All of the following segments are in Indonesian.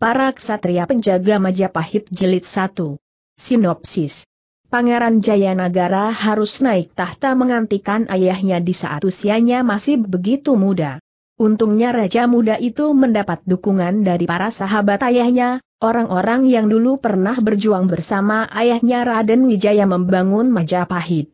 Para Ksatria Penjaga Majapahit jelit 1 Sinopsis Pangeran Jayanagara harus naik tahta mengantikan ayahnya di saat usianya masih begitu muda. Untungnya Raja Muda itu mendapat dukungan dari para sahabat ayahnya, orang-orang yang dulu pernah berjuang bersama ayahnya Raden Wijaya membangun Majapahit.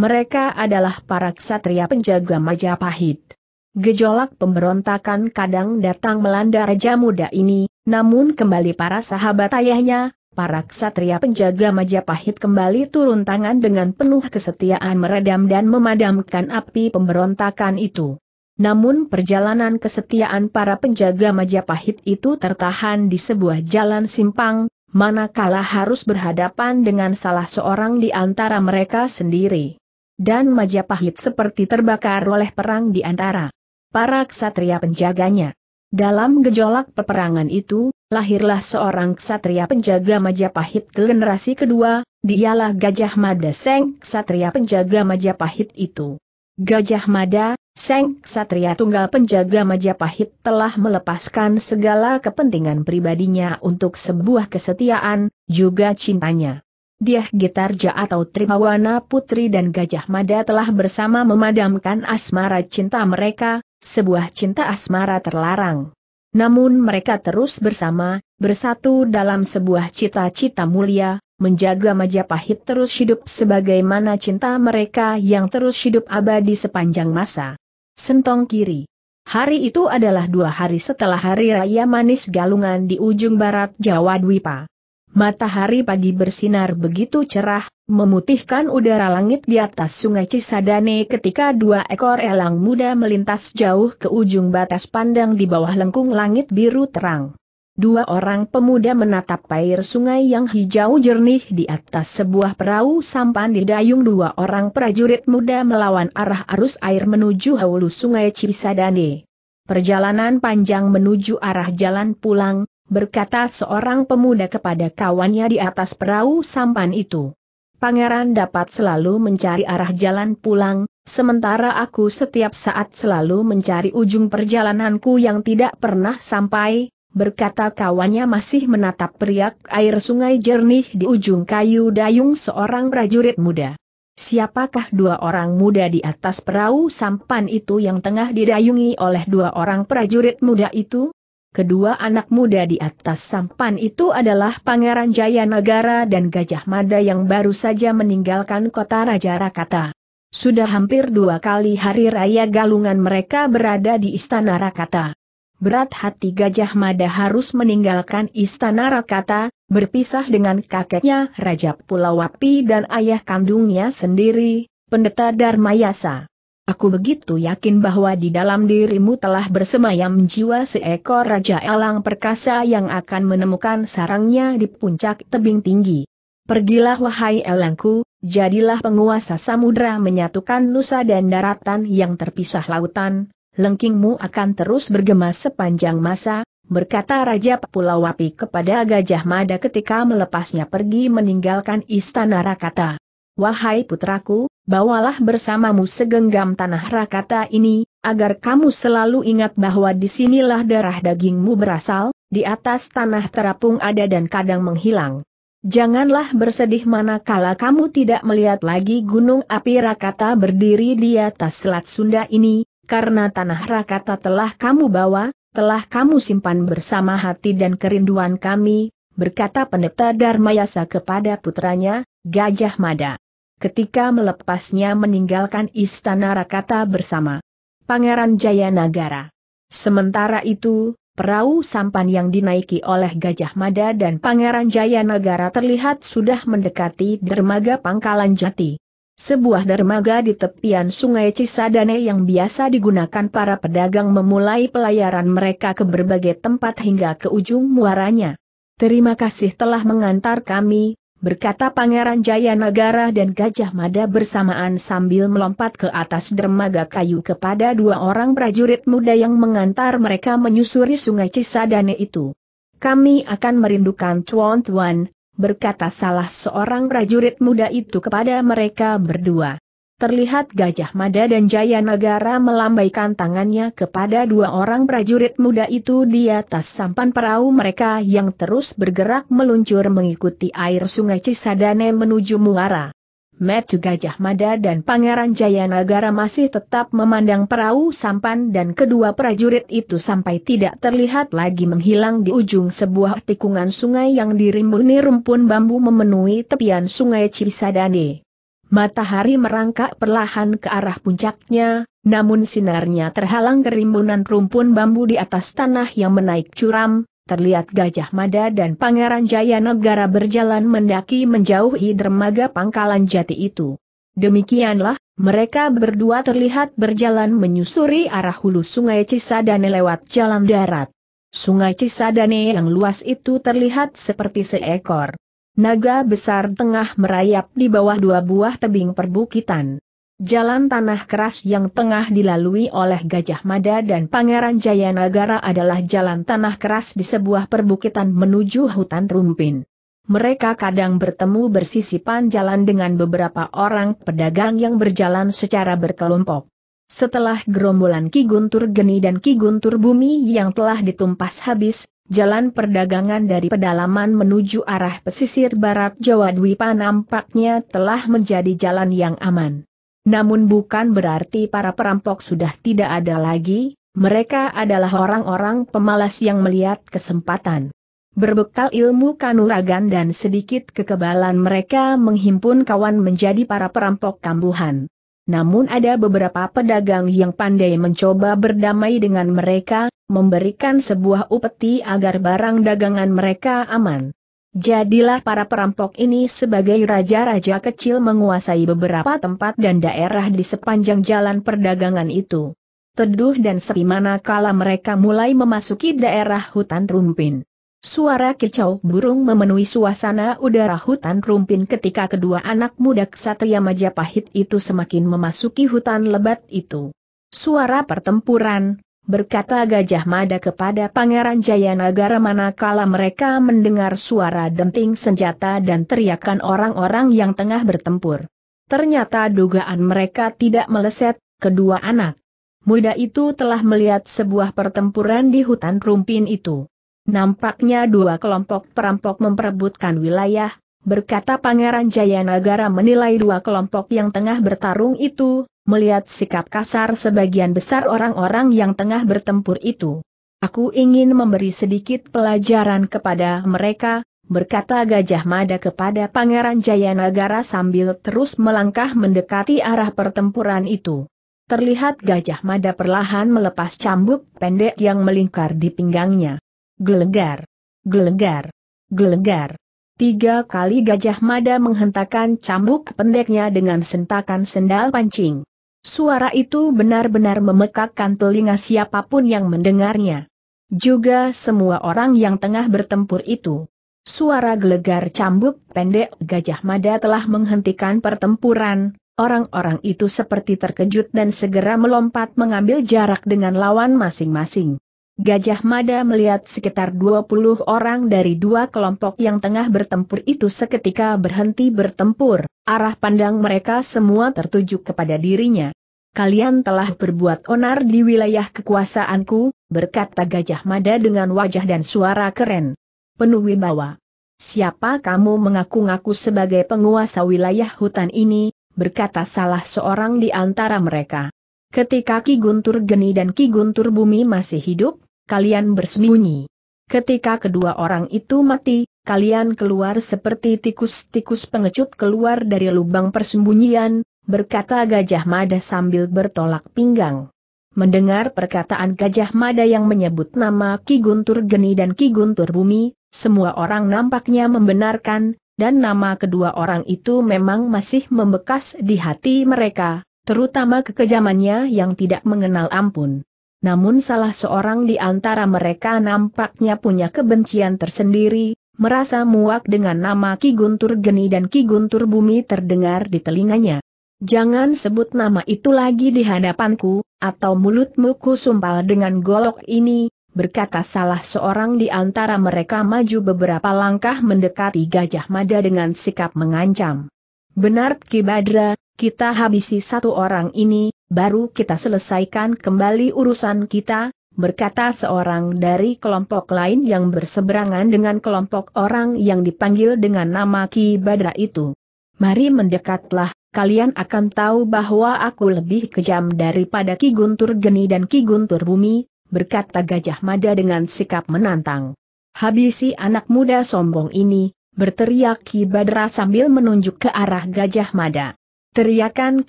Mereka adalah para ksatria penjaga Majapahit. Gejolak pemberontakan kadang datang melanda Raja Muda ini, namun kembali para sahabat ayahnya, para ksatria penjaga Majapahit kembali turun tangan dengan penuh kesetiaan meredam dan memadamkan api pemberontakan itu. Namun perjalanan kesetiaan para penjaga Majapahit itu tertahan di sebuah jalan simpang, manakala harus berhadapan dengan salah seorang di antara mereka sendiri. Dan Majapahit seperti terbakar oleh perang di antara para ksatria penjaganya. Dalam gejolak peperangan itu, lahirlah seorang ksatria penjaga Majapahit ke generasi kedua, dialah Gajah Mada Seng, ksatria penjaga Majapahit itu. Gajah Mada, Seng, ksatria tunggal penjaga Majapahit telah melepaskan segala kepentingan pribadinya untuk sebuah kesetiaan, juga cintanya. Diah Gitarja atau Trimawana Putri dan Gajah Mada telah bersama memadamkan asmara cinta mereka, sebuah cinta asmara terlarang. Namun mereka terus bersama, bersatu dalam sebuah cita-cita mulia, menjaga Majapahit terus hidup sebagaimana cinta mereka yang terus hidup abadi sepanjang masa. Sentong kiri. Hari itu adalah dua hari setelah Hari Raya Manis Galungan di ujung barat Jawa Dwipa. Matahari pagi bersinar begitu cerah, memutihkan udara langit di atas sungai Cisadane ketika dua ekor elang muda melintas jauh ke ujung batas pandang di bawah lengkung langit biru terang. Dua orang pemuda menatap air sungai yang hijau jernih di atas sebuah perahu sampan di dayung dua orang prajurit muda melawan arah arus air menuju hulu sungai Cisadane. Perjalanan panjang menuju arah jalan pulang, berkata seorang pemuda kepada kawannya di atas perahu sampan itu pangeran dapat selalu mencari arah jalan pulang, sementara aku setiap saat selalu mencari ujung perjalananku yang tidak pernah sampai, berkata kawannya masih menatap periak air sungai jernih di ujung kayu dayung seorang prajurit muda. Siapakah dua orang muda di atas perahu sampan itu yang tengah didayungi oleh dua orang prajurit muda itu? kedua anak muda di atas sampan itu adalah Pangeran Jayanagara dan Gajah Mada yang baru saja meninggalkan kota Raja Rakata. Sudah hampir dua kali hari raya galungan mereka berada di Istana Rakata. Berat hati Gajah Mada harus meninggalkan Istana Rakata, berpisah dengan kakeknya Raja Pulau Wapi dan ayah kandungnya sendiri, Pendeta Dharmayasa. Aku begitu yakin bahwa di dalam dirimu telah bersemayam jiwa seekor Raja Elang Perkasa yang akan menemukan sarangnya di puncak tebing tinggi. Pergilah wahai Elangku, jadilah penguasa samudra menyatukan nusa dan daratan yang terpisah lautan, lengkingmu akan terus bergema sepanjang masa, berkata Raja Pulau Wapi kepada Gajah Mada ketika melepasnya pergi meninggalkan istana Rakata. Wahai putraku, bawalah bersamamu segenggam tanah rakata ini, agar kamu selalu ingat bahwa disinilah darah dagingmu berasal, di atas tanah terapung ada dan kadang menghilang. Janganlah bersedih manakala kamu tidak melihat lagi gunung api Rakata berdiri di atas selat Sunda ini, karena tanah Rakata telah kamu bawa, telah kamu simpan bersama hati dan kerinduan kami, berkata pendeta Dharmayasa kepada putranya, Gajah Mada ketika melepasnya meninggalkan istana Rakata bersama Pangeran Jayanagara. Sementara itu, perahu sampan yang dinaiki oleh Gajah Mada dan Pangeran Jayanagara terlihat sudah mendekati dermaga pangkalan jati. Sebuah dermaga di tepian sungai Cisadane yang biasa digunakan para pedagang memulai pelayaran mereka ke berbagai tempat hingga ke ujung muaranya. Terima kasih telah mengantar kami, berkata Pangeran Jaya Jayanagara dan Gajah Mada bersamaan sambil melompat ke atas dermaga kayu kepada dua orang prajurit muda yang mengantar mereka menyusuri sungai Cisadane itu. Kami akan merindukan Tuan Tuan, berkata salah seorang prajurit muda itu kepada mereka berdua terlihat Gajah Mada dan Jaya Negara melambaikan tangannya kepada dua orang prajurit muda itu di atas sampan perahu mereka yang terus bergerak meluncur mengikuti air sungai Cisadane menuju muara. Metu Gajah Mada dan Pangeran Jaya Negara masih tetap memandang perahu sampan dan kedua prajurit itu sampai tidak terlihat lagi menghilang di ujung sebuah tikungan sungai yang dirimbuni rumpun bambu memenuhi tepian sungai Cisadane. Matahari merangkak perlahan ke arah puncaknya, namun sinarnya terhalang kerimbunan rumpun bambu di atas tanah yang menaik curam, terlihat Gajah Mada dan Pangeran Jayanegara berjalan mendaki menjauhi dermaga pangkalan jati itu. Demikianlah, mereka berdua terlihat berjalan menyusuri arah hulu sungai Cisadane lewat jalan darat. Sungai Cisadane yang luas itu terlihat seperti seekor Naga besar tengah merayap di bawah dua buah tebing perbukitan. Jalan tanah keras yang tengah dilalui oleh Gajah Mada dan Pangeran Jayanagara adalah jalan tanah keras di sebuah perbukitan menuju hutan rumpin. Mereka kadang bertemu bersisipan jalan dengan beberapa orang pedagang yang berjalan secara berkelompok. Setelah gerombolan Ki Guntur Geni dan Ki Guntur Bumi yang telah ditumpas habis, jalan perdagangan dari pedalaman menuju arah pesisir barat Jawa Dwipa nampaknya telah menjadi jalan yang aman. Namun bukan berarti para perampok sudah tidak ada lagi, mereka adalah orang-orang pemalas yang melihat kesempatan. Berbekal ilmu kanuragan dan sedikit kekebalan mereka menghimpun kawan menjadi para perampok kambuhan. Namun ada beberapa pedagang yang pandai mencoba berdamai dengan mereka, memberikan sebuah upeti agar barang dagangan mereka aman. Jadilah para perampok ini sebagai raja-raja kecil menguasai beberapa tempat dan daerah di sepanjang jalan perdagangan itu. Teduh dan sepi manakala mereka mulai memasuki daerah hutan rumpin. Suara kicau burung memenuhi suasana udara hutan rumpin ketika kedua anak muda ksatria Majapahit itu semakin memasuki hutan lebat itu. Suara pertempuran, berkata Gajah Mada kepada Pangeran Jayanagara manakala mereka mendengar suara denting senjata dan teriakan orang-orang yang tengah bertempur. Ternyata dugaan mereka tidak meleset, kedua anak muda itu telah melihat sebuah pertempuran di hutan rumpin itu. Nampaknya dua kelompok perampok memperebutkan wilayah, berkata Pangeran Jayanagara menilai dua kelompok yang tengah bertarung itu, melihat sikap kasar sebagian besar orang-orang yang tengah bertempur itu. Aku ingin memberi sedikit pelajaran kepada mereka, berkata Gajah Mada kepada Pangeran Jayanagara sambil terus melangkah mendekati arah pertempuran itu. Terlihat Gajah Mada perlahan melepas cambuk pendek yang melingkar di pinggangnya. Gelegar. Gelegar. Gelegar. Tiga kali Gajah Mada menghentakkan cambuk pendeknya dengan sentakan sendal pancing. Suara itu benar-benar memekakkan telinga siapapun yang mendengarnya. Juga semua orang yang tengah bertempur itu. Suara gelegar cambuk pendek Gajah Mada telah menghentikan pertempuran, orang-orang itu seperti terkejut dan segera melompat mengambil jarak dengan lawan masing-masing. Gajah Mada melihat sekitar 20 orang dari dua kelompok yang tengah bertempur itu seketika berhenti bertempur, arah pandang mereka semua tertuju kepada dirinya. Kalian telah berbuat onar di wilayah kekuasaanku, berkata Gajah Mada dengan wajah dan suara keren. Penuh wibawa. Siapa kamu mengaku-ngaku sebagai penguasa wilayah hutan ini, berkata salah seorang di antara mereka. Ketika Ki Guntur Geni dan Ki Guntur Bumi masih hidup, kalian bersembunyi. Ketika kedua orang itu mati, kalian keluar seperti tikus-tikus pengecut keluar dari lubang persembunyian, berkata Gajah Mada sambil bertolak pinggang. Mendengar perkataan Gajah Mada yang menyebut nama Ki Guntur Geni dan Ki Guntur Bumi, semua orang nampaknya membenarkan, dan nama kedua orang itu memang masih membekas di hati mereka, terutama kekejamannya yang tidak mengenal ampun namun salah seorang di antara mereka nampaknya punya kebencian tersendiri, merasa muak dengan nama Ki Guntur Geni dan Ki Guntur Bumi terdengar di telinganya. Jangan sebut nama itu lagi di hadapanku, atau mulutmu ku sumpal dengan golok ini, berkata salah seorang di antara mereka maju beberapa langkah mendekati Gajah Mada dengan sikap mengancam. Benar Ki Badra, kita habisi satu orang ini, baru kita selesaikan kembali urusan kita, berkata seorang dari kelompok lain yang berseberangan dengan kelompok orang yang dipanggil dengan nama Ki Badra itu. Mari mendekatlah, kalian akan tahu bahwa aku lebih kejam daripada Ki Guntur Geni dan Ki Guntur Bumi, berkata Gajah Mada dengan sikap menantang. Habisi anak muda sombong ini, berteriak Ki Badra sambil menunjuk ke arah Gajah Mada. Teriakan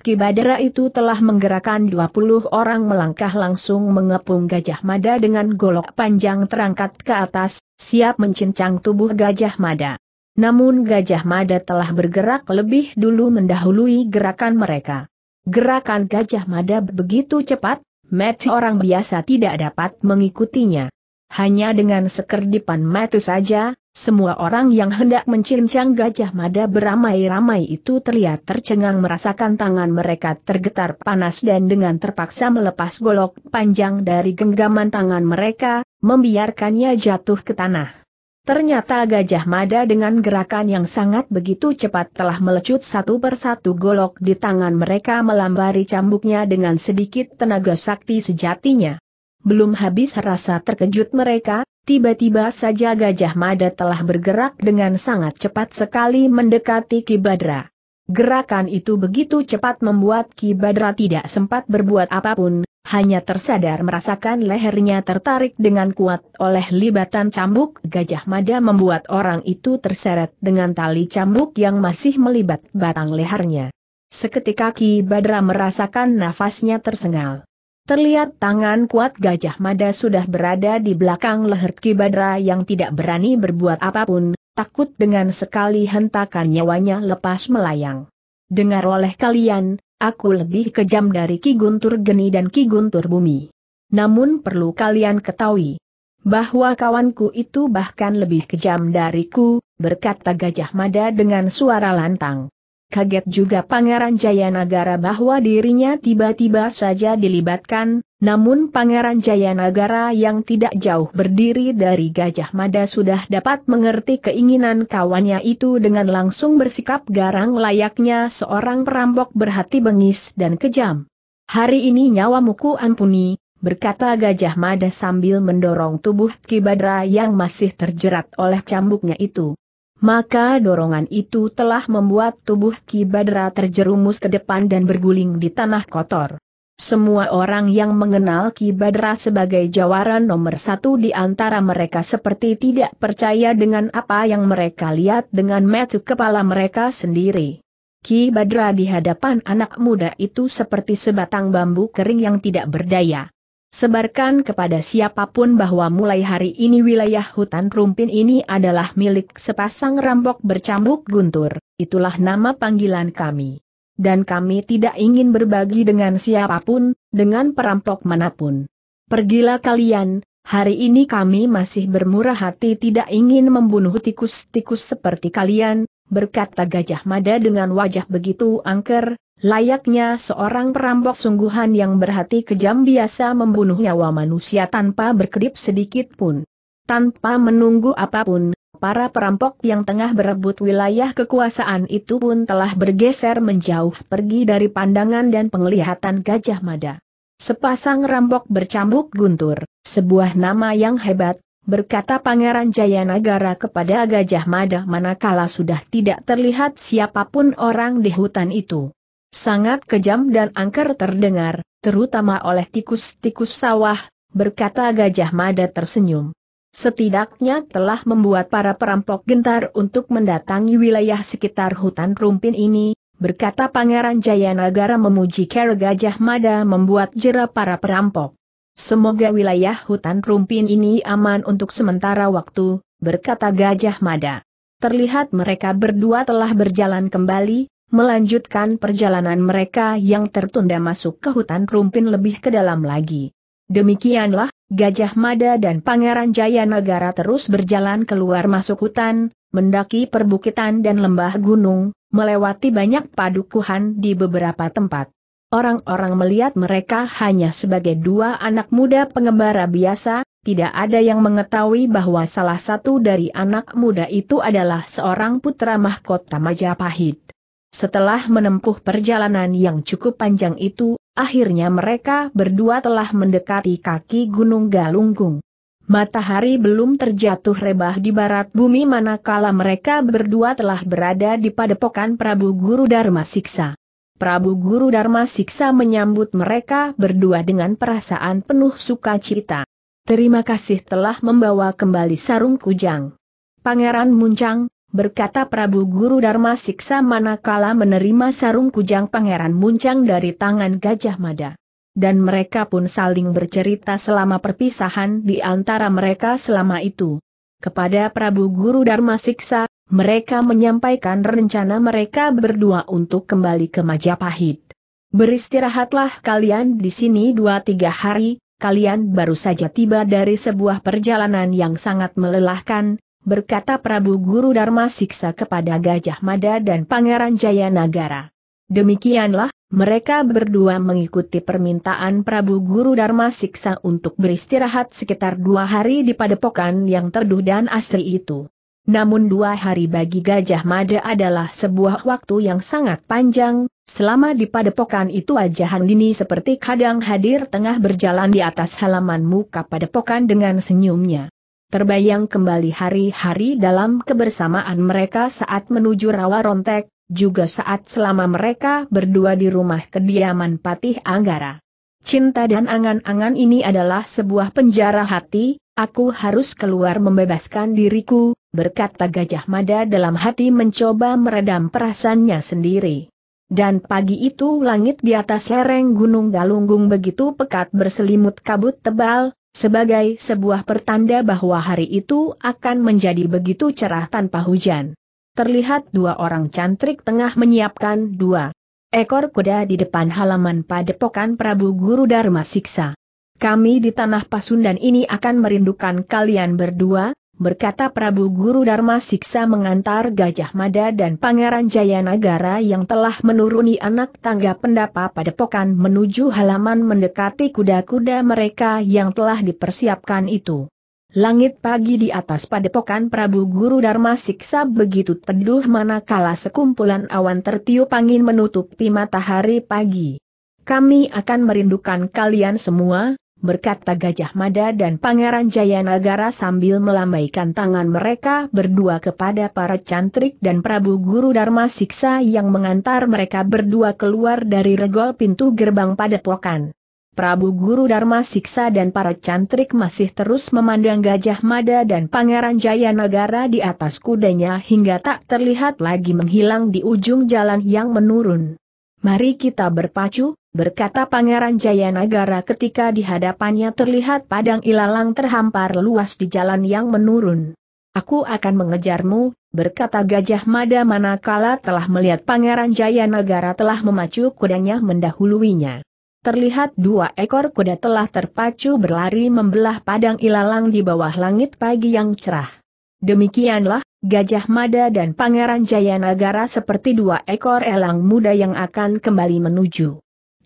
Kibadera itu telah menggerakkan 20 orang melangkah langsung mengepung Gajah Mada dengan golok panjang terangkat ke atas, siap mencincang tubuh Gajah Mada. Namun Gajah Mada telah bergerak lebih dulu mendahului gerakan mereka. Gerakan Gajah Mada begitu cepat, mati orang biasa tidak dapat mengikutinya. Hanya dengan sekerdipan mata saja, semua orang yang hendak mencincang gajah mada beramai-ramai itu terlihat tercengang merasakan tangan mereka tergetar panas dan dengan terpaksa melepas golok panjang dari genggaman tangan mereka, membiarkannya jatuh ke tanah. Ternyata gajah mada dengan gerakan yang sangat begitu cepat telah melecut satu persatu golok di tangan mereka melambari cambuknya dengan sedikit tenaga sakti sejatinya. Belum habis rasa terkejut mereka, Tiba-tiba saja Gajah Mada telah bergerak dengan sangat cepat sekali mendekati Ki Badra. Gerakan itu begitu cepat membuat Ki Badra tidak sempat berbuat apapun, hanya tersadar merasakan lehernya tertarik dengan kuat oleh libatan cambuk Gajah Mada membuat orang itu terseret dengan tali cambuk yang masih melibat batang lehernya. Seketika Ki Badra merasakan nafasnya tersengal. Terlihat tangan kuat Gajah Mada sudah berada di belakang leher Ki Badra yang tidak berani berbuat apapun, takut dengan sekali hentakan nyawanya lepas melayang. Dengar oleh kalian, aku lebih kejam dari Ki Guntur Geni dan Ki Guntur Bumi. Namun perlu kalian ketahui bahwa kawanku itu bahkan lebih kejam dariku, berkata Gajah Mada dengan suara lantang kaget juga Pangeran Jayanagara bahwa dirinya tiba-tiba saja dilibatkan, namun Pangeran Jayanagara yang tidak jauh berdiri dari Gajah Mada sudah dapat mengerti keinginan kawannya itu dengan langsung bersikap garang layaknya seorang perampok berhati bengis dan kejam. Hari ini nyawamu ku ampuni, berkata Gajah Mada sambil mendorong tubuh Kibadra yang masih terjerat oleh cambuknya itu. Maka dorongan itu telah membuat tubuh Ki Badra terjerumus ke depan dan berguling di tanah kotor. Semua orang yang mengenal Ki Badra sebagai jawara nomor satu di antara mereka seperti tidak percaya dengan apa yang mereka lihat dengan mata kepala mereka sendiri. Ki Badra di hadapan anak muda itu seperti sebatang bambu kering yang tidak berdaya. Sebarkan kepada siapapun bahwa mulai hari ini wilayah hutan rumpin ini adalah milik sepasang rampok bercambuk guntur, itulah nama panggilan kami. Dan kami tidak ingin berbagi dengan siapapun, dengan perampok manapun. Pergilah kalian, hari ini kami masih bermurah hati tidak ingin membunuh tikus-tikus seperti kalian, berkata Gajah Mada dengan wajah begitu angker, Layaknya seorang perampok sungguhan yang berhati kejam biasa membunuh nyawa manusia tanpa berkedip sedikit pun. Tanpa menunggu apapun, para perampok yang tengah berebut wilayah kekuasaan itu pun telah bergeser menjauh pergi dari pandangan dan penglihatan Gajah Mada. Sepasang rampok bercambuk guntur, sebuah nama yang hebat, berkata Pangeran Jayanagara kepada Gajah Mada manakala sudah tidak terlihat siapapun orang di hutan itu. Sangat kejam dan angker terdengar, terutama oleh tikus-tikus sawah, berkata Gajah Mada tersenyum. Setidaknya telah membuat para perampok gentar untuk mendatangi wilayah sekitar hutan rumpin ini, berkata Pangeran Jayanagara memuji Kera Gajah Mada membuat jera para perampok. Semoga wilayah hutan rumpin ini aman untuk sementara waktu, berkata Gajah Mada. Terlihat mereka berdua telah berjalan kembali, melanjutkan perjalanan mereka yang tertunda masuk ke hutan rumpin lebih ke dalam lagi. Demikianlah, Gajah Mada dan Pangeran Jaya Negara terus berjalan keluar masuk hutan, mendaki perbukitan dan lembah gunung, melewati banyak padukuhan di beberapa tempat. Orang-orang melihat mereka hanya sebagai dua anak muda pengembara biasa, tidak ada yang mengetahui bahwa salah satu dari anak muda itu adalah seorang putra mahkota Majapahit. Setelah menempuh perjalanan yang cukup panjang itu, akhirnya mereka berdua telah mendekati kaki Gunung Galunggung. Matahari belum terjatuh rebah di barat bumi manakala mereka berdua telah berada di padepokan Prabu Guru Dharma Siksa. Prabu Guru Dharma Siksa menyambut mereka berdua dengan perasaan penuh sukacita. Terima kasih telah membawa kembali sarung kujang. Pangeran Muncang, berkata Prabu Guru Dharma Siksa manakala menerima sarung kujang Pangeran Muncang dari tangan Gajah Mada. Dan mereka pun saling bercerita selama perpisahan di antara mereka selama itu. Kepada Prabu Guru Dharma Siksa, mereka menyampaikan rencana mereka berdua untuk kembali ke Majapahit. Beristirahatlah kalian di sini dua tiga hari, kalian baru saja tiba dari sebuah perjalanan yang sangat melelahkan, berkata Prabu Guru Dharma Siksa kepada Gajah Mada dan Pangeran Jayanagara. Demikianlah, mereka berdua mengikuti permintaan Prabu Guru Dharma Siksa untuk beristirahat sekitar dua hari di padepokan yang teduh dan asri itu. Namun dua hari bagi Gajah Mada adalah sebuah waktu yang sangat panjang, selama di padepokan itu ajahan dini seperti kadang hadir tengah berjalan di atas halaman muka padepokan dengan senyumnya. Terbayang kembali hari-hari dalam kebersamaan mereka saat menuju rawa rontek, juga saat selama mereka berdua di rumah kediaman Patih Anggara. Cinta dan angan-angan ini adalah sebuah penjara hati, aku harus keluar membebaskan diriku, berkata Gajah Mada dalam hati mencoba meredam perasaannya sendiri. Dan pagi itu langit di atas lereng Gunung Galunggung begitu pekat berselimut kabut tebal, sebagai sebuah pertanda bahwa hari itu akan menjadi begitu cerah tanpa hujan. Terlihat dua orang cantrik tengah menyiapkan dua ekor kuda di depan halaman padepokan Prabu Guru Dharma Siksa. Kami di tanah Pasundan ini akan merindukan kalian berdua, berkata Prabu Guru Dharma Siksa mengantar Gajah Mada dan Pangeran Jayanagara yang telah menuruni anak tangga pendapa pada pokan menuju halaman mendekati kuda-kuda mereka yang telah dipersiapkan itu. Langit pagi di atas padepokan Prabu Guru Dharma Siksa begitu teduh manakala sekumpulan awan tertiup angin menutupi matahari pagi. Kami akan merindukan kalian semua, berkata Gajah Mada dan Pangeran Jayanagara sambil melambaikan tangan mereka berdua kepada para cantrik dan Prabu Guru Dharma Siksa yang mengantar mereka berdua keluar dari regol pintu gerbang padepokan. Prabu Guru Dharma Siksa dan para cantrik masih terus memandang Gajah Mada dan Pangeran Jayanagara di atas kudanya hingga tak terlihat lagi menghilang di ujung jalan yang menurun. Mari kita berpacu, berkata Pangeran Jayanagara ketika di hadapannya terlihat padang ilalang terhampar luas di jalan yang menurun. Aku akan mengejarmu, berkata Gajah Mada manakala telah melihat Pangeran Jayanagara telah memacu kudanya mendahuluinya. Terlihat dua ekor kuda telah terpacu berlari membelah padang ilalang di bawah langit pagi yang cerah. Demikianlah, Gajah Mada dan Pangeran Jayanagara seperti dua ekor elang muda yang akan kembali menuju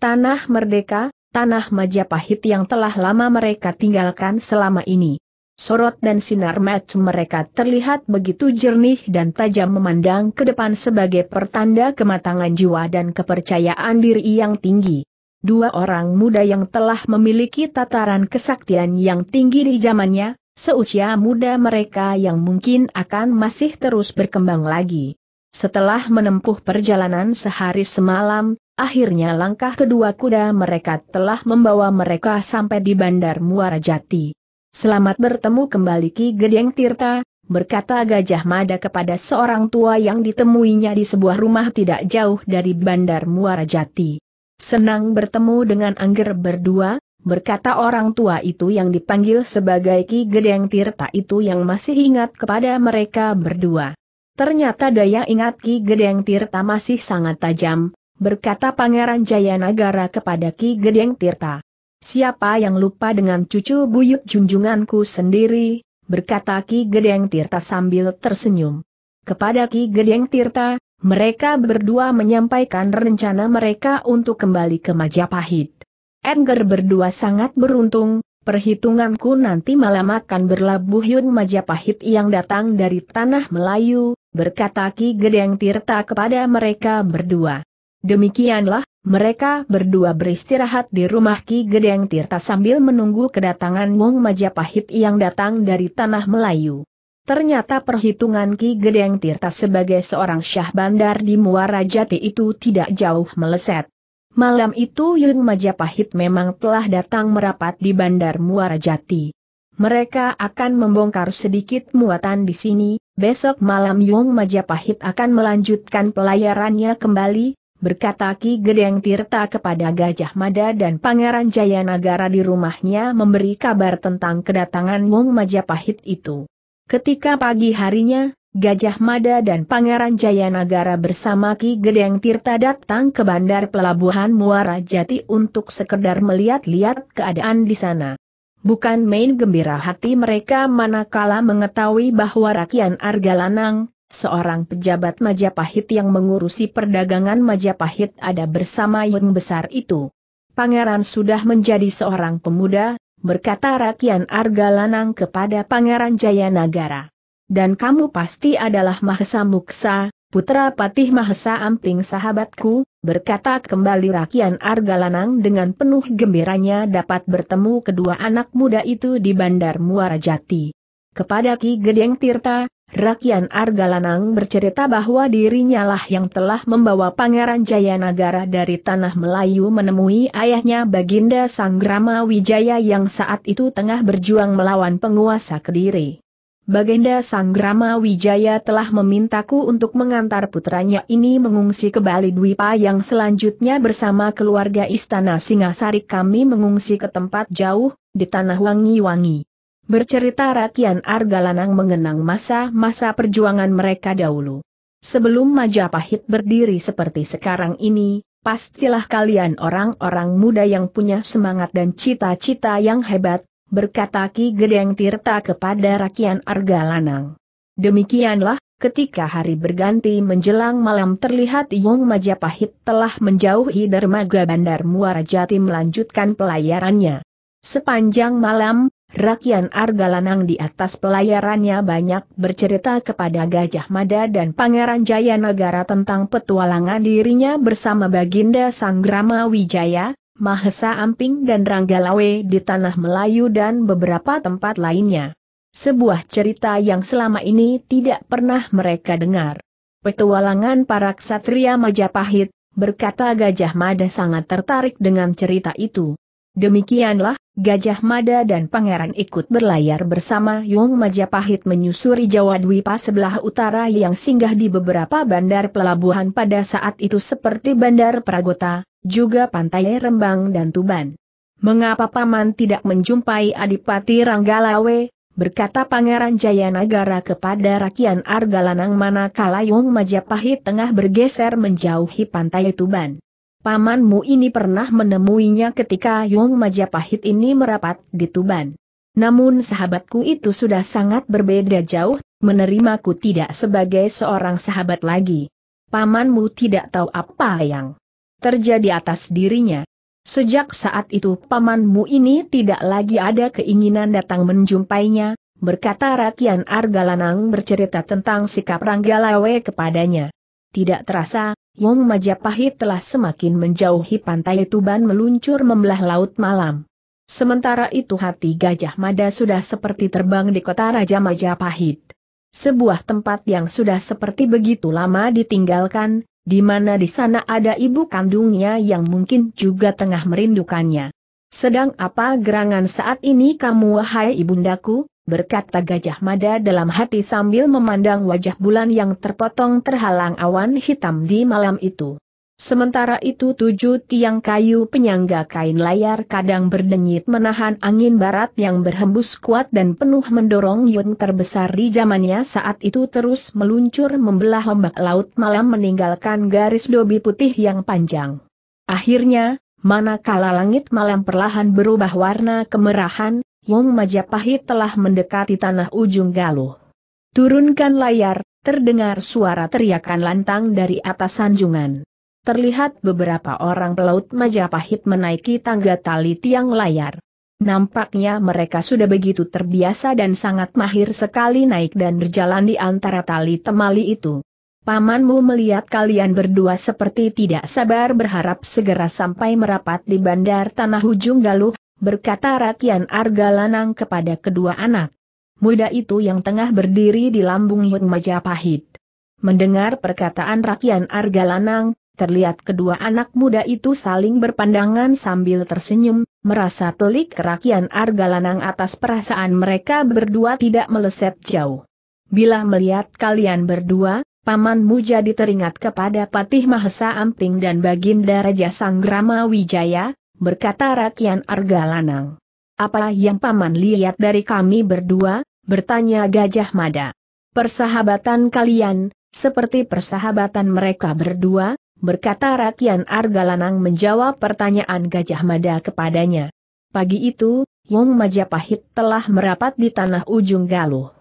tanah merdeka, tanah Majapahit yang telah lama mereka tinggalkan selama ini. Sorot dan sinar mata mereka terlihat begitu jernih dan tajam memandang ke depan sebagai pertanda kematangan jiwa dan kepercayaan diri yang tinggi. Dua orang muda yang telah memiliki tataran kesaktian yang tinggi di zamannya, seusia muda mereka yang mungkin akan masih terus berkembang lagi. Setelah menempuh perjalanan sehari semalam, Akhirnya langkah kedua kuda mereka telah membawa mereka sampai di Bandar Muara Jati. Selamat bertemu kembali Ki Gedeng Tirta, berkata Gajah Mada kepada seorang tua yang ditemuinya di sebuah rumah tidak jauh dari Bandar Muara Jati. Senang bertemu dengan Angger berdua, berkata orang tua itu yang dipanggil sebagai Ki Gedeng Tirta itu yang masih ingat kepada mereka berdua. Ternyata daya ingat Ki Gedeng Tirta masih sangat tajam, berkata Pangeran Jayanagara kepada Ki Gedeng Tirta. Siapa yang lupa dengan cucu buyut junjunganku sendiri, berkata Ki Gedeng Tirta sambil tersenyum. Kepada Ki Gedeng Tirta, mereka berdua menyampaikan rencana mereka untuk kembali ke Majapahit. Edgar berdua sangat beruntung, perhitunganku nanti malam akan berlabuh Yun Majapahit yang datang dari tanah Melayu, berkata Ki Gedeng Tirta kepada mereka berdua. Demikianlah, mereka berdua beristirahat di rumah Ki Gedeng Tirta sambil menunggu kedatangan Wong Majapahit yang datang dari Tanah Melayu. Ternyata perhitungan Ki Gedeng Tirta sebagai seorang syah bandar di Muara Jati itu tidak jauh meleset. Malam itu Yung Majapahit memang telah datang merapat di Bandar Muara Jati. Mereka akan membongkar sedikit muatan di sini, besok malam Yung Majapahit akan melanjutkan pelayarannya kembali, berkata Ki Gedeng Tirta kepada Gajah Mada dan Pangeran Jayanagara di rumahnya memberi kabar tentang kedatangan Wong Majapahit itu. Ketika pagi harinya, Gajah Mada dan Pangeran Jayanagara bersama Ki Gedeng Tirta datang ke bandar pelabuhan Muara Jati untuk sekedar melihat-lihat keadaan di sana. Bukan main gembira hati mereka manakala mengetahui bahwa Rakyat Argalanang, seorang pejabat Majapahit yang mengurusi perdagangan Majapahit ada bersama yang besar itu. Pangeran sudah menjadi seorang pemuda, berkata Rakyat Argalanang kepada Pangeran Jayanagara. Dan kamu pasti adalah Mahesa Muksa, putra Patih Mahesa Amping sahabatku, berkata kembali Rakyat Argalanang dengan penuh gembiranya dapat bertemu kedua anak muda itu di Bandar Muara Jati. Kepada Ki Gedeng Tirta, Rakyan Argalanang bercerita bahwa dirinya lah yang telah membawa Pangeran Jayanagara dari Tanah Melayu menemui ayahnya Baginda Sanggrama Wijaya yang saat itu tengah berjuang melawan penguasa Kediri. Baginda Sanggrama Wijaya telah memintaku untuk mengantar putranya ini mengungsi ke Bali Dwipa yang selanjutnya bersama keluarga Istana Singasari kami mengungsi ke tempat jauh, di Tanah Wangi-Wangi. Bercerita Rakyat Argalanang mengenang masa-masa perjuangan mereka dahulu. Sebelum Majapahit berdiri seperti sekarang ini, pastilah kalian orang-orang muda yang punya semangat dan cita-cita yang hebat, berkata Ki Gedeng Tirta kepada Rakyat Argalanang. Demikianlah, ketika hari berganti menjelang malam terlihat Yong Majapahit telah menjauhi dermaga Bandar Muara Jati melanjutkan pelayarannya. Sepanjang malam, Rakyan Argalanang di atas pelayarannya banyak bercerita kepada Gajah Mada dan Pangeran Jayanagara tentang petualangan dirinya bersama Baginda Sanggrama Wijaya, Mahesa Amping dan Ranggalawe di Tanah Melayu dan beberapa tempat lainnya. Sebuah cerita yang selama ini tidak pernah mereka dengar. Petualangan para ksatria Majapahit, berkata Gajah Mada sangat tertarik dengan cerita itu. Demikianlah, Gajah Mada dan Pangeran ikut berlayar bersama Yong Majapahit menyusuri Jawa Dwipa sebelah utara yang singgah di beberapa bandar pelabuhan pada saat itu seperti Bandar Pragota, juga Pantai Rembang dan Tuban. Mengapa Paman tidak menjumpai Adipati Ranggalawe? berkata Pangeran Jayanagara kepada Rakian Argalanang manakala Yong Majapahit tengah bergeser menjauhi Pantai Tuban pamanmu ini pernah menemuinya ketika Yong Majapahit ini merapat di Tuban. Namun sahabatku itu sudah sangat berbeda jauh, menerimaku tidak sebagai seorang sahabat lagi. Pamanmu tidak tahu apa yang terjadi atas dirinya. Sejak saat itu pamanmu ini tidak lagi ada keinginan datang menjumpainya, berkata Rakyan Argalanang bercerita tentang sikap Ranggalawe kepadanya. Tidak terasa, Wong Majapahit telah semakin menjauhi pantai Tuban meluncur membelah laut malam. Sementara itu hati Gajah Mada sudah seperti terbang di kota Raja Majapahit. Sebuah tempat yang sudah seperti begitu lama ditinggalkan, di mana di sana ada ibu kandungnya yang mungkin juga tengah merindukannya. Sedang apa gerangan saat ini kamu wahai ibundaku? berkata Gajah Mada dalam hati sambil memandang wajah bulan yang terpotong terhalang awan hitam di malam itu. Sementara itu tujuh tiang kayu penyangga kain layar kadang berdenyit menahan angin barat yang berhembus kuat dan penuh mendorong Yun terbesar di zamannya saat itu terus meluncur membelah ombak laut malam meninggalkan garis dobi putih yang panjang. Akhirnya, manakala langit malam perlahan berubah warna kemerahan, Wong Majapahit telah mendekati tanah ujung galuh. Turunkan layar, terdengar suara teriakan lantang dari atas sanjungan. Terlihat beberapa orang pelaut Majapahit menaiki tangga tali tiang layar. Nampaknya mereka sudah begitu terbiasa dan sangat mahir sekali naik dan berjalan di antara tali temali itu. Pamanmu melihat kalian berdua seperti tidak sabar berharap segera sampai merapat di bandar tanah ujung galuh, berkata Rakian Argalanang kepada kedua anak. Muda itu yang tengah berdiri di lambung Yun Majapahit. Mendengar perkataan Rakian Argalanang, terlihat kedua anak muda itu saling berpandangan sambil tersenyum, merasa telik Rakian Argalanang atas perasaan mereka berdua tidak meleset jauh. Bila melihat kalian berdua, pamanmu jadi teringat kepada Patih Mahesa Amping dan Baginda Raja Sanggrama Wijaya, berkata rakyan Argalanang. Apa yang paman lihat dari kami berdua, bertanya Gajah Mada. Persahabatan kalian, seperti persahabatan mereka berdua, berkata rakyan Argalanang menjawab pertanyaan Gajah Mada kepadanya. Pagi itu, Wong Majapahit telah merapat di tanah ujung Galuh.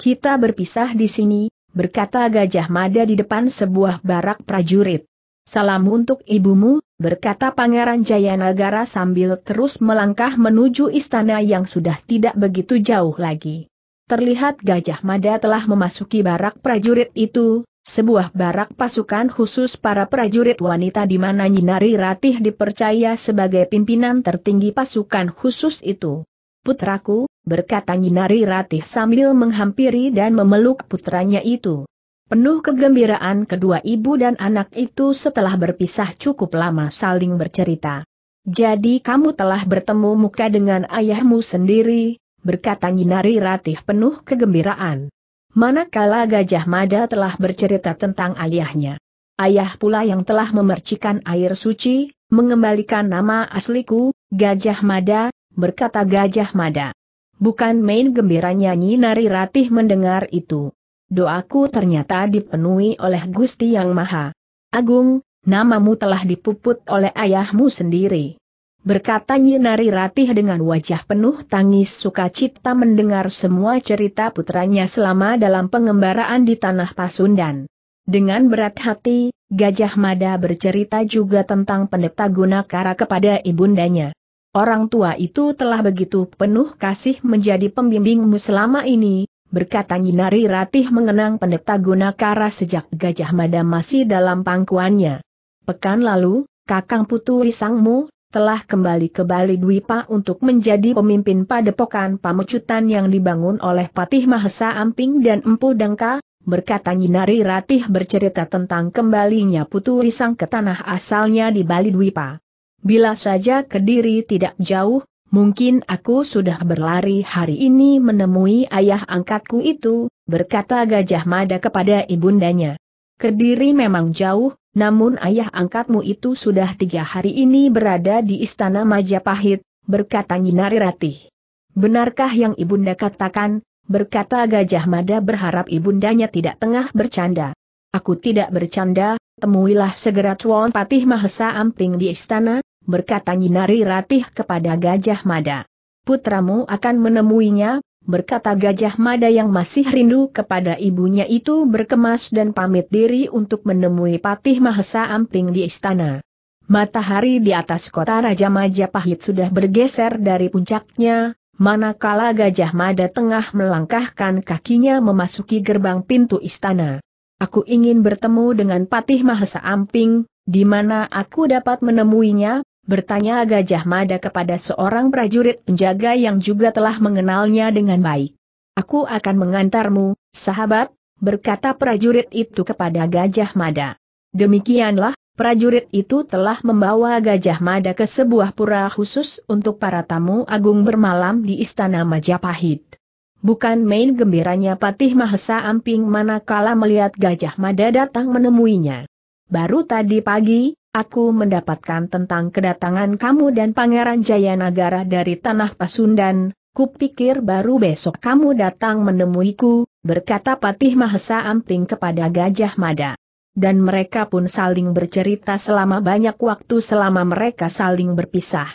Kita berpisah di sini, berkata Gajah Mada di depan sebuah barak prajurit. Salam untuk ibumu, berkata Pangeran Jayanagara sambil terus melangkah menuju istana yang sudah tidak begitu jauh lagi. Terlihat Gajah Mada telah memasuki barak prajurit itu, sebuah barak pasukan khusus para prajurit wanita di mana Nyinari Ratih dipercaya sebagai pimpinan tertinggi pasukan khusus itu. Putraku, berkata Nyinari Ratih sambil menghampiri dan memeluk putranya itu. Penuh kegembiraan kedua ibu dan anak itu setelah berpisah cukup lama saling bercerita. Jadi kamu telah bertemu muka dengan ayahmu sendiri, berkata Nyinari Ratih penuh kegembiraan. Manakala Gajah Mada telah bercerita tentang ayahnya. Ayah pula yang telah memercikan air suci, mengembalikan nama asliku, Gajah Mada, berkata Gajah Mada. Bukan main gembiranya Nyinari Ratih mendengar itu doaku ternyata dipenuhi oleh Gusti Yang Maha Agung, namamu telah dipuput oleh ayahmu sendiri. Berkata Nyinari Ratih dengan wajah penuh tangis sukacita mendengar semua cerita putranya selama dalam pengembaraan di tanah Pasundan. Dengan berat hati, Gajah Mada bercerita juga tentang pendeta Gunakara kepada ibundanya. Orang tua itu telah begitu penuh kasih menjadi pembimbingmu selama ini, berkata Nyinari Ratih mengenang pendeta Gunakara sejak Gajah Mada masih dalam pangkuannya. Pekan lalu, Kakang Putu Risangmu, telah kembali ke Bali Dwipa untuk menjadi pemimpin padepokan pamecutan yang dibangun oleh Patih Mahesa Amping dan Empu Dengka, berkata Nyinari Ratih bercerita tentang kembalinya Putu Risang ke tanah asalnya di Bali Dwipa. Bila saja Kediri tidak jauh, Mungkin aku sudah berlari hari ini menemui ayah angkatku itu, berkata Gajah Mada kepada ibundanya. Kediri memang jauh, namun ayah angkatmu itu sudah tiga hari ini berada di istana Majapahit, berkata Nyinari Ratih. Benarkah yang ibunda katakan, berkata Gajah Mada berharap ibundanya tidak tengah bercanda. Aku tidak bercanda, temuilah segera Tuan Patih Mahesa Amping di istana, berkata Nyinari Ratih kepada Gajah Mada. Putramu akan menemuinya, berkata Gajah Mada yang masih rindu kepada ibunya itu berkemas dan pamit diri untuk menemui Patih Mahesa Amping di istana. Matahari di atas kota Raja Majapahit sudah bergeser dari puncaknya, manakala Gajah Mada tengah melangkahkan kakinya memasuki gerbang pintu istana. Aku ingin bertemu dengan Patih Mahesa Amping, di mana aku dapat menemuinya, bertanya Gajah Mada kepada seorang prajurit penjaga yang juga telah mengenalnya dengan baik. Aku akan mengantarmu, sahabat, berkata prajurit itu kepada Gajah Mada. Demikianlah, prajurit itu telah membawa Gajah Mada ke sebuah pura khusus untuk para tamu agung bermalam di Istana Majapahit. Bukan main gembiranya Patih Mahesa Amping manakala melihat Gajah Mada datang menemuinya. Baru tadi pagi, Aku mendapatkan tentang kedatangan kamu dan Pangeran Jayanagara dari Tanah Pasundan, kupikir baru besok kamu datang menemuiku, berkata Patih Mahesa Amping kepada Gajah Mada. Dan mereka pun saling bercerita selama banyak waktu selama mereka saling berpisah.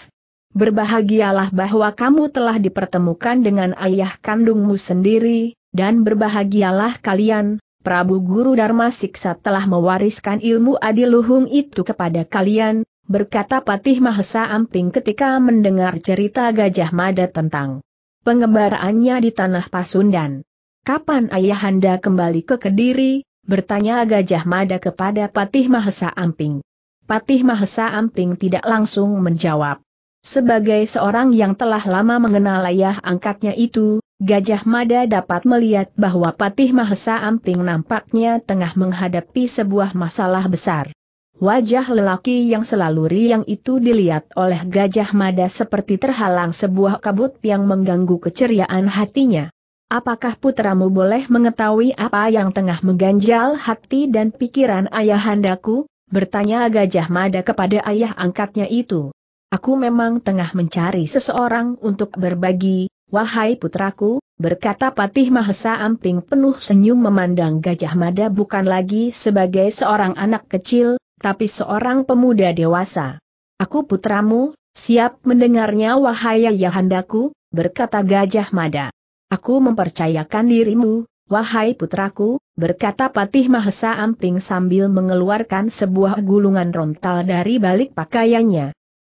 Berbahagialah bahwa kamu telah dipertemukan dengan ayah kandungmu sendiri, dan berbahagialah kalian, Prabu Guru Dharma Siksa telah mewariskan ilmu adiluhung itu kepada kalian, berkata Patih Mahesa Amping ketika mendengar cerita Gajah Mada tentang pengembaraannya di Tanah Pasundan. Kapan ayahanda kembali ke Kediri? bertanya Gajah Mada kepada Patih Mahesa Amping. Patih Mahesa Amping tidak langsung menjawab. Sebagai seorang yang telah lama mengenal ayah angkatnya itu, Gajah Mada dapat melihat bahwa Patih Mahesa Amping nampaknya tengah menghadapi sebuah masalah besar. Wajah lelaki yang selalu riang itu dilihat oleh Gajah Mada seperti terhalang sebuah kabut yang mengganggu keceriaan hatinya. Apakah putramu boleh mengetahui apa yang tengah mengganjal hati dan pikiran ayahandaku? Bertanya Gajah Mada kepada ayah angkatnya itu. Aku memang tengah mencari seseorang untuk berbagi, Wahai putraku, berkata Patih Mahesa Amping penuh senyum memandang Gajah Mada bukan lagi sebagai seorang anak kecil, tapi seorang pemuda dewasa. Aku putramu, siap mendengarnya wahai ayahandaku, berkata Gajah Mada. Aku mempercayakan dirimu, wahai putraku, berkata Patih Mahesa Amping sambil mengeluarkan sebuah gulungan rontal dari balik pakaiannya.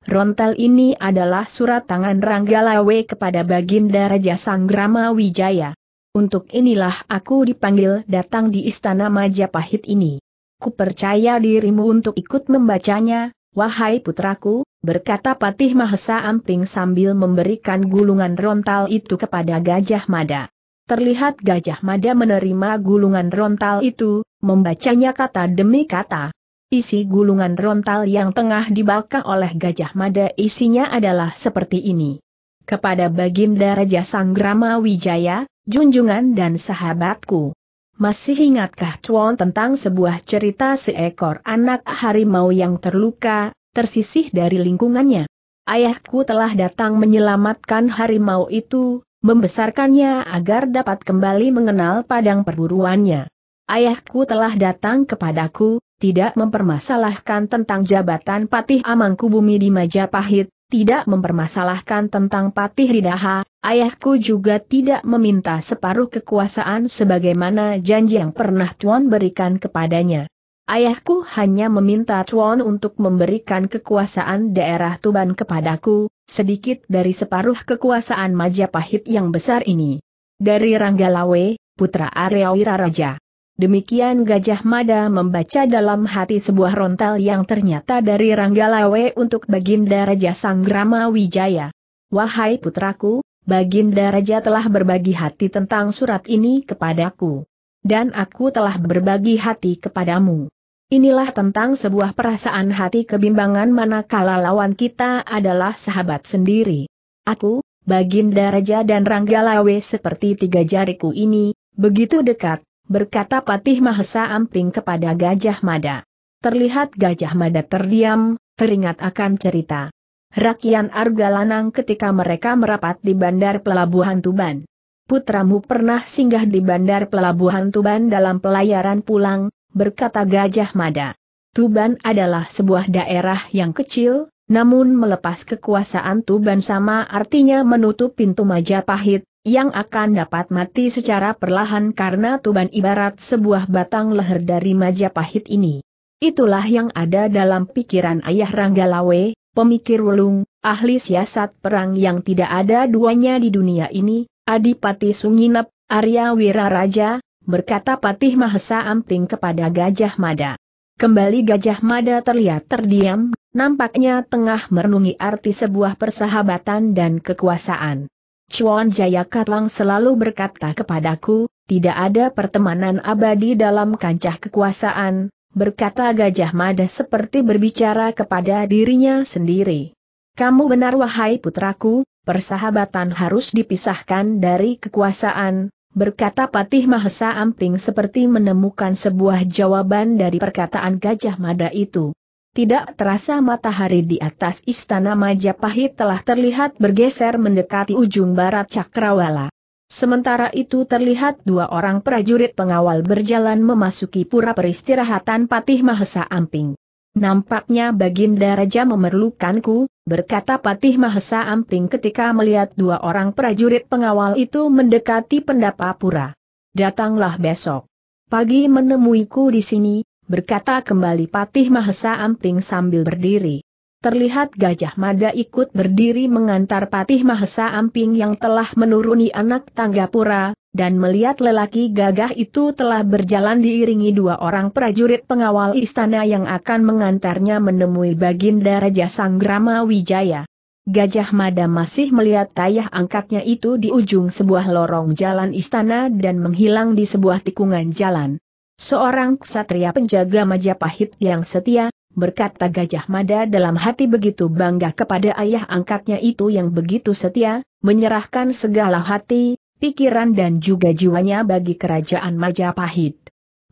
Rontel ini adalah surat tangan Ranggalawe kepada Baginda Raja Sanggrama Wijaya. Untuk inilah aku dipanggil datang di Istana Majapahit ini. Kupercaya dirimu untuk ikut membacanya, wahai putraku, berkata Patih Mahesa Amping sambil memberikan gulungan rontal itu kepada Gajah Mada. Terlihat Gajah Mada menerima gulungan rontal itu, membacanya kata demi kata. Isi gulungan rontal yang tengah dibakar oleh Gajah Mada isinya adalah seperti ini. Kepada Baginda Raja Sanggrama Wijaya, junjungan dan sahabatku. Masih ingatkah Tuan tentang sebuah cerita seekor anak harimau yang terluka, tersisih dari lingkungannya? Ayahku telah datang menyelamatkan harimau itu, membesarkannya agar dapat kembali mengenal padang perburuannya. Ayahku telah datang kepadaku, tidak mempermasalahkan tentang jabatan Patih Amangkubumi di Majapahit, tidak mempermasalahkan tentang Patih Ridaha, ayahku juga tidak meminta separuh kekuasaan sebagaimana janji yang pernah Tuan berikan kepadanya. Ayahku hanya meminta Tuan untuk memberikan kekuasaan daerah Tuban kepadaku, sedikit dari separuh kekuasaan Majapahit yang besar ini. Dari Ranggalawe, putra Areawira Raja. Demikian Gajah Mada membaca dalam hati sebuah rontal yang ternyata dari Ranggalawe untuk Baginda Raja Sanggrama Wijaya. Wahai putraku, Baginda Raja telah berbagi hati tentang surat ini kepadaku. Dan aku telah berbagi hati kepadamu. Inilah tentang sebuah perasaan hati kebimbangan manakala lawan kita adalah sahabat sendiri. Aku, Baginda Raja dan Ranggalawe seperti tiga jariku ini, begitu dekat, berkata Patih Mahesa Amping kepada Gajah Mada. Terlihat Gajah Mada terdiam, teringat akan cerita. Rakian Argalanang ketika mereka merapat di bandar pelabuhan Tuban. Putramu pernah singgah di bandar pelabuhan Tuban dalam pelayaran pulang, berkata Gajah Mada. Tuban adalah sebuah daerah yang kecil, namun melepas kekuasaan Tuban sama artinya menutup pintu Majapahit, yang akan dapat mati secara perlahan karena Tuban ibarat sebuah batang leher dari Majapahit ini. Itulah yang ada dalam pikiran ayah Ranggalawe, pemikir ulung, ahli siasat perang yang tidak ada duanya di dunia ini, Adipati Sunginep, Arya Wiraraja, berkata Patih Mahesa Amting kepada Gajah Mada. Kembali Gajah Mada terlihat terdiam, nampaknya tengah merenungi arti sebuah persahabatan dan kekuasaan. Chuan Jaya Katlang selalu berkata kepadaku, tidak ada pertemanan abadi dalam kancah kekuasaan, berkata Gajah Mada seperti berbicara kepada dirinya sendiri. Kamu benar wahai putraku, persahabatan harus dipisahkan dari kekuasaan, berkata Patih Mahesa Amping seperti menemukan sebuah jawaban dari perkataan Gajah Mada itu. Tidak terasa matahari di atas istana Majapahit telah terlihat bergeser mendekati ujung barat Cakrawala. Sementara itu terlihat dua orang prajurit pengawal berjalan memasuki pura peristirahatan Patih Mahesa Amping. Nampaknya Baginda Raja memerlukanku, berkata Patih Mahesa Amping ketika melihat dua orang prajurit pengawal itu mendekati pendapa pura. Datanglah besok. Pagi menemuiku di sini, berkata kembali Patih Mahesa Amping sambil berdiri. Terlihat Gajah Mada ikut berdiri mengantar Patih Mahesa Amping yang telah menuruni anak tangga pura, dan melihat lelaki gagah itu telah berjalan diiringi dua orang prajurit pengawal istana yang akan mengantarnya menemui Baginda Raja Sanggrama Wijaya. Gajah Mada masih melihat tayah angkatnya itu di ujung sebuah lorong jalan istana dan menghilang di sebuah tikungan jalan. Seorang ksatria penjaga Majapahit yang setia, berkata Gajah Mada dalam hati begitu bangga kepada ayah angkatnya itu yang begitu setia, menyerahkan segala hati, pikiran dan juga jiwanya bagi kerajaan Majapahit.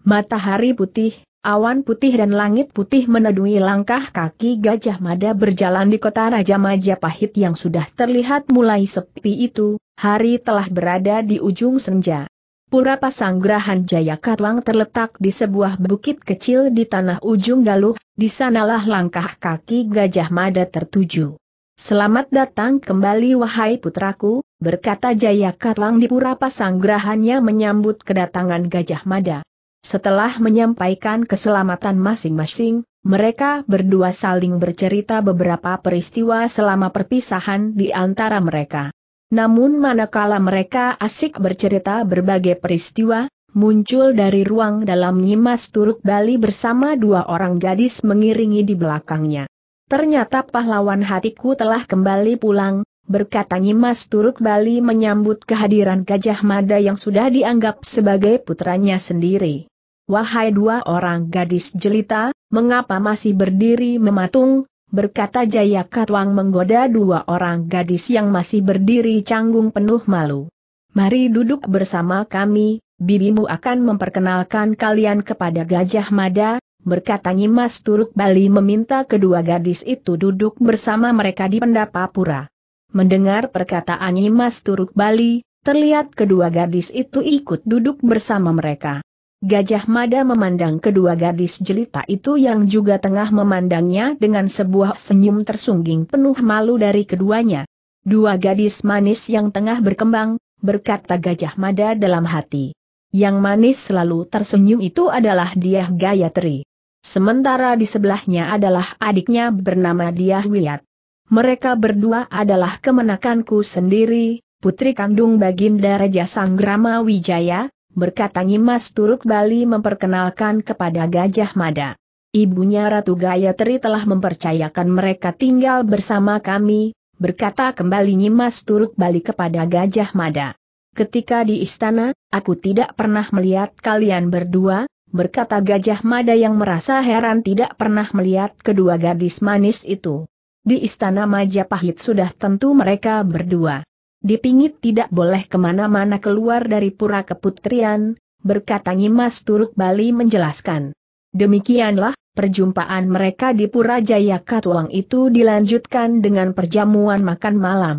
Matahari putih, awan putih dan langit putih menedui langkah kaki Gajah Mada berjalan di kota Raja Majapahit yang sudah terlihat mulai sepi itu, hari telah berada di ujung senja. Pura Pasanggrahan Jayakatwang terletak di sebuah bukit kecil di tanah ujung Galuh, di sanalah langkah kaki Gajah Mada tertuju. Selamat datang kembali wahai putraku, berkata di pura pasanggrahannya menyambut kedatangan Gajah Mada. Setelah menyampaikan keselamatan masing-masing, mereka berdua saling bercerita beberapa peristiwa selama perpisahan di antara mereka. Namun manakala mereka asik bercerita berbagai peristiwa, muncul dari ruang dalam Nyimas Turuk Bali bersama dua orang gadis mengiringi di belakangnya. Ternyata pahlawan hatiku telah kembali pulang, berkata Nyimas Turuk Bali menyambut kehadiran Gajah Mada yang sudah dianggap sebagai putranya sendiri. Wahai dua orang gadis jelita, mengapa masih berdiri mematung, berkata Jaya Katwang menggoda dua orang gadis yang masih berdiri canggung penuh malu. Mari duduk bersama kami, bibimu akan memperkenalkan kalian kepada Gajah Mada, berkata Nyimas Turuk Bali meminta kedua gadis itu duduk bersama mereka di pendapa pura. Mendengar perkataan Nyimas Turuk Bali, terlihat kedua gadis itu ikut duduk bersama mereka. Gajah Mada memandang kedua gadis jelita itu yang juga tengah memandangnya dengan sebuah senyum tersungging penuh malu dari keduanya. Dua gadis manis yang tengah berkembang, berkata Gajah Mada dalam hati. Yang manis selalu tersenyum itu adalah Diah Gayatri. Sementara di sebelahnya adalah adiknya bernama Diah Wiliard. Mereka berdua adalah kemenakanku sendiri, putri kandung Baginda Raja Sanggrama Wijaya, berkata Nyimas Turuk Bali memperkenalkan kepada Gajah Mada. Ibunya Ratu Gayatri telah mempercayakan mereka tinggal bersama kami, berkata kembali Nyimas Turuk Bali kepada Gajah Mada. Ketika di istana, aku tidak pernah melihat kalian berdua, berkata Gajah Mada yang merasa heran tidak pernah melihat kedua gadis manis itu. Di istana Majapahit sudah tentu mereka berdua. Dipingit tidak boleh kemana-mana keluar dari pura keputrian, berkata Nyimas Turuk Bali menjelaskan. Demikianlah, perjumpaan mereka di Pura Jaya Katuang itu dilanjutkan dengan perjamuan makan malam.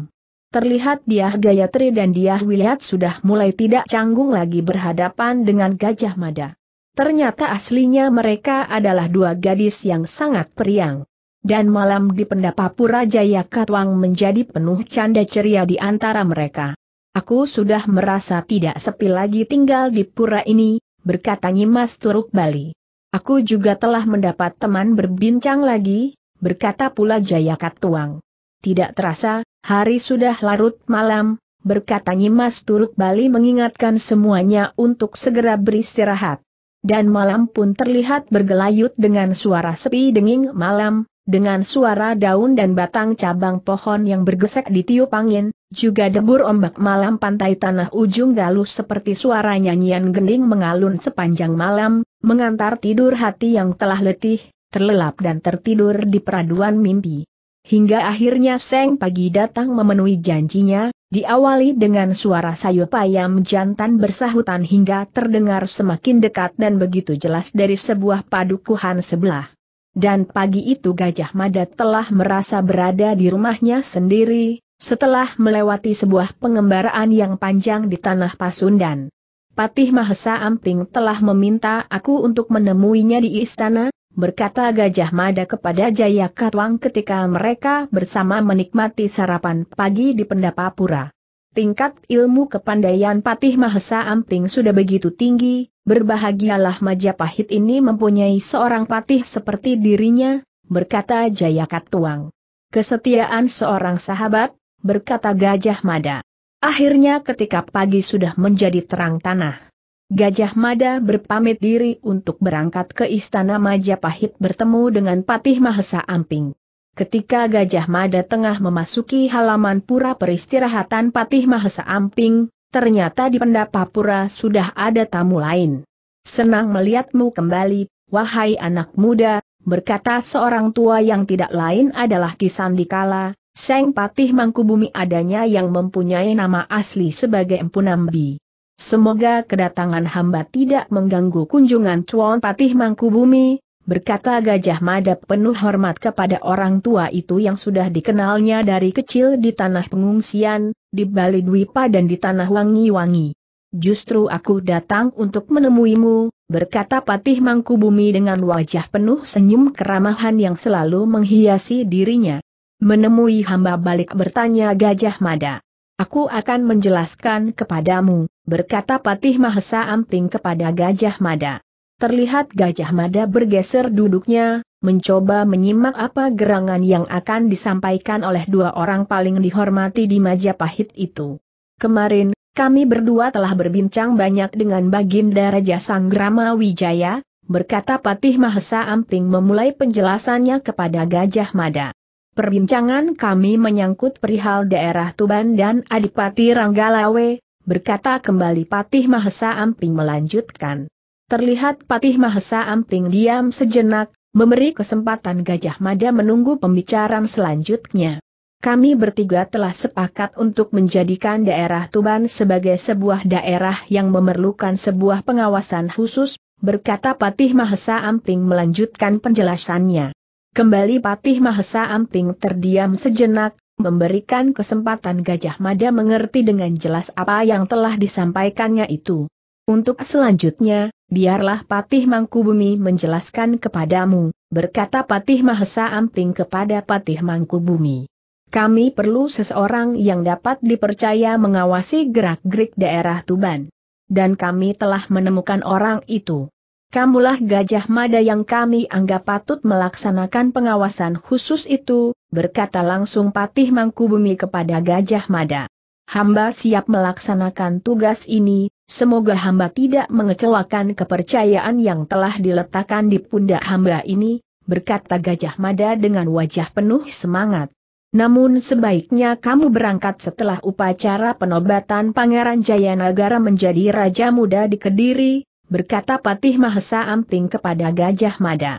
Terlihat Diah Gayatri dan Diah Wiliat sudah mulai tidak canggung lagi berhadapan dengan Gajah Mada. Ternyata aslinya mereka adalah dua gadis yang sangat periang. Dan malam di Pura Jaya Katwang menjadi penuh canda ceria di antara mereka. Aku sudah merasa tidak sepi lagi tinggal di pura ini, berkata Nyimas Turuk Bali. Aku juga telah mendapat teman berbincang lagi, berkata pula Jaya Katwang. Tidak terasa, hari sudah larut malam, berkata Nyimas Turuk Bali mengingatkan semuanya untuk segera beristirahat dan malam pun terlihat bergelayut dengan suara sepi denging malam, dengan suara daun dan batang cabang pohon yang bergesek di tiup angin, juga debur ombak malam pantai tanah ujung Galuh seperti suara nyanyian gending mengalun sepanjang malam, mengantar tidur hati yang telah letih, terlelap dan tertidur di peraduan mimpi. Hingga akhirnya Seng pagi datang memenuhi janjinya, Diawali dengan suara sayup ayam jantan bersahutan hingga terdengar semakin dekat dan begitu jelas dari sebuah padukuhan sebelah. Dan pagi itu Gajah Mada telah merasa berada di rumahnya sendiri, setelah melewati sebuah pengembaraan yang panjang di tanah Pasundan. Patih Mahesa Amping telah meminta aku untuk menemuinya di istana, berkata Gajah Mada kepada Jaya Katwang ketika mereka bersama menikmati sarapan pagi di Pendapa Pura. Tingkat ilmu kepandaian Patih Mahesa Amping sudah begitu tinggi, berbahagialah Majapahit ini mempunyai seorang patih seperti dirinya, berkata Jaya Katwang. Kesetiaan seorang sahabat, berkata Gajah Mada. Akhirnya ketika pagi sudah menjadi terang tanah. Gajah Mada berpamit diri untuk berangkat ke Istana Majapahit bertemu dengan Patih Mahesa Amping. Ketika Gajah Mada tengah memasuki halaman pura peristirahatan Patih Mahesa Amping, ternyata di pendapa pura sudah ada tamu lain. Senang melihatmu kembali, wahai anak muda, berkata seorang tua yang tidak lain adalah Kisan Kisandikala, Seng Patih Mangkubumi adanya yang mempunyai nama asli sebagai Empunambi. Semoga kedatangan hamba tidak mengganggu kunjungan Tuan Patih Mangkubumi, berkata Gajah Mada penuh hormat kepada orang tua itu yang sudah dikenalnya dari kecil di tanah pengungsian, di Bali Dwipa dan di tanah wangi-wangi. Justru aku datang untuk menemuimu, berkata Patih Mangkubumi dengan wajah penuh senyum keramahan yang selalu menghiasi dirinya. Menemui hamba balik bertanya Gajah Mada. Aku akan menjelaskan kepadamu, berkata Patih Mahesa Amping kepada Gajah Mada. Terlihat Gajah Mada bergeser duduknya, mencoba menyimak apa gerangan yang akan disampaikan oleh dua orang paling dihormati di Majapahit itu. Kemarin, kami berdua telah berbincang banyak dengan Baginda Raja Sanggrama Wijaya, berkata Patih Mahesa Amping memulai penjelasannya kepada Gajah Mada. Perbincangan kami menyangkut perihal daerah Tuban dan Adipati Ranggalawe, berkata kembali Patih Mahesa Amping melanjutkan. Terlihat Patih Mahesa Amping diam sejenak, memberi kesempatan Gajah Mada menunggu pembicaraan selanjutnya. Kami bertiga telah sepakat untuk menjadikan daerah Tuban sebagai sebuah daerah yang memerlukan sebuah pengawasan khusus, berkata Patih Mahesa Amping melanjutkan penjelasannya. Kembali Patih Mahesa Amping terdiam sejenak, memberikan kesempatan Gajah Mada mengerti dengan jelas apa yang telah disampaikannya itu. Untuk selanjutnya, biarlah Patih Mangkubumi menjelaskan kepadamu, berkata Patih Mahesa Amping kepada Patih Mangkubumi. Kami perlu seseorang yang dapat dipercaya mengawasi gerak-gerik daerah Tuban. Dan kami telah menemukan orang itu. Kamulah Gajah Mada yang kami anggap patut melaksanakan pengawasan khusus itu, berkata langsung Patih Mangkubumi kepada Gajah Mada. Hamba siap melaksanakan tugas ini, semoga hamba tidak mengecewakan kepercayaan yang telah diletakkan di pundak hamba ini, berkata Gajah Mada dengan wajah penuh semangat. Namun sebaiknya kamu berangkat setelah upacara penobatan Pangeran Jayanagara menjadi Raja Muda di Kediri, berkata Patih Mahesa Amping kepada Gajah Mada.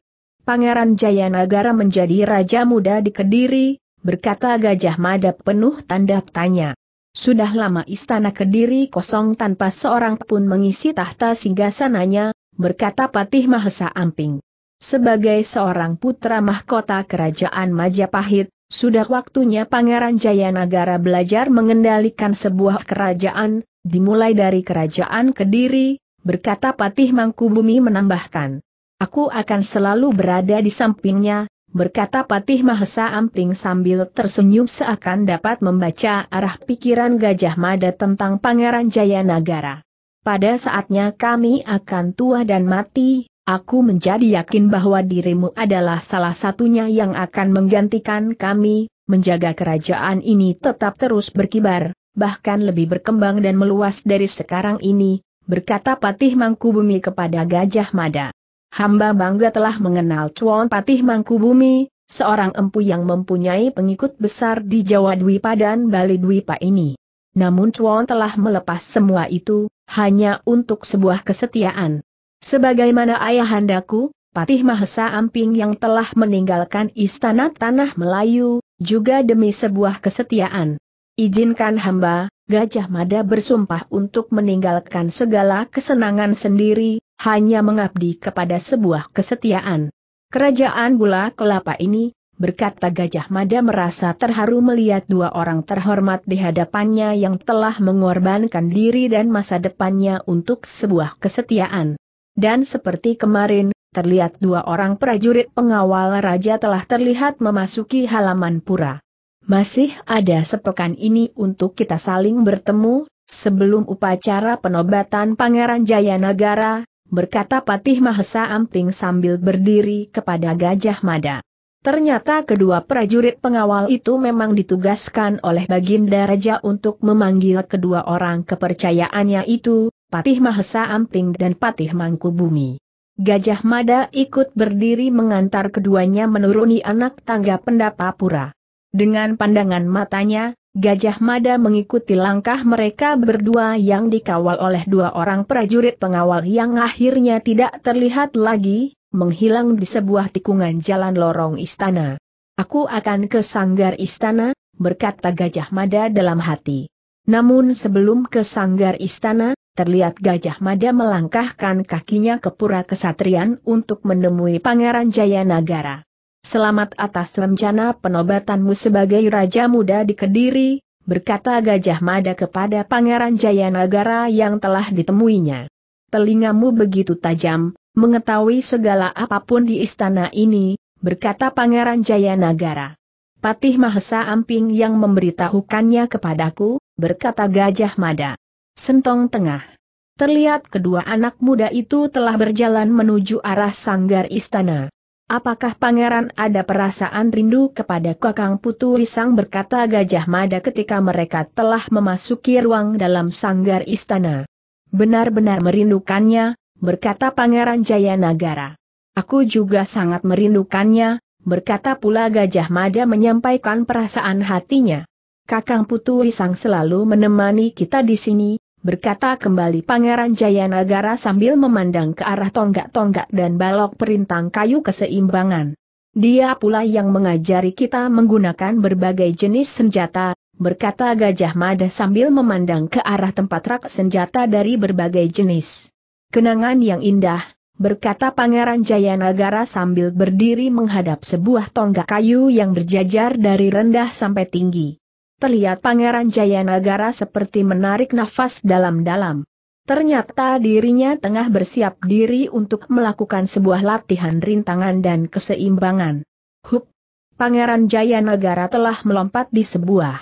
Pangeran Jayanagara menjadi raja muda di Kediri, berkata Gajah Mada penuh tanda tanya. Sudah lama istana Kediri kosong tanpa seorang pun mengisi tahta singgasananya, berkata Patih Mahesa Amping. Sebagai seorang putra mahkota kerajaan Majapahit, sudah waktunya Pangeran Jayanagara belajar mengendalikan sebuah kerajaan, dimulai dari kerajaan Kediri, berkata Patih Mangkubumi menambahkan. Aku akan selalu berada di sampingnya, berkata Patih Mahesa Amping sambil tersenyum seakan dapat membaca arah pikiran Gajah Mada tentang Pangeran Jayanagara. Pada saatnya kami akan tua dan mati, aku menjadi yakin bahwa dirimu adalah salah satunya yang akan menggantikan kami, menjaga kerajaan ini tetap terus berkibar, bahkan lebih berkembang dan meluas dari sekarang ini, berkata Patih Mangkubumi kepada Gajah Mada. Hamba bangga telah mengenal Cuan Patih Mangkubumi, seorang empu yang mempunyai pengikut besar di Jawa dwipa dan Bali dwipa ini. Namun Cuan telah melepas semua itu, hanya untuk sebuah kesetiaan. Sebagaimana ayahandaku, Patih Mahesa Amping yang telah meninggalkan istana tanah Melayu, juga demi sebuah kesetiaan. Izinkan hamba, Gajah Mada bersumpah untuk meninggalkan segala kesenangan sendiri, hanya mengabdi kepada sebuah kesetiaan. Kerajaan Gula Kelapa ini, berkata Gajah Mada merasa terharu melihat dua orang terhormat di hadapannya yang telah mengorbankan diri dan masa depannya untuk sebuah kesetiaan. Dan seperti kemarin, terlihat dua orang prajurit pengawal raja telah terlihat memasuki halaman pura. Masih ada sepekan ini untuk kita saling bertemu, sebelum upacara penobatan Pangeran Jayanagara, berkata Patih Mahesa Amping sambil berdiri kepada Gajah Mada. Ternyata kedua prajurit pengawal itu memang ditugaskan oleh Baginda Raja untuk memanggil kedua orang kepercayaannya itu, Patih Mahesa Amping dan Patih Mangkubumi. Gajah Mada ikut berdiri mengantar keduanya menuruni anak tangga Pendapa Pura. Dengan pandangan matanya, Gajah Mada mengikuti langkah mereka berdua yang dikawal oleh dua orang prajurit pengawal yang akhirnya tidak terlihat lagi, menghilang di sebuah tikungan jalan lorong istana. Aku akan ke sanggar istana, berkata Gajah Mada dalam hati. Namun sebelum ke sanggar istana, terlihat Gajah Mada melangkahkan kakinya ke Pura Kesatrian untuk menemui Pangeran Jayanagara. Selamat atas rencana penobatanmu sebagai Raja Muda di Kediri, berkata Gajah Mada kepada Pangeran Jayanagara yang telah ditemuinya. Telingamu begitu tajam, mengetahui segala apapun di istana ini, berkata Pangeran Jayanagara. Patih Mahesa Amping yang memberitahukannya kepadaku, berkata Gajah Mada. Sentong tengah. Terlihat kedua anak muda itu telah berjalan menuju arah sanggar istana. Apakah pangeran ada perasaan rindu kepada Kakang Putu Risang berkata Gajah Mada ketika mereka telah memasuki ruang dalam sanggar istana. Benar-benar merindukannya, berkata Pangeran Jayanagara. Aku juga sangat merindukannya, berkata pula Gajah Mada menyampaikan perasaan hatinya. Kakang Putu Risang selalu menemani kita di sini, berkata kembali Pangeran Jayanagara sambil memandang ke arah tonggak-tonggak dan balok perintang kayu keseimbangan. Dia pula yang mengajari kita menggunakan berbagai jenis senjata, berkata Gajah Mada sambil memandang ke arah tempat rak senjata dari berbagai jenis. Kenangan yang indah, berkata Pangeran Jayanagara sambil berdiri menghadap sebuah tonggak kayu yang berjajar dari rendah sampai tinggi terlihat Pangeran Jayanagara seperti menarik nafas dalam-dalam. Ternyata dirinya tengah bersiap diri untuk melakukan sebuah latihan rintangan dan keseimbangan. Hup! Pangeran Jayanagara telah melompat di sebuah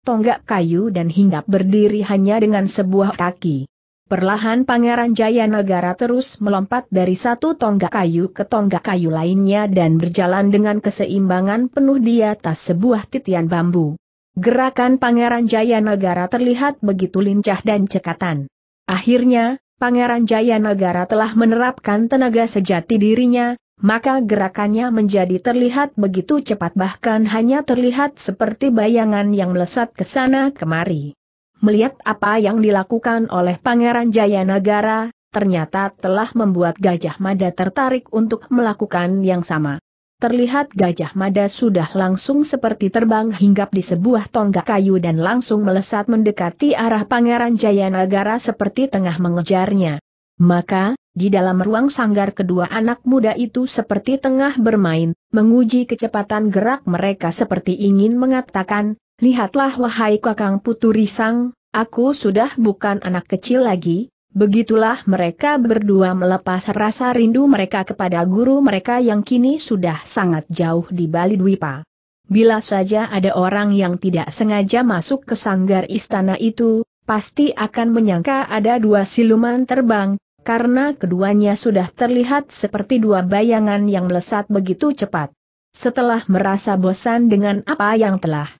tonggak kayu dan hinggap berdiri hanya dengan sebuah kaki. Perlahan Pangeran Jayanagara terus melompat dari satu tonggak kayu ke tonggak kayu lainnya dan berjalan dengan keseimbangan penuh di atas sebuah titian bambu. Gerakan Pangeran Jayanagara terlihat begitu lincah dan cekatan. Akhirnya, Pangeran Jayanagara telah menerapkan tenaga sejati dirinya, maka gerakannya menjadi terlihat begitu cepat bahkan hanya terlihat seperti bayangan yang melesat ke sana kemari. Melihat apa yang dilakukan oleh Pangeran Jayanagara, ternyata telah membuat Gajah Mada tertarik untuk melakukan yang sama terlihat gajah mada sudah langsung seperti terbang hinggap di sebuah tonggak kayu dan langsung melesat mendekati arah Pangeran Jayanagara seperti tengah mengejarnya. Maka, di dalam ruang sanggar kedua anak muda itu seperti tengah bermain, menguji kecepatan gerak mereka seperti ingin mengatakan, Lihatlah wahai kakang putu risang, aku sudah bukan anak kecil lagi, Begitulah mereka berdua melepas rasa rindu mereka kepada guru mereka yang kini sudah sangat jauh di Bali Dwipa. Bila saja ada orang yang tidak sengaja masuk ke sanggar istana itu, pasti akan menyangka ada dua siluman terbang, karena keduanya sudah terlihat seperti dua bayangan yang melesat begitu cepat. Setelah merasa bosan dengan apa yang telah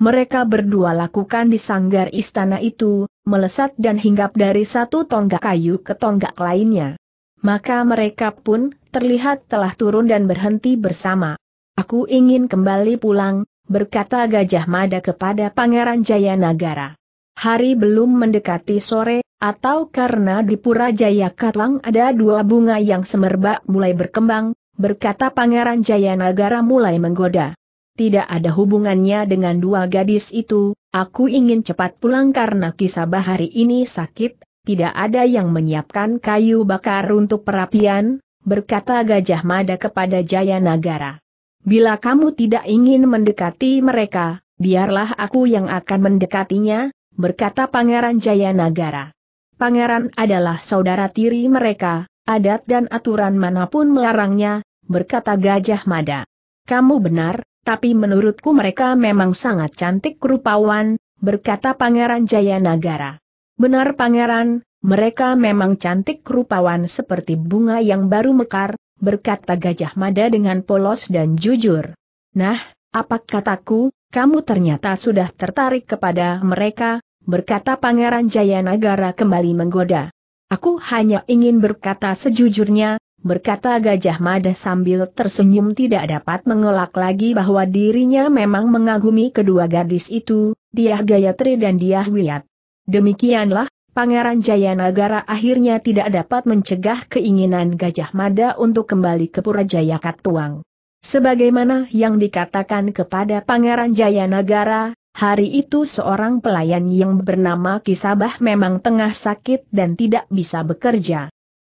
mereka berdua lakukan di sanggar istana itu, melesat dan hinggap dari satu tonggak kayu ke tonggak lainnya. Maka mereka pun terlihat telah turun dan berhenti bersama. Aku ingin kembali pulang, berkata Gajah Mada kepada Pangeran Jayanagara. Hari belum mendekati sore, atau karena di Pura Jaya Katwang ada dua bunga yang semerbak mulai berkembang, berkata Pangeran Jayanagara mulai menggoda tidak ada hubungannya dengan dua gadis itu, aku ingin cepat pulang karena kisah hari ini sakit, tidak ada yang menyiapkan kayu bakar untuk perapian, berkata Gajah Mada kepada Jaya Nagara. Bila kamu tidak ingin mendekati mereka, biarlah aku yang akan mendekatinya, berkata Pangeran Jaya Nagara. Pangeran adalah saudara tiri mereka, adat dan aturan manapun melarangnya, berkata Gajah Mada. Kamu benar, tapi menurutku mereka memang sangat cantik rupawan, berkata Pangeran Jayanagara. Benar Pangeran, mereka memang cantik rupawan seperti bunga yang baru mekar, berkata Gajah Mada dengan polos dan jujur. Nah, apa kataku, kamu ternyata sudah tertarik kepada mereka, berkata Pangeran Jayanagara kembali menggoda. Aku hanya ingin berkata sejujurnya, berkata Gajah Mada sambil tersenyum tidak dapat mengelak lagi bahwa dirinya memang mengagumi kedua gadis itu, Diah Gayatri dan Diah Wiat. Demikianlah, Pangeran Jayanagara akhirnya tidak dapat mencegah keinginan Gajah Mada untuk kembali ke Pura Katuang. Sebagaimana yang dikatakan kepada Pangeran Jayanagara, Hari itu seorang pelayan yang bernama Kisabah memang tengah sakit dan tidak bisa bekerja.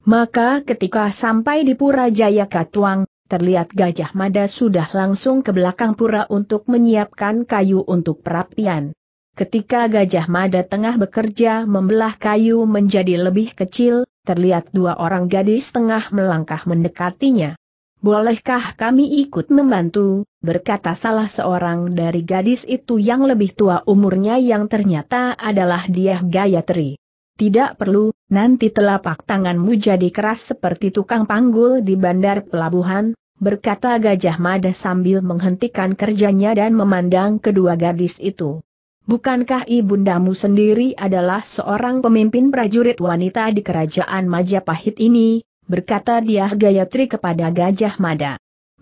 Maka ketika sampai di Pura Jaya Katuang, terlihat Gajah Mada sudah langsung ke belakang pura untuk menyiapkan kayu untuk perapian. Ketika Gajah Mada tengah bekerja membelah kayu menjadi lebih kecil, terlihat dua orang gadis tengah melangkah mendekatinya. Bolehkah kami ikut membantu, berkata salah seorang dari gadis itu yang lebih tua umurnya yang ternyata adalah dia Gayatri. Tidak perlu, nanti telapak tanganmu jadi keras seperti tukang panggul di bandar pelabuhan, berkata Gajah Mada sambil menghentikan kerjanya dan memandang kedua gadis itu. Bukankah ibundamu sendiri adalah seorang pemimpin prajurit wanita di kerajaan Majapahit ini, berkata Diah Gayatri kepada Gajah Mada.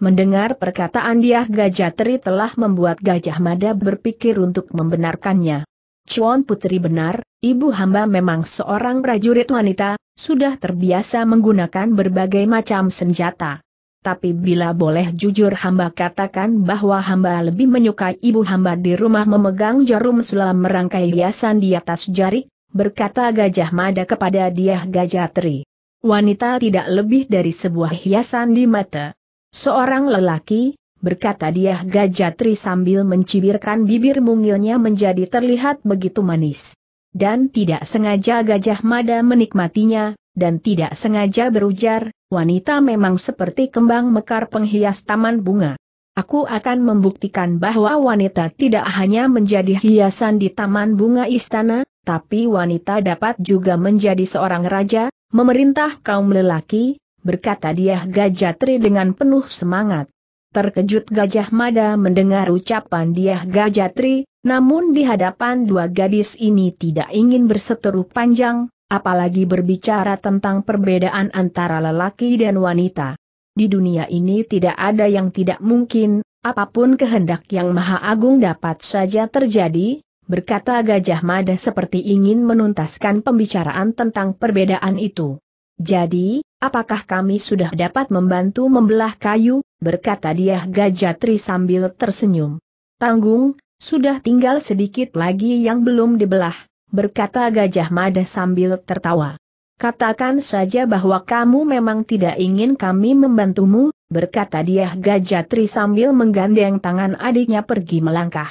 Mendengar perkataan Diah Gajatri telah membuat Gajah Mada berpikir untuk membenarkannya. Cuan Putri benar, ibu hamba memang seorang prajurit wanita, sudah terbiasa menggunakan berbagai macam senjata. Tapi bila boleh jujur hamba katakan bahwa hamba lebih menyukai ibu hamba di rumah memegang jarum sulam merangkai hiasan di atas jari, berkata Gajah Mada kepada dia Gajatri. Wanita tidak lebih dari sebuah hiasan di mata. Seorang lelaki, berkata dia Gajatri sambil mencibirkan bibir mungilnya menjadi terlihat begitu manis. Dan tidak sengaja Gajah Mada menikmatinya, dan tidak sengaja berujar, wanita memang seperti kembang mekar penghias taman bunga. Aku akan membuktikan bahwa wanita tidak hanya menjadi hiasan di taman bunga istana, tapi wanita dapat juga menjadi seorang raja, memerintah kaum lelaki, berkata dia Gajatri dengan penuh semangat. Terkejut Gajah Mada mendengar ucapan dia Gajatri, namun di hadapan dua gadis ini tidak ingin berseteru panjang, apalagi berbicara tentang perbedaan antara lelaki dan wanita. Di dunia ini tidak ada yang tidak mungkin, apapun kehendak yang maha agung dapat saja terjadi, berkata Gajah Mada seperti ingin menuntaskan pembicaraan tentang perbedaan itu. Jadi, apakah kami sudah dapat membantu membelah kayu, berkata dia Gajatri sambil tersenyum. Tanggung, sudah tinggal sedikit lagi yang belum dibelah, berkata Gajah Mada sambil tertawa. Katakan saja bahwa kamu memang tidak ingin kami membantumu, berkata dia Gajatri sambil menggandeng tangan adiknya pergi melangkah.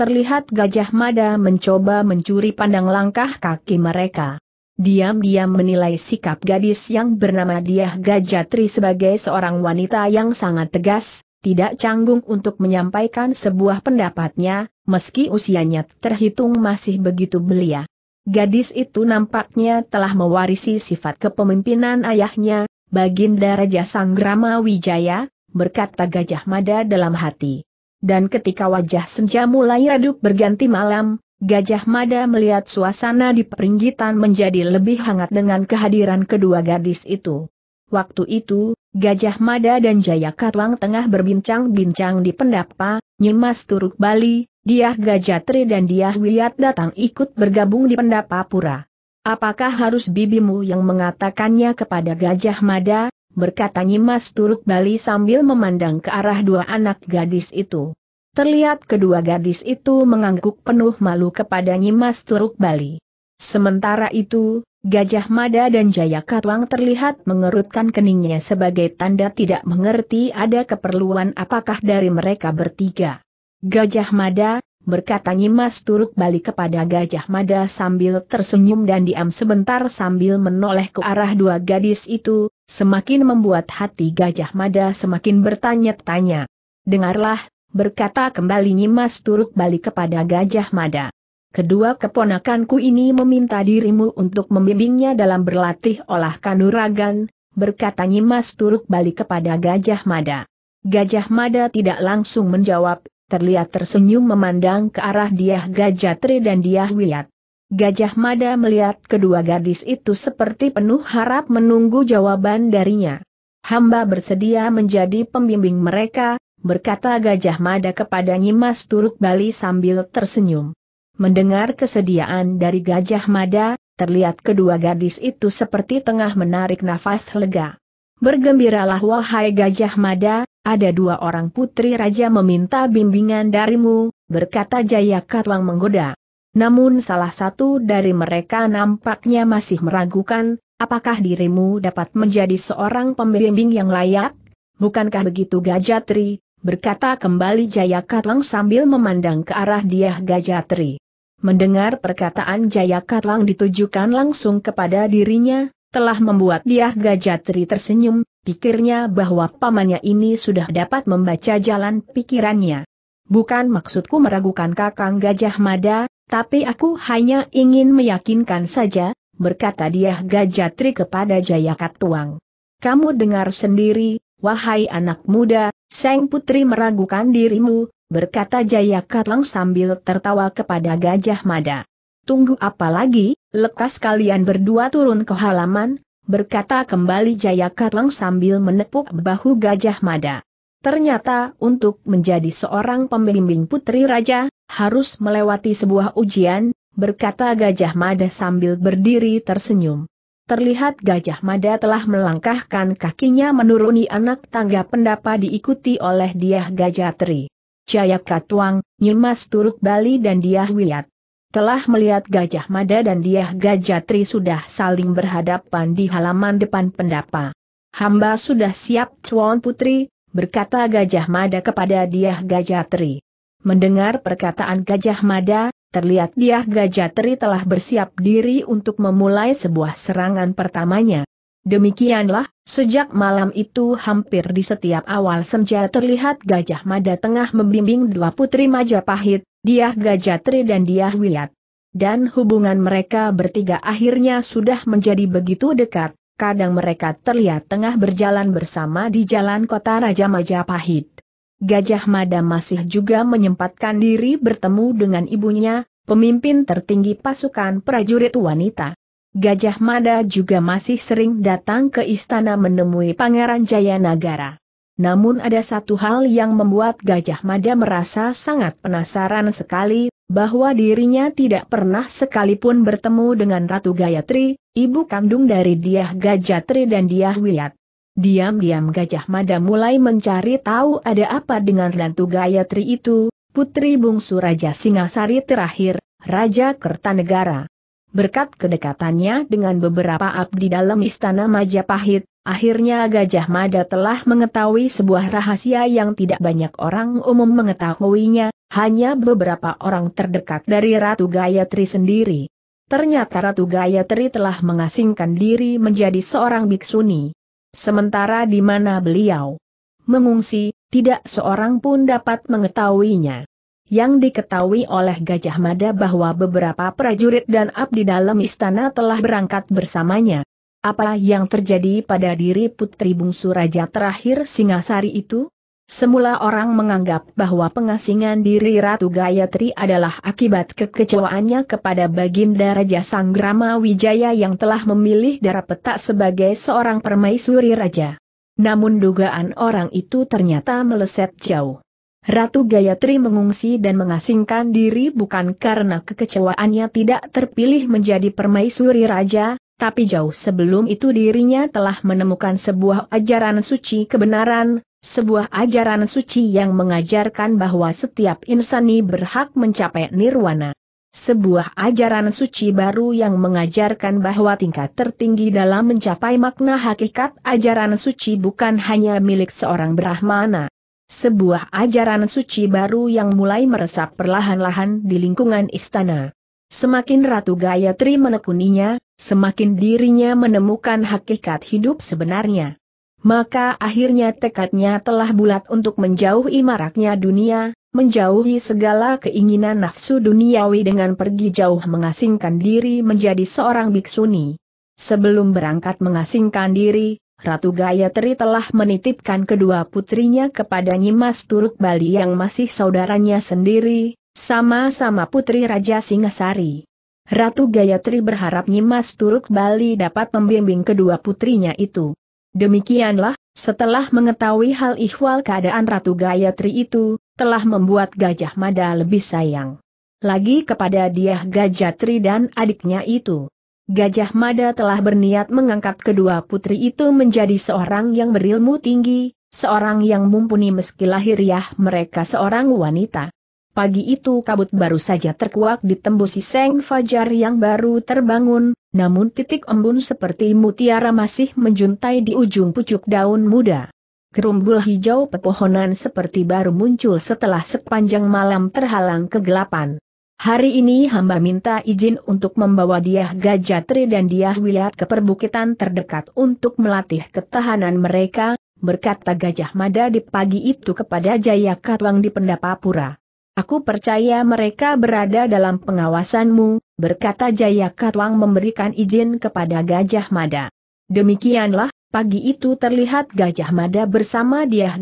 Terlihat Gajah Mada mencoba mencuri pandang langkah kaki mereka diam-diam menilai sikap gadis yang bernama Diah Gajatri sebagai seorang wanita yang sangat tegas, tidak canggung untuk menyampaikan sebuah pendapatnya, meski usianya terhitung masih begitu belia. Gadis itu nampaknya telah mewarisi sifat kepemimpinan ayahnya, Baginda Raja Sanggrama Wijaya, berkata Gajah Mada dalam hati. Dan ketika wajah senja mulai redup berganti malam, Gajah Mada melihat suasana di peringgitan menjadi lebih hangat dengan kehadiran kedua gadis itu. Waktu itu, Gajah Mada dan Jaya Katwang tengah berbincang-bincang di pendapa, Nyimas Turuk Bali, Diah Gajatri dan Diah Wiyat datang ikut bergabung di pendapa pura. Apakah harus bibimu yang mengatakannya kepada Gajah Mada, berkata Nyimas Turuk Bali sambil memandang ke arah dua anak gadis itu. Terlihat kedua gadis itu mengangguk penuh malu kepada Nyimas Turuk Bali. Sementara itu, Gajah Mada dan Jaya Katwang terlihat mengerutkan keningnya sebagai tanda tidak mengerti ada keperluan apakah dari mereka bertiga. Gajah Mada, berkata Nyimas Turuk Bali kepada Gajah Mada sambil tersenyum dan diam sebentar sambil menoleh ke arah dua gadis itu, semakin membuat hati Gajah Mada semakin bertanya-tanya. Dengarlah, berkata kembali Nyimas Turuk balik kepada Gajah Mada. Kedua keponakanku ini meminta dirimu untuk membimbingnya dalam berlatih olah kanuragan, berkata Nyimas Turuk balik kepada Gajah Mada. Gajah Mada tidak langsung menjawab, terlihat tersenyum memandang ke arah Diah Gajatri dan Diah Wiyat. Gajah Mada melihat kedua gadis itu seperti penuh harap menunggu jawaban darinya. Hamba bersedia menjadi pembimbing mereka, berkata Gajah Mada kepada Nyimas Turut Bali sambil tersenyum. Mendengar kesediaan dari Gajah Mada, terlihat kedua gadis itu seperti tengah menarik nafas lega. Bergembiralah wahai Gajah Mada, ada dua orang putri raja meminta bimbingan darimu, berkata Jaya Katwang menggoda. Namun salah satu dari mereka nampaknya masih meragukan, apakah dirimu dapat menjadi seorang pembimbing yang layak? Bukankah begitu Gajatri, berkata kembali Jayakatlang sambil memandang ke arah Diah Gajatri. Mendengar perkataan Jayakatlang ditujukan langsung kepada dirinya, telah membuat Diah Gajatri tersenyum, pikirnya bahwa pamannya ini sudah dapat membaca jalan pikirannya. Bukan maksudku meragukan Kakang Gajah Mada, tapi aku hanya ingin meyakinkan saja, berkata Diah Gajatri kepada Katuang. Kamu dengar sendiri, wahai anak muda, Seng Putri meragukan dirimu, berkata Jaya Katlang sambil tertawa kepada Gajah Mada. Tunggu apa lagi, lekas kalian berdua turun ke halaman, berkata kembali Jaya Katlang sambil menepuk bahu Gajah Mada. Ternyata untuk menjadi seorang pembimbing putri raja, harus melewati sebuah ujian, berkata Gajah Mada sambil berdiri tersenyum. Terlihat Gajah Mada telah melangkahkan kakinya menuruni anak tangga pendapa diikuti oleh Diah Gajah Tri. Jaya Katuang, Nyimas Turuk Bali dan Diah Wiyat. Telah melihat Gajah Mada dan Diah Gajah Tri sudah saling berhadapan di halaman depan pendapa. Hamba sudah siap Tuan Putri, berkata Gajah Mada kepada Diah Gajah Tri. Mendengar perkataan Gajah Mada, terlihat dia Teri telah bersiap diri untuk memulai sebuah serangan pertamanya. Demikianlah, sejak malam itu hampir di setiap awal senja terlihat Gajah Mada tengah membimbing dua putri Majapahit, Diah Gajatri dan Diah Wiyat. Dan hubungan mereka bertiga akhirnya sudah menjadi begitu dekat, kadang mereka terlihat tengah berjalan bersama di jalan kota Raja Majapahit. Gajah Mada masih juga menyempatkan diri bertemu dengan ibunya, pemimpin tertinggi pasukan prajurit wanita. Gajah Mada juga masih sering datang ke istana menemui Pangeran Jayanagara. Namun ada satu hal yang membuat Gajah Mada merasa sangat penasaran sekali, bahwa dirinya tidak pernah sekalipun bertemu dengan Ratu Gayatri, ibu kandung dari Diah Gajatri dan Diah Wiyat. Diam-diam Gajah Mada mulai mencari tahu ada apa dengan Ratu Gayatri itu, putri bungsu Raja Singasari terakhir, Raja Kertanegara. Berkat kedekatannya dengan beberapa abdi dalam istana Majapahit, akhirnya Gajah Mada telah mengetahui sebuah rahasia yang tidak banyak orang umum mengetahuinya, hanya beberapa orang terdekat dari Ratu Gayatri sendiri. Ternyata Ratu Gayatri telah mengasingkan diri menjadi seorang biksuni. Sementara di mana beliau mengungsi, tidak seorang pun dapat mengetahuinya. Yang diketahui oleh Gajah Mada bahwa beberapa prajurit dan abdi dalam istana telah berangkat bersamanya. Apa yang terjadi pada diri putri bungsu raja terakhir Singasari itu? Semula orang menganggap bahwa pengasingan diri Ratu Gayatri adalah akibat kekecewaannya kepada Baginda Raja Sanggrama Wijaya yang telah memilih darah petak sebagai seorang permaisuri raja. Namun dugaan orang itu ternyata meleset jauh. Ratu Gayatri mengungsi dan mengasingkan diri bukan karena kekecewaannya tidak terpilih menjadi permaisuri raja, tapi jauh sebelum itu dirinya telah menemukan sebuah ajaran suci kebenaran, sebuah ajaran suci yang mengajarkan bahwa setiap insani berhak mencapai nirwana. Sebuah ajaran suci baru yang mengajarkan bahwa tingkat tertinggi dalam mencapai makna hakikat ajaran suci bukan hanya milik seorang Brahmana. Sebuah ajaran suci baru yang mulai meresap perlahan-lahan di lingkungan istana. Semakin Ratu Gayatri menekuninya, semakin dirinya menemukan hakikat hidup sebenarnya. Maka akhirnya tekadnya telah bulat untuk menjauhi maraknya dunia, menjauhi segala keinginan nafsu duniawi dengan pergi jauh mengasingkan diri menjadi seorang biksuni. Sebelum berangkat mengasingkan diri, Ratu Gayatri telah menitipkan kedua putrinya kepada Nyimas Turuk Bali yang masih saudaranya sendiri, sama-sama putri Raja Singasari. Ratu Gayatri berharap Nyimas Turuk Bali dapat membimbing kedua putrinya itu. Demikianlah, setelah mengetahui hal ihwal keadaan Ratu Gayatri itu, telah membuat Gajah Mada lebih sayang. Lagi kepada dia Gajatri dan adiknya itu. Gajah Mada telah berniat mengangkat kedua putri itu menjadi seorang yang berilmu tinggi, seorang yang mumpuni meski lahiriah mereka seorang wanita. Pagi itu kabut baru saja terkuak ditembusi seng fajar yang baru terbangun, namun titik embun seperti mutiara masih menjuntai di ujung pucuk daun muda. Gerumbul hijau pepohonan seperti baru muncul setelah sepanjang malam terhalang kegelapan. Hari ini hamba minta izin untuk membawa Diah Gajatri dan Diah Wilat ke perbukitan terdekat untuk melatih ketahanan mereka, berkata Gajah Mada di pagi itu kepada Jaya Katwang di Pendapapura. Aku percaya mereka berada dalam pengawasanmu, berkata Jaya Katwang memberikan izin kepada Gajah Mada. Demikianlah, pagi itu terlihat Gajah Mada bersama dia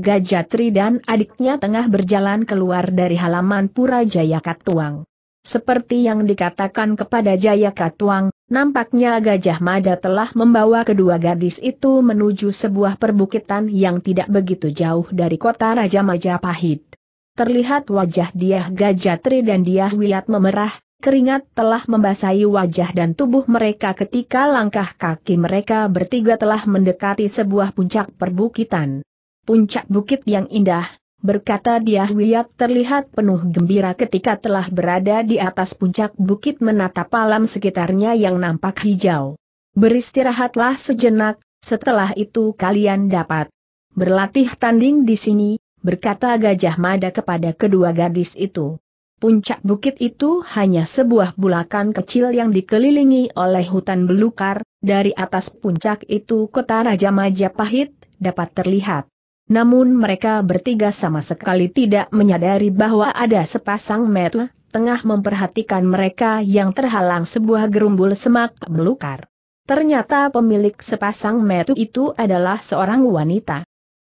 Tri dan adiknya tengah berjalan keluar dari halaman Pura Jaya Katwang. Seperti yang dikatakan kepada Jaya Katwang, nampaknya Gajah Mada telah membawa kedua gadis itu menuju sebuah perbukitan yang tidak begitu jauh dari kota Raja Majapahit terlihat wajah Diah Gajatri dan Diah Wiyat memerah, keringat telah membasahi wajah dan tubuh mereka ketika langkah kaki mereka bertiga telah mendekati sebuah puncak perbukitan. Puncak bukit yang indah, berkata Diah Wiyat terlihat penuh gembira ketika telah berada di atas puncak bukit menatap alam sekitarnya yang nampak hijau. Beristirahatlah sejenak, setelah itu kalian dapat berlatih tanding di sini, berkata Gajah Mada kepada kedua gadis itu. Puncak bukit itu hanya sebuah bulakan kecil yang dikelilingi oleh hutan belukar, dari atas puncak itu kota Raja Majapahit dapat terlihat. Namun mereka bertiga sama sekali tidak menyadari bahwa ada sepasang mata tengah memperhatikan mereka yang terhalang sebuah gerumbul semak belukar. Ternyata pemilik sepasang metu itu adalah seorang wanita.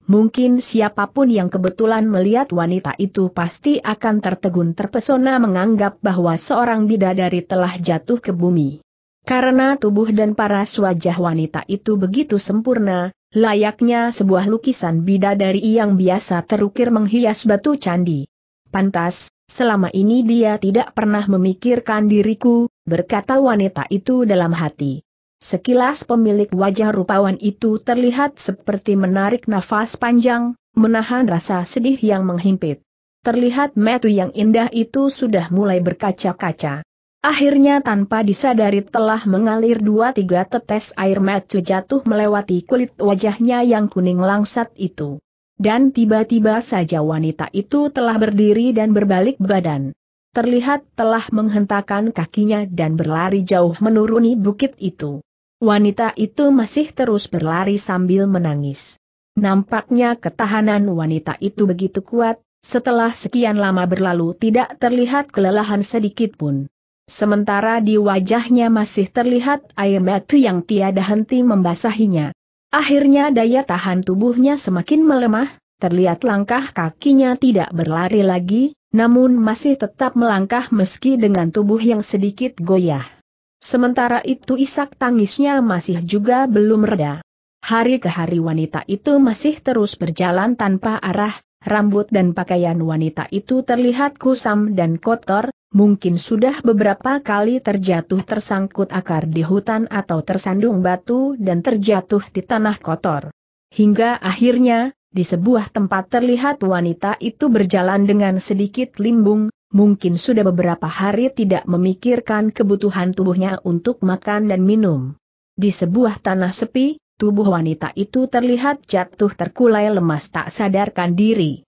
Mungkin siapapun yang kebetulan melihat wanita itu pasti akan tertegun terpesona menganggap bahwa seorang bidadari telah jatuh ke bumi. Karena tubuh dan paras wajah wanita itu begitu sempurna, layaknya sebuah lukisan bidadari yang biasa terukir menghias batu candi. Pantas, selama ini dia tidak pernah memikirkan diriku, berkata wanita itu dalam hati. Sekilas pemilik wajah rupawan itu terlihat seperti menarik nafas panjang, menahan rasa sedih yang menghimpit. Terlihat metu yang indah itu sudah mulai berkaca-kaca. Akhirnya tanpa disadari telah mengalir dua tiga tetes air mata jatuh melewati kulit wajahnya yang kuning langsat itu. Dan tiba-tiba saja wanita itu telah berdiri dan berbalik badan. Terlihat telah menghentakkan kakinya dan berlari jauh menuruni bukit itu. Wanita itu masih terus berlari sambil menangis. Nampaknya ketahanan wanita itu begitu kuat, setelah sekian lama berlalu tidak terlihat kelelahan sedikit pun. Sementara di wajahnya masih terlihat air mata yang tiada henti membasahinya. Akhirnya daya tahan tubuhnya semakin melemah, terlihat langkah kakinya tidak berlari lagi, namun masih tetap melangkah meski dengan tubuh yang sedikit goyah. Sementara itu isak tangisnya masih juga belum reda. Hari ke hari wanita itu masih terus berjalan tanpa arah, rambut dan pakaian wanita itu terlihat kusam dan kotor, mungkin sudah beberapa kali terjatuh tersangkut akar di hutan atau tersandung batu dan terjatuh di tanah kotor. Hingga akhirnya, di sebuah tempat terlihat wanita itu berjalan dengan sedikit limbung, mungkin sudah beberapa hari tidak memikirkan kebutuhan tubuhnya untuk makan dan minum. Di sebuah tanah sepi, tubuh wanita itu terlihat jatuh terkulai lemas tak sadarkan diri.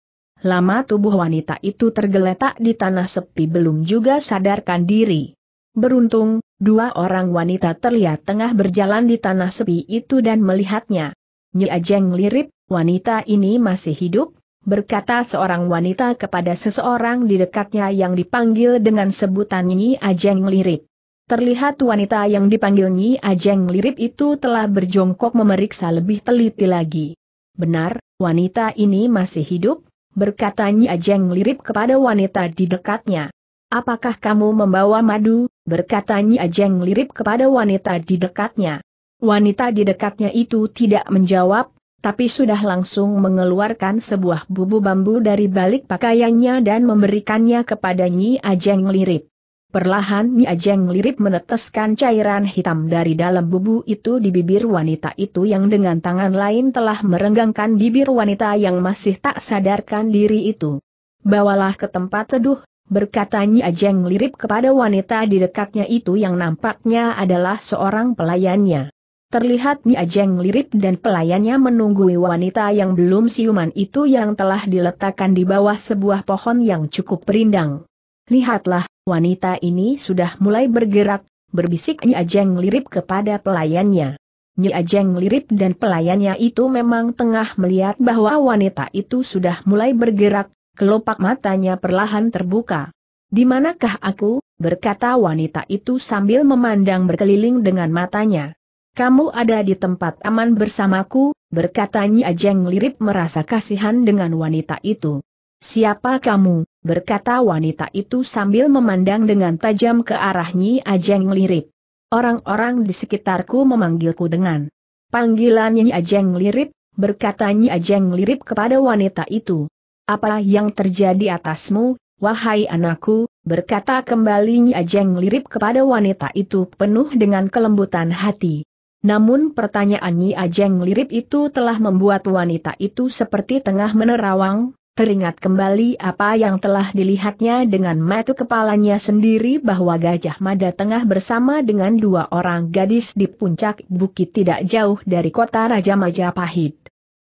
Lama tubuh wanita itu tergeletak di tanah sepi belum juga sadarkan diri. Beruntung, dua orang wanita terlihat tengah berjalan di tanah sepi itu dan melihatnya. Nyi Ajeng lirip, wanita ini masih hidup, berkata seorang wanita kepada seseorang di dekatnya yang dipanggil dengan sebutan Nyi Ajeng Lirip. Terlihat wanita yang dipanggil Nyi Ajeng Lirip itu telah berjongkok memeriksa lebih teliti lagi. Benar, wanita ini masih hidup, berkata Nyi Ajeng Lirip kepada wanita di dekatnya. Apakah kamu membawa madu? berkata Nyi Ajeng Lirip kepada wanita di dekatnya. Wanita di dekatnya itu tidak menjawab, tapi sudah langsung mengeluarkan sebuah bubu bambu dari balik pakaiannya dan memberikannya kepada Nyi Ajeng Lirip. Perlahan Nyi Ajeng Lirip meneteskan cairan hitam dari dalam bubu itu di bibir wanita itu yang dengan tangan lain telah merenggangkan bibir wanita yang masih tak sadarkan diri itu. Bawalah ke tempat teduh, berkata Nyi Ajeng Lirip kepada wanita di dekatnya itu yang nampaknya adalah seorang pelayannya. Terlihat Ajeng lirip dan pelayannya menunggu wanita yang belum siuman itu yang telah diletakkan di bawah sebuah pohon yang cukup rindang. Lihatlah, wanita ini sudah mulai bergerak, berbisik Ajeng lirip kepada pelayannya. Ajeng lirip dan pelayannya itu memang tengah melihat bahwa wanita itu sudah mulai bergerak, kelopak matanya perlahan terbuka. Di manakah aku, berkata wanita itu sambil memandang berkeliling dengan matanya kamu ada di tempat aman bersamaku, berkata Nyi Ajeng Lirip merasa kasihan dengan wanita itu. Siapa kamu, berkata wanita itu sambil memandang dengan tajam ke arah Nyi Ajeng Lirip. Orang-orang di sekitarku memanggilku dengan panggilan Nyi Ajeng Lirip, berkata Nyi Ajeng Lirip kepada wanita itu. Apa yang terjadi atasmu, wahai anakku, berkata kembali Nyi Ajeng Lirip kepada wanita itu penuh dengan kelembutan hati. Namun pertanyaan Nyi Ajeng Lirip itu telah membuat wanita itu seperti tengah menerawang, teringat kembali apa yang telah dilihatnya dengan mata kepalanya sendiri bahwa Gajah Mada tengah bersama dengan dua orang gadis di puncak bukit tidak jauh dari kota Raja Majapahit.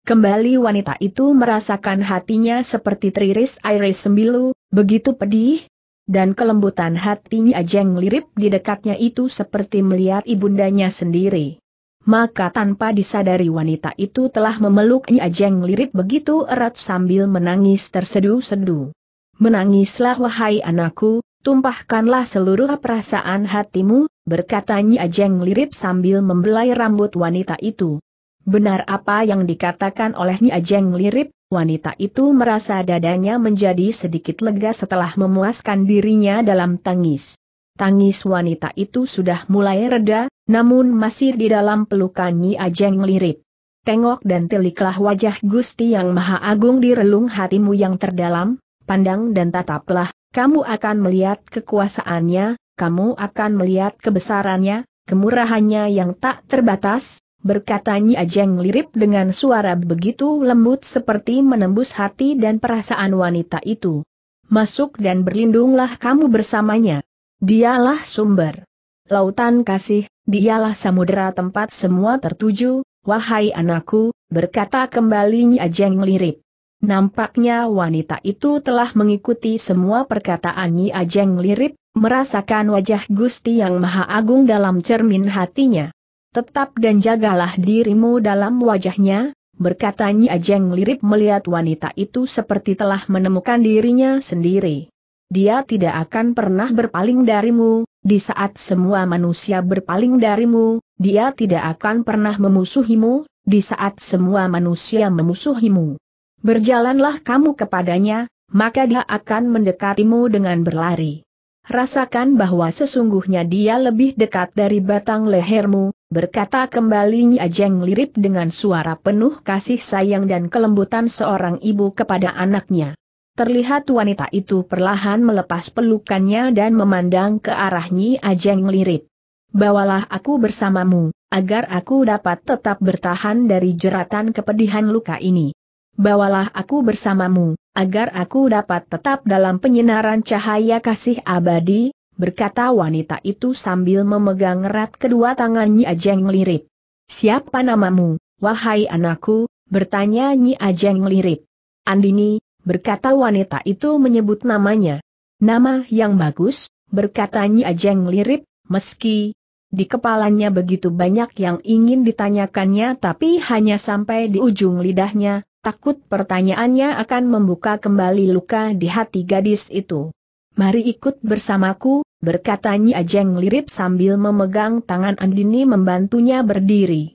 Kembali wanita itu merasakan hatinya seperti teriris iris sembilu, begitu pedih, dan kelembutan hatinya Ajeng Lirip di dekatnya itu seperti melihat ibundanya sendiri maka tanpa disadari wanita itu telah memeluknya Jeng Lirik begitu erat sambil menangis tersedu-sedu. Menangislah wahai anakku, tumpahkanlah seluruh perasaan hatimu, berkata Jeng Lirik sambil membelai rambut wanita itu. Benar apa yang dikatakan olehnya Jeng Lirik, wanita itu merasa dadanya menjadi sedikit lega setelah memuaskan dirinya dalam tangis. Tangis wanita itu sudah mulai reda, namun masih di dalam pelukan Nyi Ajeng lirip. Tengok dan teliklah wajah Gusti Yang Maha Agung di relung hatimu yang terdalam, pandang dan tataplah, kamu akan melihat kekuasaannya, kamu akan melihat kebesarannya, kemurahannya yang tak terbatas, Nyi Ajeng lirip dengan suara begitu lembut seperti menembus hati dan perasaan wanita itu. Masuk dan berlindunglah kamu bersamanya. Dialah sumber lautan kasih, Dialah samudera tempat semua tertuju, wahai anakku, berkata kembali Ajeng lirip. Nampaknya wanita itu telah mengikuti semua perkataan Nyi Ajeng Lirip, merasakan wajah Gusti Yang Maha Agung dalam cermin hatinya. Tetap dan jagalah dirimu dalam wajahnya, berkata Nyi Ajeng Lirip melihat wanita itu seperti telah menemukan dirinya sendiri. Dia tidak akan pernah berpaling darimu, di saat semua manusia berpaling darimu, dia tidak akan pernah memusuhimu, di saat semua manusia memusuhimu. Berjalanlah kamu kepadanya, maka dia akan mendekatimu dengan berlari. Rasakan bahwa sesungguhnya dia lebih dekat dari batang lehermu, berkata kembali Ajeng Lirip dengan suara penuh kasih sayang dan kelembutan seorang ibu kepada anaknya. Terlihat wanita itu perlahan melepas pelukannya dan memandang ke arah Nyi Ajeng lirip. Bawalah aku bersamamu, agar aku dapat tetap bertahan dari jeratan kepedihan luka ini. Bawalah aku bersamamu, agar aku dapat tetap dalam penyinaran cahaya kasih abadi, berkata wanita itu sambil memegang erat kedua tangan Nyi Ajeng lirip. Siapa namamu, wahai anakku, bertanya Nyi Ajeng lirip. Andini, berkata wanita itu menyebut namanya. Nama yang bagus, berkata Nyi Ajeng lirip, meski di kepalanya begitu banyak yang ingin ditanyakannya tapi hanya sampai di ujung lidahnya, takut pertanyaannya akan membuka kembali luka di hati gadis itu. Mari ikut bersamaku, berkata Nyi Ajeng lirip sambil memegang tangan Andini membantunya berdiri.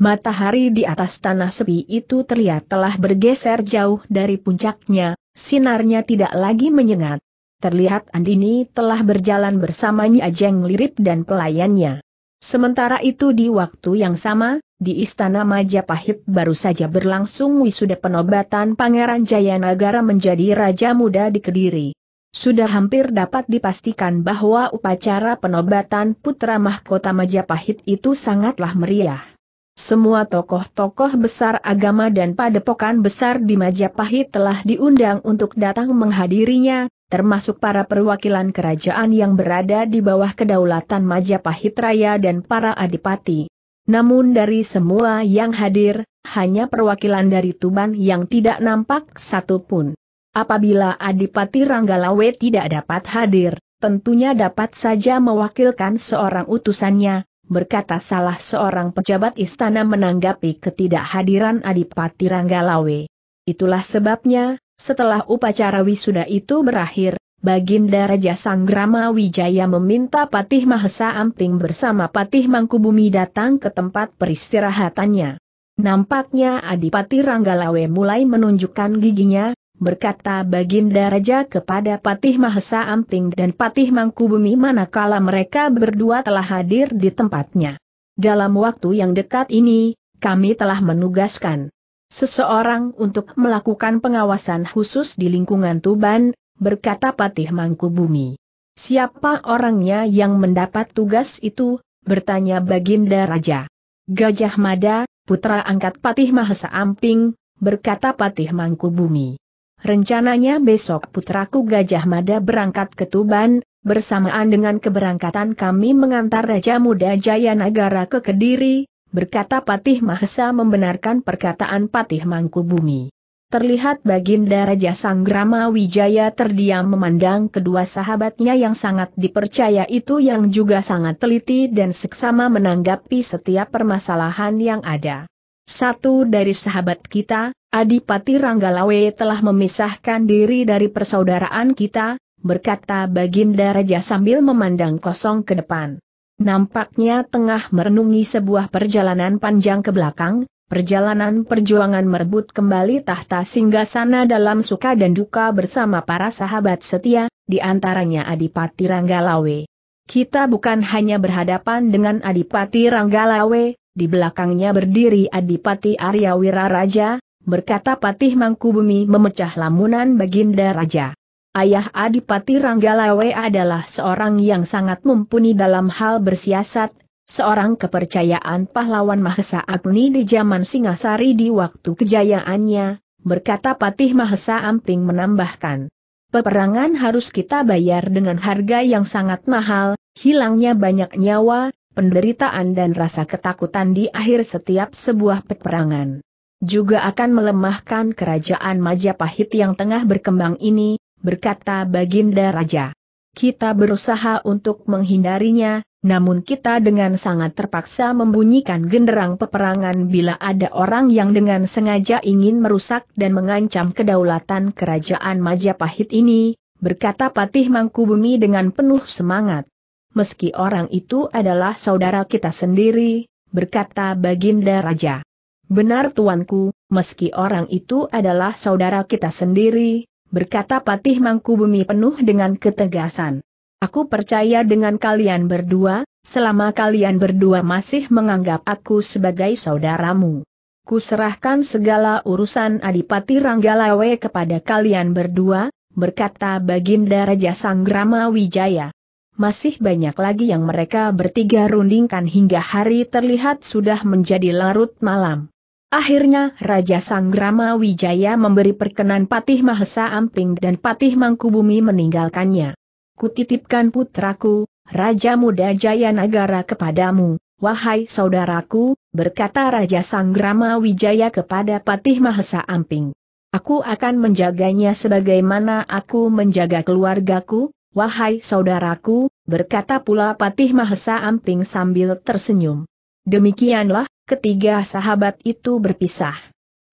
Matahari di atas tanah sepi itu terlihat telah bergeser jauh dari puncaknya, sinarnya tidak lagi menyengat. Terlihat Andini telah berjalan bersamanya Ajeng Lirip dan pelayannya. Sementara itu di waktu yang sama, di Istana Majapahit baru saja berlangsung wisuda penobatan Pangeran Jayanagara menjadi Raja Muda di Kediri. Sudah hampir dapat dipastikan bahwa upacara penobatan Putra Mahkota Majapahit itu sangatlah meriah. Semua tokoh-tokoh besar agama dan padepokan besar di Majapahit telah diundang untuk datang menghadirinya, termasuk para perwakilan kerajaan yang berada di bawah kedaulatan Majapahit Raya dan para adipati. Namun dari semua yang hadir, hanya perwakilan dari Tuban yang tidak nampak satupun. Apabila Adipati Ranggalawe tidak dapat hadir, tentunya dapat saja mewakilkan seorang utusannya, berkata salah seorang pejabat istana menanggapi ketidakhadiran Adipati Ranggalawe. Itulah sebabnya, setelah upacara wisuda itu berakhir, Baginda Raja Sanggrama Wijaya meminta Patih Mahesa Amping bersama Patih Mangkubumi datang ke tempat peristirahatannya. Nampaknya Adipati Ranggalawe mulai menunjukkan giginya, berkata Baginda Raja kepada Patih Mahesa Amping dan Patih Mangkubumi manakala mereka berdua telah hadir di tempatnya. Dalam waktu yang dekat ini, kami telah menugaskan seseorang untuk melakukan pengawasan khusus di lingkungan Tuban, berkata Patih Mangkubumi. Siapa orangnya yang mendapat tugas itu? bertanya Baginda Raja. Gajah Mada, putra angkat Patih Mahesa Amping, berkata Patih Mangkubumi. Rencananya besok putraku Gajah Mada berangkat ke Tuban, bersamaan dengan keberangkatan kami mengantar Raja Muda Jayanagara ke Kediri, berkata Patih Mahesa membenarkan perkataan Patih Mangkubumi. Terlihat Baginda Raja Sanggrama Wijaya terdiam memandang kedua sahabatnya yang sangat dipercaya itu yang juga sangat teliti dan seksama menanggapi setiap permasalahan yang ada. Satu dari sahabat kita, Adipati Ranggalawe telah memisahkan diri dari persaudaraan kita, berkata Baginda Raja sambil memandang kosong ke depan. Nampaknya tengah merenungi sebuah perjalanan panjang ke belakang, perjalanan perjuangan merebut kembali tahta singgasana dalam suka dan duka bersama para sahabat setia, di antaranya Adipati Ranggalawe. Kita bukan hanya berhadapan dengan Adipati Ranggalawe, di belakangnya berdiri Adipati Arya Wiraraja, berkata Patih Mangkubumi memecah lamunan Baginda Raja. Ayah Adipati Ranggalawe adalah seorang yang sangat mumpuni dalam hal bersiasat, seorang kepercayaan pahlawan Mahesa Agni di zaman Singasari di waktu kejayaannya, berkata Patih Mahesa Amping menambahkan. Peperangan harus kita bayar dengan harga yang sangat mahal, hilangnya banyak nyawa, penderitaan dan rasa ketakutan di akhir setiap sebuah peperangan juga akan melemahkan kerajaan Majapahit yang tengah berkembang ini, berkata Baginda Raja. Kita berusaha untuk menghindarinya, namun kita dengan sangat terpaksa membunyikan genderang peperangan bila ada orang yang dengan sengaja ingin merusak dan mengancam kedaulatan kerajaan Majapahit ini, berkata Patih Mangkubumi dengan penuh semangat. Meski orang itu adalah saudara kita sendiri, berkata Baginda Raja. Benar tuanku, meski orang itu adalah saudara kita sendiri, berkata Patih Mangku Bumi penuh dengan ketegasan. Aku percaya dengan kalian berdua, selama kalian berdua masih menganggap aku sebagai saudaramu. Kuserahkan segala urusan Adipati Ranggalawe kepada kalian berdua, berkata Baginda Raja Sanggrama Wijaya. Masih banyak lagi yang mereka bertiga rundingkan hingga hari terlihat sudah menjadi larut malam. Akhirnya Raja Sanggrama Wijaya memberi perkenan Patih Mahesa Amping dan Patih Mangkubumi meninggalkannya. Kutitipkan putraku, Raja Muda Jaya Nagara kepadamu, wahai saudaraku, berkata Raja Sanggrama Wijaya kepada Patih Mahesa Amping. Aku akan menjaganya sebagaimana aku menjaga keluargaku, wahai saudaraku, berkata pula Patih Mahesa Amping sambil tersenyum. Demikianlah, ketiga sahabat itu berpisah.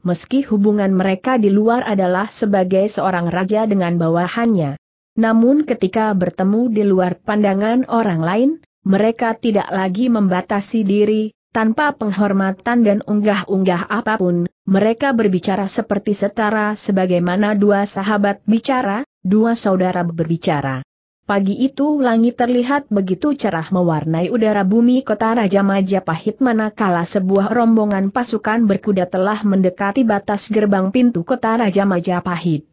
Meski hubungan mereka di luar adalah sebagai seorang raja dengan bawahannya. Namun ketika bertemu di luar pandangan orang lain, mereka tidak lagi membatasi diri, tanpa penghormatan dan unggah-unggah apapun, mereka berbicara seperti setara sebagaimana dua sahabat bicara, dua saudara berbicara. Pagi itu langit terlihat begitu cerah mewarnai udara bumi kota Raja Majapahit manakala sebuah rombongan pasukan berkuda telah mendekati batas gerbang pintu kota Raja Majapahit.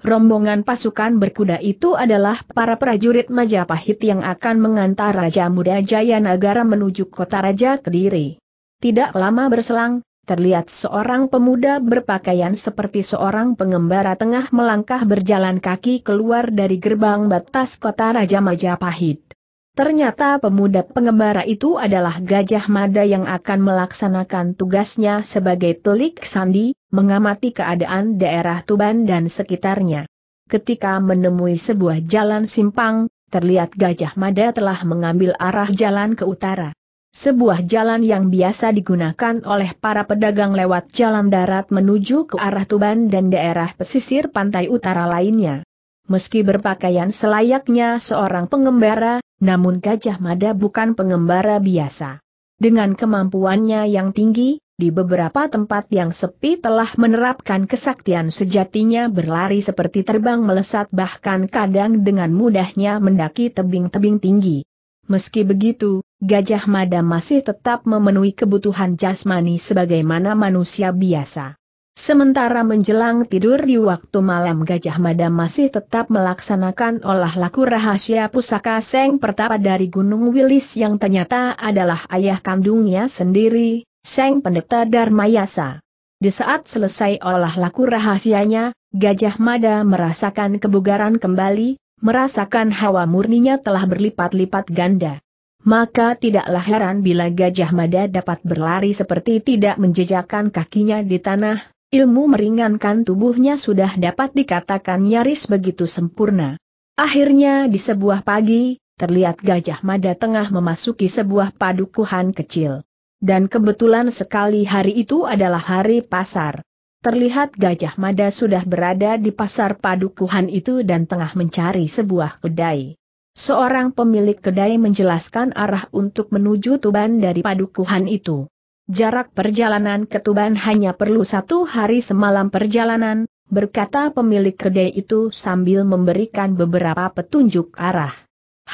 Rombongan pasukan berkuda itu adalah para prajurit Majapahit yang akan mengantar Raja Muda Jaya Nagara menuju kota Raja Kediri. Tidak lama berselang, terlihat seorang pemuda berpakaian seperti seorang pengembara tengah melangkah berjalan kaki keluar dari gerbang batas kota Raja Majapahit. Ternyata pemuda pengembara itu adalah Gajah Mada yang akan melaksanakan tugasnya sebagai telik sandi, mengamati keadaan daerah Tuban dan sekitarnya. Ketika menemui sebuah jalan simpang, terlihat Gajah Mada telah mengambil arah jalan ke utara sebuah jalan yang biasa digunakan oleh para pedagang lewat jalan darat menuju ke arah Tuban dan daerah pesisir pantai utara lainnya. Meski berpakaian selayaknya seorang pengembara, namun Gajah Mada bukan pengembara biasa. Dengan kemampuannya yang tinggi, di beberapa tempat yang sepi telah menerapkan kesaktian sejatinya berlari seperti terbang melesat bahkan kadang dengan mudahnya mendaki tebing-tebing tinggi. Meski begitu, Gajah Mada masih tetap memenuhi kebutuhan jasmani sebagaimana manusia biasa. Sementara menjelang tidur di waktu malam Gajah Mada masih tetap melaksanakan olah laku rahasia pusaka Seng Pertapa dari Gunung Wilis yang ternyata adalah ayah kandungnya sendiri, Seng Pendeta Dharmayasa. Di saat selesai olah laku rahasianya, Gajah Mada merasakan kebugaran kembali, merasakan hawa murninya telah berlipat-lipat ganda. Maka tidaklah heran bila Gajah Mada dapat berlari seperti tidak menjejakkan kakinya di tanah, ilmu meringankan tubuhnya sudah dapat dikatakan nyaris begitu sempurna. Akhirnya di sebuah pagi, terlihat Gajah Mada tengah memasuki sebuah padukuhan kecil. Dan kebetulan sekali hari itu adalah hari pasar. Terlihat Gajah Mada sudah berada di pasar padukuhan itu dan tengah mencari sebuah kedai. Seorang pemilik kedai menjelaskan arah untuk menuju Tuban dari padukuhan itu. Jarak perjalanan ke Tuban hanya perlu satu hari semalam perjalanan, berkata pemilik kedai itu sambil memberikan beberapa petunjuk arah.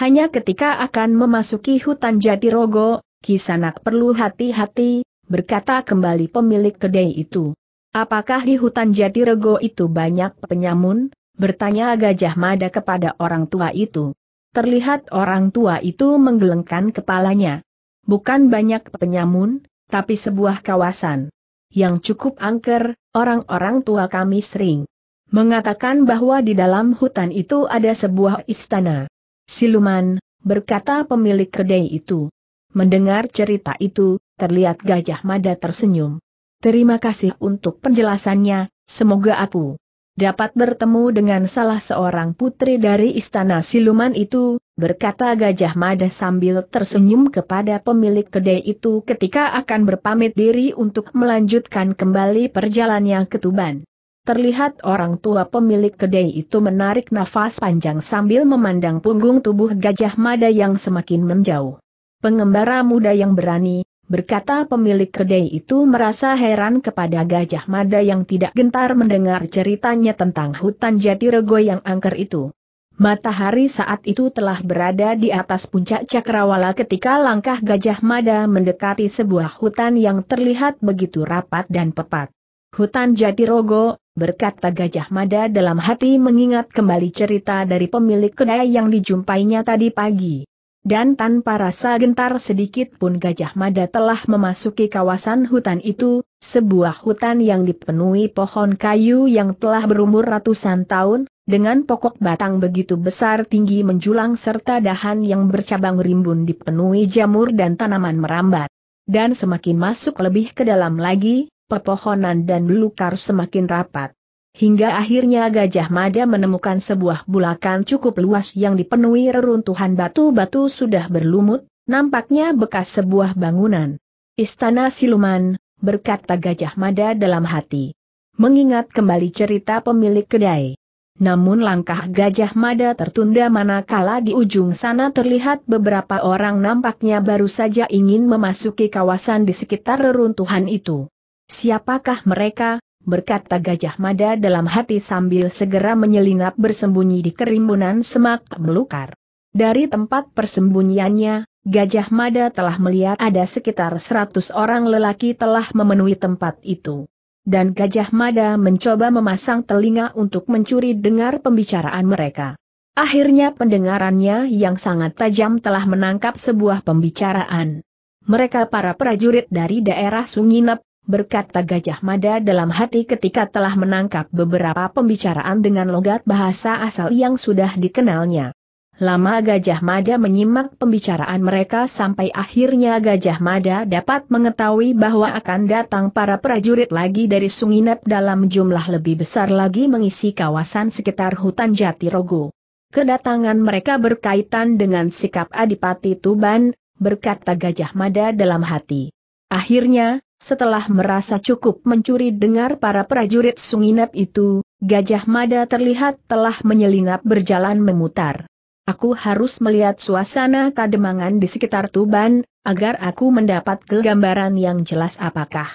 Hanya ketika akan memasuki hutan Jatirogo, Kisanak perlu hati-hati, berkata kembali pemilik kedai itu. Apakah di hutan jati rego itu banyak penyamun? Bertanya Gajah Mada kepada orang tua itu. Terlihat orang tua itu menggelengkan kepalanya. Bukan banyak penyamun, tapi sebuah kawasan yang cukup angker, orang-orang tua kami sering mengatakan bahwa di dalam hutan itu ada sebuah istana. Siluman, berkata pemilik kedai itu. Mendengar cerita itu, terlihat Gajah Mada tersenyum. Terima kasih untuk penjelasannya, semoga aku dapat bertemu dengan salah seorang putri dari istana siluman itu, berkata Gajah Mada sambil tersenyum kepada pemilik kedai itu ketika akan berpamit diri untuk melanjutkan kembali perjalannya ke Tuban. Terlihat orang tua pemilik kedai itu menarik nafas panjang sambil memandang punggung tubuh Gajah Mada yang semakin menjauh. Pengembara muda yang berani, berkata pemilik kedai itu merasa heran kepada Gajah Mada yang tidak gentar mendengar ceritanya tentang hutan jati rego yang angker itu. Matahari saat itu telah berada di atas puncak cakrawala ketika langkah Gajah Mada mendekati sebuah hutan yang terlihat begitu rapat dan pepat. Hutan jati Jatirogo, berkata Gajah Mada dalam hati mengingat kembali cerita dari pemilik kedai yang dijumpainya tadi pagi dan tanpa rasa gentar sedikit pun Gajah Mada telah memasuki kawasan hutan itu, sebuah hutan yang dipenuhi pohon kayu yang telah berumur ratusan tahun, dengan pokok batang begitu besar tinggi menjulang serta dahan yang bercabang rimbun dipenuhi jamur dan tanaman merambat. Dan semakin masuk lebih ke dalam lagi, pepohonan dan belukar semakin rapat hingga akhirnya Gajah Mada menemukan sebuah bulakan cukup luas yang dipenuhi reruntuhan batu-batu sudah berlumut, nampaknya bekas sebuah bangunan. Istana Siluman, berkata Gajah Mada dalam hati. Mengingat kembali cerita pemilik kedai. Namun langkah Gajah Mada tertunda manakala di ujung sana terlihat beberapa orang nampaknya baru saja ingin memasuki kawasan di sekitar reruntuhan itu. Siapakah mereka, berkata Gajah Mada dalam hati sambil segera menyelinap bersembunyi di kerimbunan semak belukar. Dari tempat persembunyiannya, Gajah Mada telah melihat ada sekitar 100 orang lelaki telah memenuhi tempat itu. Dan Gajah Mada mencoba memasang telinga untuk mencuri dengar pembicaraan mereka. Akhirnya pendengarannya yang sangat tajam telah menangkap sebuah pembicaraan. Mereka para prajurit dari daerah Sunginap, berkata Gajah Mada dalam hati ketika telah menangkap beberapa pembicaraan dengan logat bahasa asal yang sudah dikenalnya. Lama Gajah Mada menyimak pembicaraan mereka sampai akhirnya Gajah Mada dapat mengetahui bahwa akan datang para prajurit lagi dari Sunginep dalam jumlah lebih besar lagi mengisi kawasan sekitar hutan Jati Rogo. Kedatangan mereka berkaitan dengan sikap Adipati Tuban, berkata Gajah Mada dalam hati. Akhirnya, setelah merasa cukup mencuri dengar para prajurit Sunginap itu, Gajah Mada terlihat telah menyelinap berjalan memutar. Aku harus melihat suasana kademangan di sekitar Tuban, agar aku mendapat kegambaran yang jelas apakah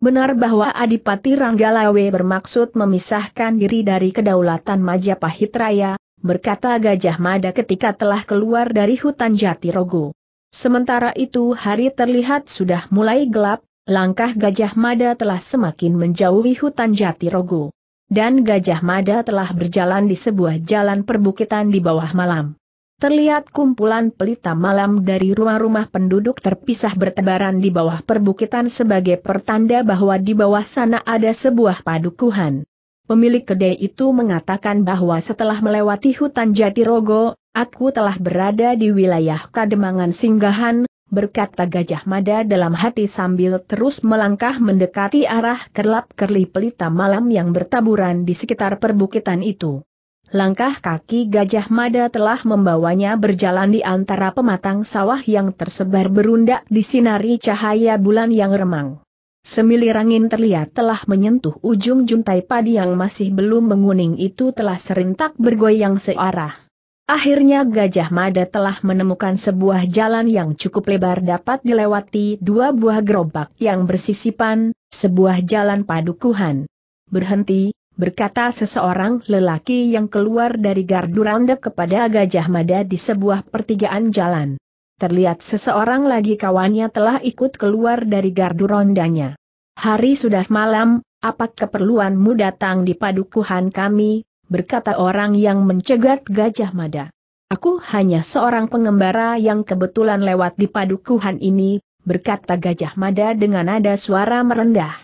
benar bahwa Adipati Ranggalawe bermaksud memisahkan diri dari kedaulatan Majapahit Raya, berkata Gajah Mada ketika telah keluar dari hutan Jatirogo. Sementara itu hari terlihat sudah mulai gelap, Langkah Gajah Mada telah semakin menjauhi hutan jati Jatirogo. Dan Gajah Mada telah berjalan di sebuah jalan perbukitan di bawah malam. Terlihat kumpulan pelita malam dari rumah-rumah penduduk terpisah bertebaran di bawah perbukitan sebagai pertanda bahwa di bawah sana ada sebuah padukuhan. Pemilik kedai itu mengatakan bahwa setelah melewati hutan Jatirogo, aku telah berada di wilayah Kademangan Singgahan, berkata Gajah Mada dalam hati sambil terus melangkah mendekati arah kerlap-kerli pelita malam yang bertaburan di sekitar perbukitan itu. Langkah kaki Gajah Mada telah membawanya berjalan di antara pematang sawah yang tersebar berundak di sinari cahaya bulan yang remang. Semilir angin terlihat telah menyentuh ujung juntai padi yang masih belum menguning itu telah serentak bergoyang searah. Akhirnya Gajah Mada telah menemukan sebuah jalan yang cukup lebar dapat dilewati dua buah gerobak yang bersisipan, sebuah jalan padukuhan. Berhenti, berkata seseorang lelaki yang keluar dari gardu ronde kepada Gajah Mada di sebuah pertigaan jalan. Terlihat seseorang lagi kawannya telah ikut keluar dari gardu rondanya. Hari sudah malam, apa keperluanmu datang di padukuhan kami, berkata orang yang mencegat Gajah Mada. Aku hanya seorang pengembara yang kebetulan lewat di padukuhan ini, berkata Gajah Mada dengan nada suara merendah.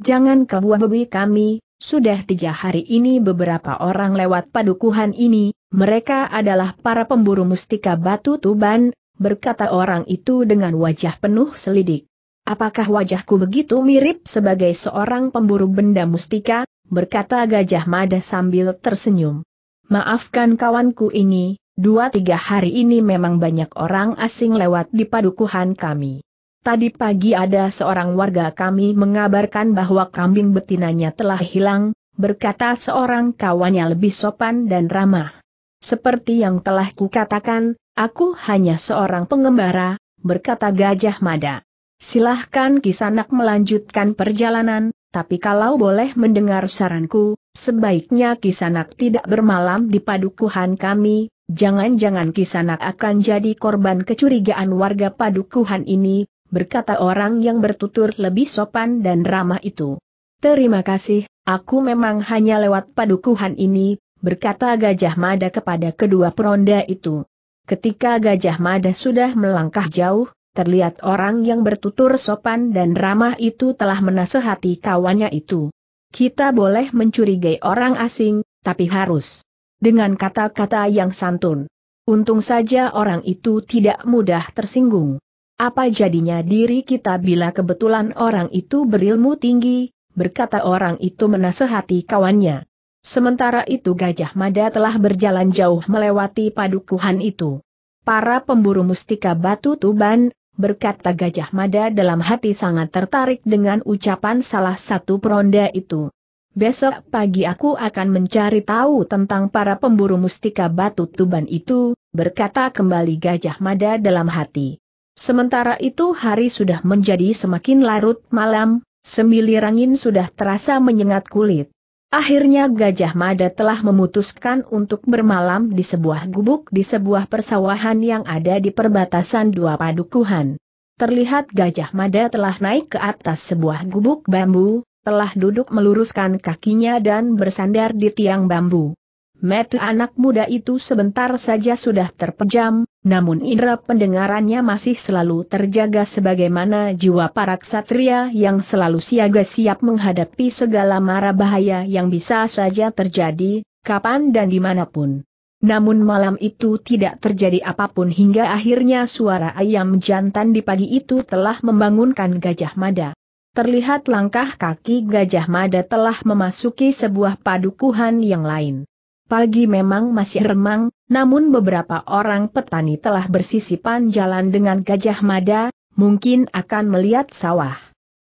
Jangan kau bebi kami, sudah tiga hari ini beberapa orang lewat padukuhan ini, mereka adalah para pemburu mustika batu tuban, berkata orang itu dengan wajah penuh selidik. Apakah wajahku begitu mirip sebagai seorang pemburu benda mustika? berkata Gajah Mada sambil tersenyum. Maafkan kawanku ini, dua tiga hari ini memang banyak orang asing lewat di padukuhan kami. Tadi pagi ada seorang warga kami mengabarkan bahwa kambing betinanya telah hilang, berkata seorang kawannya lebih sopan dan ramah. Seperti yang telah kukatakan, aku hanya seorang pengembara, berkata Gajah Mada. Silahkan Kisanak melanjutkan perjalanan, tapi kalau boleh mendengar saranku, sebaiknya Kisanak tidak bermalam di padukuhan kami, jangan-jangan Kisanak akan jadi korban kecurigaan warga padukuhan ini, berkata orang yang bertutur lebih sopan dan ramah itu. Terima kasih, aku memang hanya lewat padukuhan ini, berkata Gajah Mada kepada kedua peronda itu. Ketika Gajah Mada sudah melangkah jauh, Terlihat orang yang bertutur sopan dan ramah itu telah menasehati kawannya itu. Kita boleh mencurigai orang asing, tapi harus dengan kata-kata yang santun. Untung saja orang itu tidak mudah tersinggung. Apa jadinya diri kita bila kebetulan orang itu berilmu tinggi, berkata orang itu menasehati kawannya. Sementara itu Gajah Mada telah berjalan jauh melewati padukuhan itu. Para pemburu mustika batu tuban, berkata Gajah Mada dalam hati sangat tertarik dengan ucapan salah satu peronda itu. Besok pagi aku akan mencari tahu tentang para pemburu mustika batu tuban itu, berkata kembali Gajah Mada dalam hati. Sementara itu hari sudah menjadi semakin larut malam, semilir angin sudah terasa menyengat kulit. Akhirnya Gajah Mada telah memutuskan untuk bermalam di sebuah gubuk di sebuah persawahan yang ada di perbatasan dua padukuhan. Terlihat Gajah Mada telah naik ke atas sebuah gubuk bambu, telah duduk meluruskan kakinya dan bersandar di tiang bambu. Mata anak muda itu sebentar saja sudah terpejam, namun indera pendengarannya masih selalu terjaga sebagaimana jiwa para ksatria yang selalu siaga siap menghadapi segala mara bahaya yang bisa saja terjadi, kapan dan dimanapun. Namun malam itu tidak terjadi apapun hingga akhirnya suara ayam jantan di pagi itu telah membangunkan Gajah Mada. Terlihat langkah kaki Gajah Mada telah memasuki sebuah padukuhan yang lain. Pagi memang masih remang, namun beberapa orang petani telah bersisipan jalan dengan Gajah Mada, mungkin akan melihat sawah.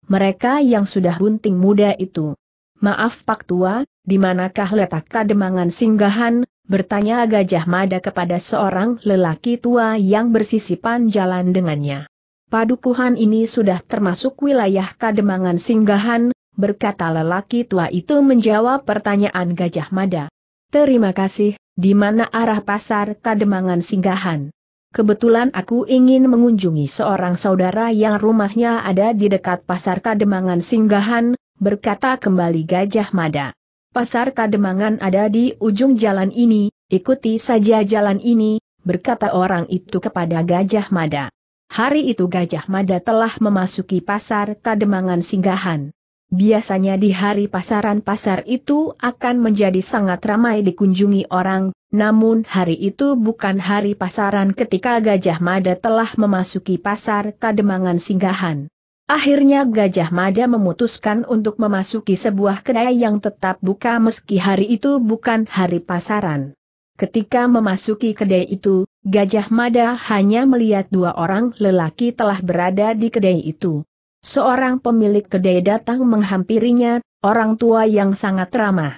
Mereka yang sudah bunting muda itu. Maaf Pak Tua, di manakah letak kademangan singgahan, bertanya Gajah Mada kepada seorang lelaki tua yang bersisipan jalan dengannya. Padukuhan ini sudah termasuk wilayah kademangan singgahan, berkata lelaki tua itu menjawab pertanyaan Gajah Mada. Terima kasih, di mana arah pasar Kademangan Singgahan? Kebetulan aku ingin mengunjungi seorang saudara yang rumahnya ada di dekat pasar Kademangan Singgahan, berkata kembali Gajah Mada. Pasar Kademangan ada di ujung jalan ini, ikuti saja jalan ini, berkata orang itu kepada Gajah Mada. Hari itu Gajah Mada telah memasuki pasar Kademangan Singgahan. Biasanya di hari pasaran pasar itu akan menjadi sangat ramai dikunjungi orang, namun hari itu bukan hari pasaran ketika Gajah Mada telah memasuki pasar Kademangan Singgahan. Akhirnya Gajah Mada memutuskan untuk memasuki sebuah kedai yang tetap buka meski hari itu bukan hari pasaran. Ketika memasuki kedai itu, Gajah Mada hanya melihat dua orang lelaki telah berada di kedai itu. Seorang pemilik kedai datang menghampirinya, orang tua yang sangat ramah.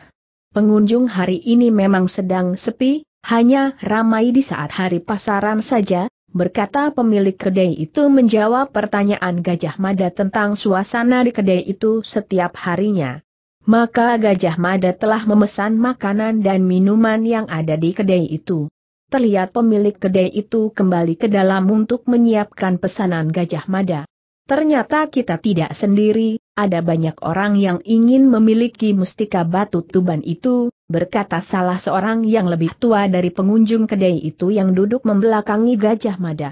Pengunjung hari ini memang sedang sepi, hanya ramai di saat hari pasaran saja, berkata pemilik kedai itu menjawab pertanyaan Gajah Mada tentang suasana di kedai itu setiap harinya. Maka Gajah Mada telah memesan makanan dan minuman yang ada di kedai itu. Terlihat pemilik kedai itu kembali ke dalam untuk menyiapkan pesanan Gajah Mada. Ternyata kita tidak sendiri, ada banyak orang yang ingin memiliki mustika batu tuban itu, berkata salah seorang yang lebih tua dari pengunjung kedai itu yang duduk membelakangi Gajah Mada.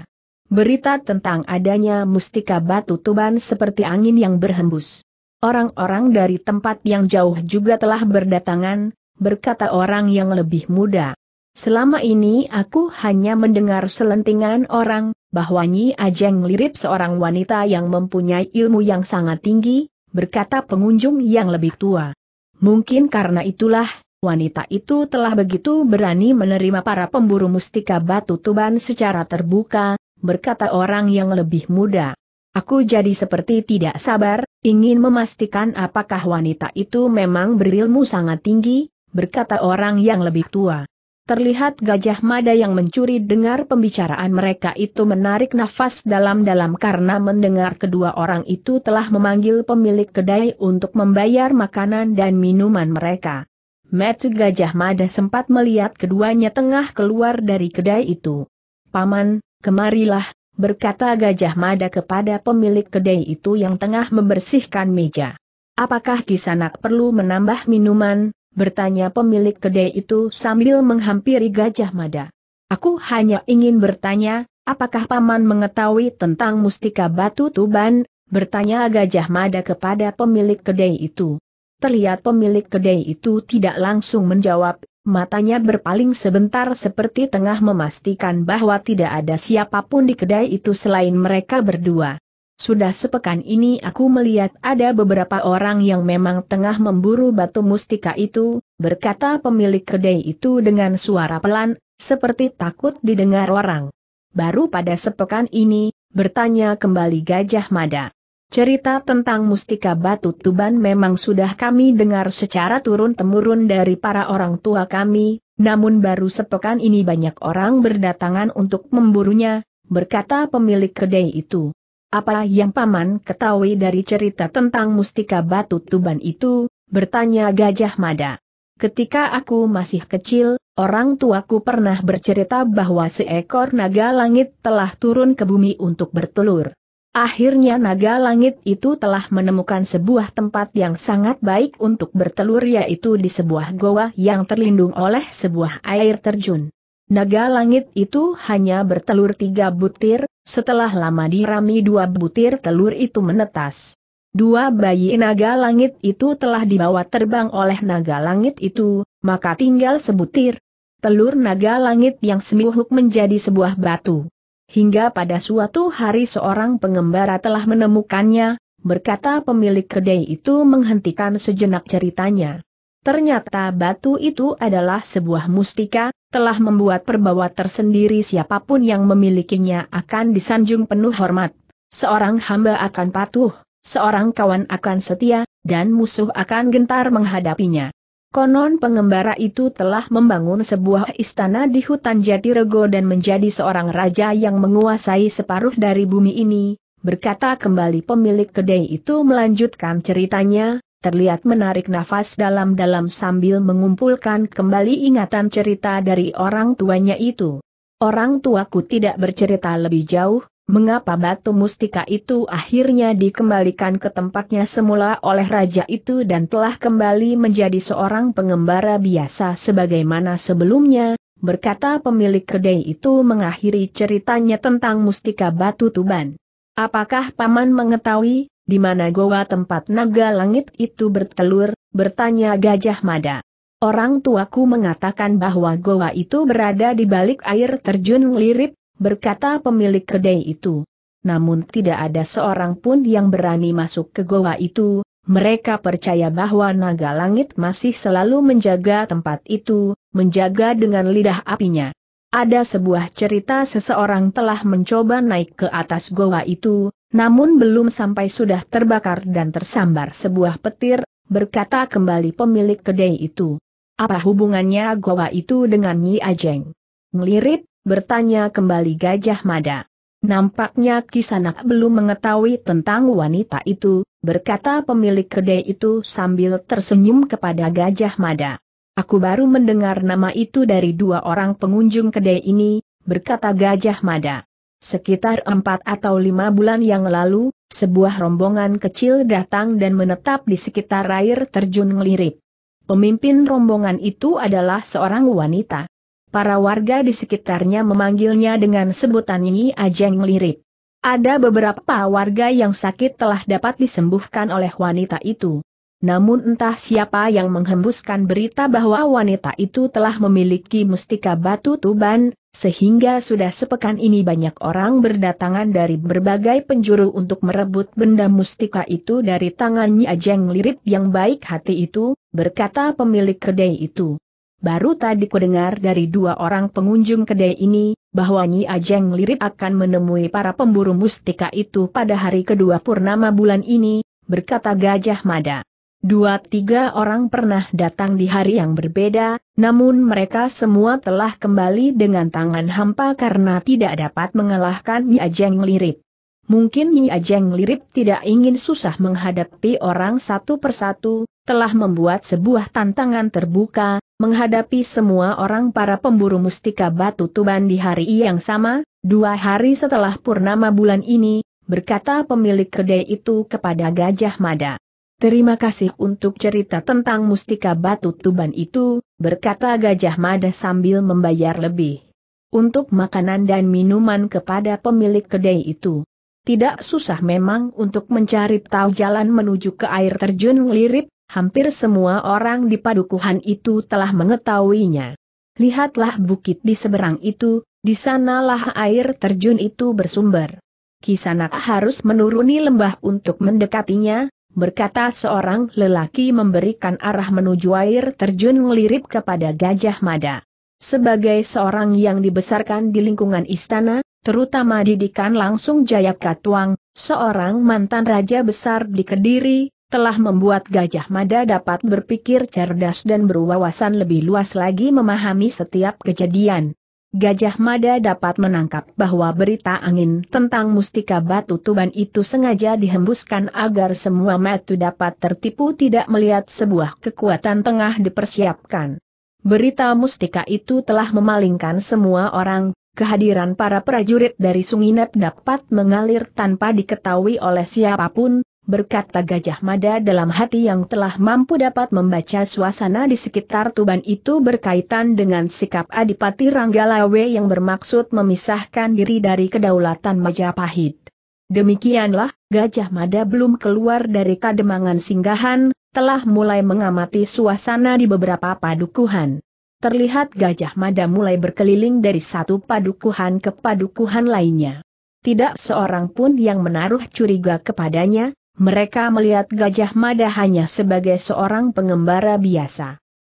Berita tentang adanya mustika batu tuban seperti angin yang berhembus. Orang-orang dari tempat yang jauh juga telah berdatangan, berkata orang yang lebih muda. Selama ini aku hanya mendengar selentingan orang, bahwa Nyi Ajeng lirip seorang wanita yang mempunyai ilmu yang sangat tinggi, berkata pengunjung yang lebih tua. Mungkin karena itulah, wanita itu telah begitu berani menerima para pemburu mustika batu tuban secara terbuka, berkata orang yang lebih muda. Aku jadi seperti tidak sabar, ingin memastikan apakah wanita itu memang berilmu sangat tinggi, berkata orang yang lebih tua. Terlihat Gajah Mada yang mencuri dengar pembicaraan mereka itu menarik nafas dalam-dalam karena mendengar kedua orang itu telah memanggil pemilik kedai untuk membayar makanan dan minuman mereka. Metu Gajah Mada sempat melihat keduanya tengah keluar dari kedai itu. Paman, kemarilah, berkata Gajah Mada kepada pemilik kedai itu yang tengah membersihkan meja. Apakah Kisanak perlu menambah minuman, bertanya pemilik kedai itu sambil menghampiri Gajah Mada. Aku hanya ingin bertanya, apakah Paman mengetahui tentang mustika batu tuban, bertanya Gajah Mada kepada pemilik kedai itu. Terlihat pemilik kedai itu tidak langsung menjawab, matanya berpaling sebentar seperti tengah memastikan bahwa tidak ada siapapun di kedai itu selain mereka berdua. Sudah sepekan ini aku melihat ada beberapa orang yang memang tengah memburu batu mustika itu, berkata pemilik kedai itu dengan suara pelan, seperti takut didengar orang. Baru pada sepekan ini, bertanya kembali Gajah Mada. Cerita tentang mustika batu tuban memang sudah kami dengar secara turun-temurun dari para orang tua kami, namun baru sepekan ini banyak orang berdatangan untuk memburunya, berkata pemilik kedai itu. Apa yang paman ketahui dari cerita tentang mustika batu tuban itu? bertanya Gajah Mada. Ketika aku masih kecil, orang tuaku pernah bercerita bahwa seekor naga langit telah turun ke bumi untuk bertelur. Akhirnya naga langit itu telah menemukan sebuah tempat yang sangat baik untuk bertelur yaitu di sebuah goa yang terlindung oleh sebuah air terjun. Naga langit itu hanya bertelur tiga butir, setelah lama dirami dua butir telur itu menetas. Dua bayi naga langit itu telah dibawa terbang oleh naga langit itu, maka tinggal sebutir. Telur naga langit yang semihuk menjadi sebuah batu. Hingga pada suatu hari seorang pengembara telah menemukannya, berkata pemilik kedai itu menghentikan sejenak ceritanya. Ternyata batu itu adalah sebuah mustika, telah membuat perbawa tersendiri siapapun yang memilikinya akan disanjung penuh hormat. Seorang hamba akan patuh, seorang kawan akan setia, dan musuh akan gentar menghadapinya. Konon pengembara itu telah membangun sebuah istana di hutan Jatirego dan menjadi seorang raja yang menguasai separuh dari bumi ini, berkata kembali pemilik kedai itu melanjutkan ceritanya, terlihat menarik nafas dalam-dalam sambil mengumpulkan kembali ingatan cerita dari orang tuanya itu. Orang tuaku tidak bercerita lebih jauh, mengapa batu mustika itu akhirnya dikembalikan ke tempatnya semula oleh raja itu dan telah kembali menjadi seorang pengembara biasa sebagaimana sebelumnya, berkata pemilik kedai itu mengakhiri ceritanya tentang mustika batu tuban. Apakah paman mengetahui, di mana goa tempat naga langit itu bertelur, bertanya Gajah Mada. Orang tuaku mengatakan bahwa goa itu berada di balik air terjun lirip, berkata pemilik kedai itu. Namun tidak ada seorang pun yang berani masuk ke goa itu, mereka percaya bahwa naga langit masih selalu menjaga tempat itu, menjaga dengan lidah apinya. Ada sebuah cerita seseorang telah mencoba naik ke atas goa itu, namun belum sampai sudah terbakar dan tersambar sebuah petir, berkata kembali pemilik kedai itu. Apa hubungannya goa itu dengan Nyi Ajeng? Ngelirip, bertanya kembali Gajah Mada. Nampaknya Kisanak belum mengetahui tentang wanita itu, berkata pemilik kedai itu sambil tersenyum kepada Gajah Mada. Aku baru mendengar nama itu dari dua orang pengunjung kedai ini, berkata Gajah Mada. Sekitar empat atau lima bulan yang lalu, sebuah rombongan kecil datang dan menetap di sekitar air terjun ngelirip. Pemimpin rombongan itu adalah seorang wanita. Para warga di sekitarnya memanggilnya dengan sebutan Nyi Ajeng Ngelirip. Ada beberapa warga yang sakit telah dapat disembuhkan oleh wanita itu. Namun entah siapa yang menghembuskan berita bahwa wanita itu telah memiliki mustika batu tuban, sehingga sudah sepekan ini banyak orang berdatangan dari berbagai penjuru untuk merebut benda mustika itu dari tangannya Ajeng Lirip yang baik hati itu, berkata pemilik kedai itu. Baru tadi kudengar dari dua orang pengunjung kedai ini, bahwa Nyi Ajeng Lirip akan menemui para pemburu mustika itu pada hari kedua purnama bulan ini, berkata Gajah Mada. Dua tiga orang pernah datang di hari yang berbeda, namun mereka semua telah kembali dengan tangan hampa karena tidak dapat mengalahkan Nyi Ajeng Lirip. Mungkin Nyi Ajeng Lirip tidak ingin susah menghadapi orang satu persatu, telah membuat sebuah tantangan terbuka, menghadapi semua orang para pemburu mustika batu tuban di hari yang sama, dua hari setelah purnama bulan ini, berkata pemilik kedai itu kepada Gajah Mada. Terima kasih untuk cerita tentang mustika batu tuban itu, berkata Gajah Mada sambil membayar lebih. Untuk makanan dan minuman kepada pemilik kedai itu. Tidak susah memang untuk mencari tahu jalan menuju ke air terjun lirip, hampir semua orang di padukuhan itu telah mengetahuinya. Lihatlah bukit di seberang itu, di sanalah air terjun itu bersumber. Kisanak harus menuruni lembah untuk mendekatinya, berkata seorang lelaki memberikan arah menuju air terjun ngelirip kepada Gajah Mada. Sebagai seorang yang dibesarkan di lingkungan istana, terutama didikan langsung Jaya Katuang, seorang mantan raja besar di Kediri, telah membuat Gajah Mada dapat berpikir cerdas dan berwawasan lebih luas lagi memahami setiap kejadian, Gajah Mada dapat menangkap bahwa berita angin tentang mustika batu tuban itu sengaja dihembuskan agar semua metu dapat tertipu tidak melihat sebuah kekuatan tengah dipersiapkan. Berita mustika itu telah memalingkan semua orang, kehadiran para prajurit dari Sunginep dapat mengalir tanpa diketahui oleh siapapun, berkata Gajah Mada dalam hati yang telah mampu dapat membaca suasana di sekitar Tuban itu berkaitan dengan sikap Adipati Ranggalawe yang bermaksud memisahkan diri dari kedaulatan Majapahit. Demikianlah, Gajah Mada belum keluar dari kademangan singgahan, telah mulai mengamati suasana di beberapa padukuhan. Terlihat Gajah Mada mulai berkeliling dari satu padukuhan ke padukuhan lainnya. Tidak seorang pun yang menaruh curiga kepadanya, mereka melihat Gajah Mada hanya sebagai seorang pengembara biasa.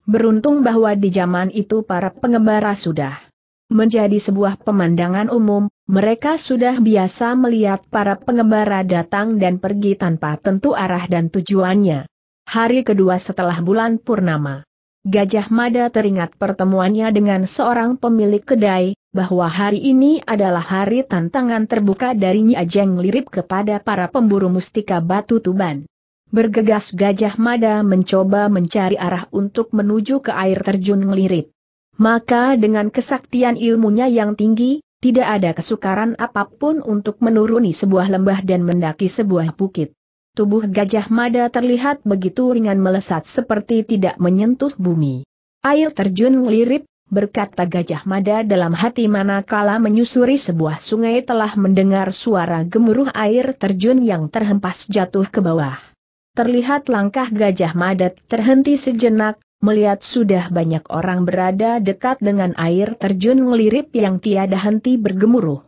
Beruntung bahwa di zaman itu para pengembara sudah menjadi sebuah pemandangan umum, mereka sudah biasa melihat para pengembara datang dan pergi tanpa tentu arah dan tujuannya. Hari kedua setelah bulan purnama, Gajah Mada teringat pertemuannya dengan seorang pemilik kedai, bahwa hari ini adalah hari tantangan terbuka dari Nyi Ajeng Lirip kepada para pemburu mustika batu tuban. Bergegas Gajah Mada mencoba mencari arah untuk menuju ke air terjun ngelirip. Maka dengan kesaktian ilmunya yang tinggi, tidak ada kesukaran apapun untuk menuruni sebuah lembah dan mendaki sebuah bukit tubuh gajah mada terlihat begitu ringan melesat seperti tidak menyentuh bumi. Air terjun lirip, berkata gajah mada dalam hati manakala menyusuri sebuah sungai telah mendengar suara gemuruh air terjun yang terhempas jatuh ke bawah. Terlihat langkah gajah mada terhenti sejenak, melihat sudah banyak orang berada dekat dengan air terjun lirip yang tiada henti bergemuruh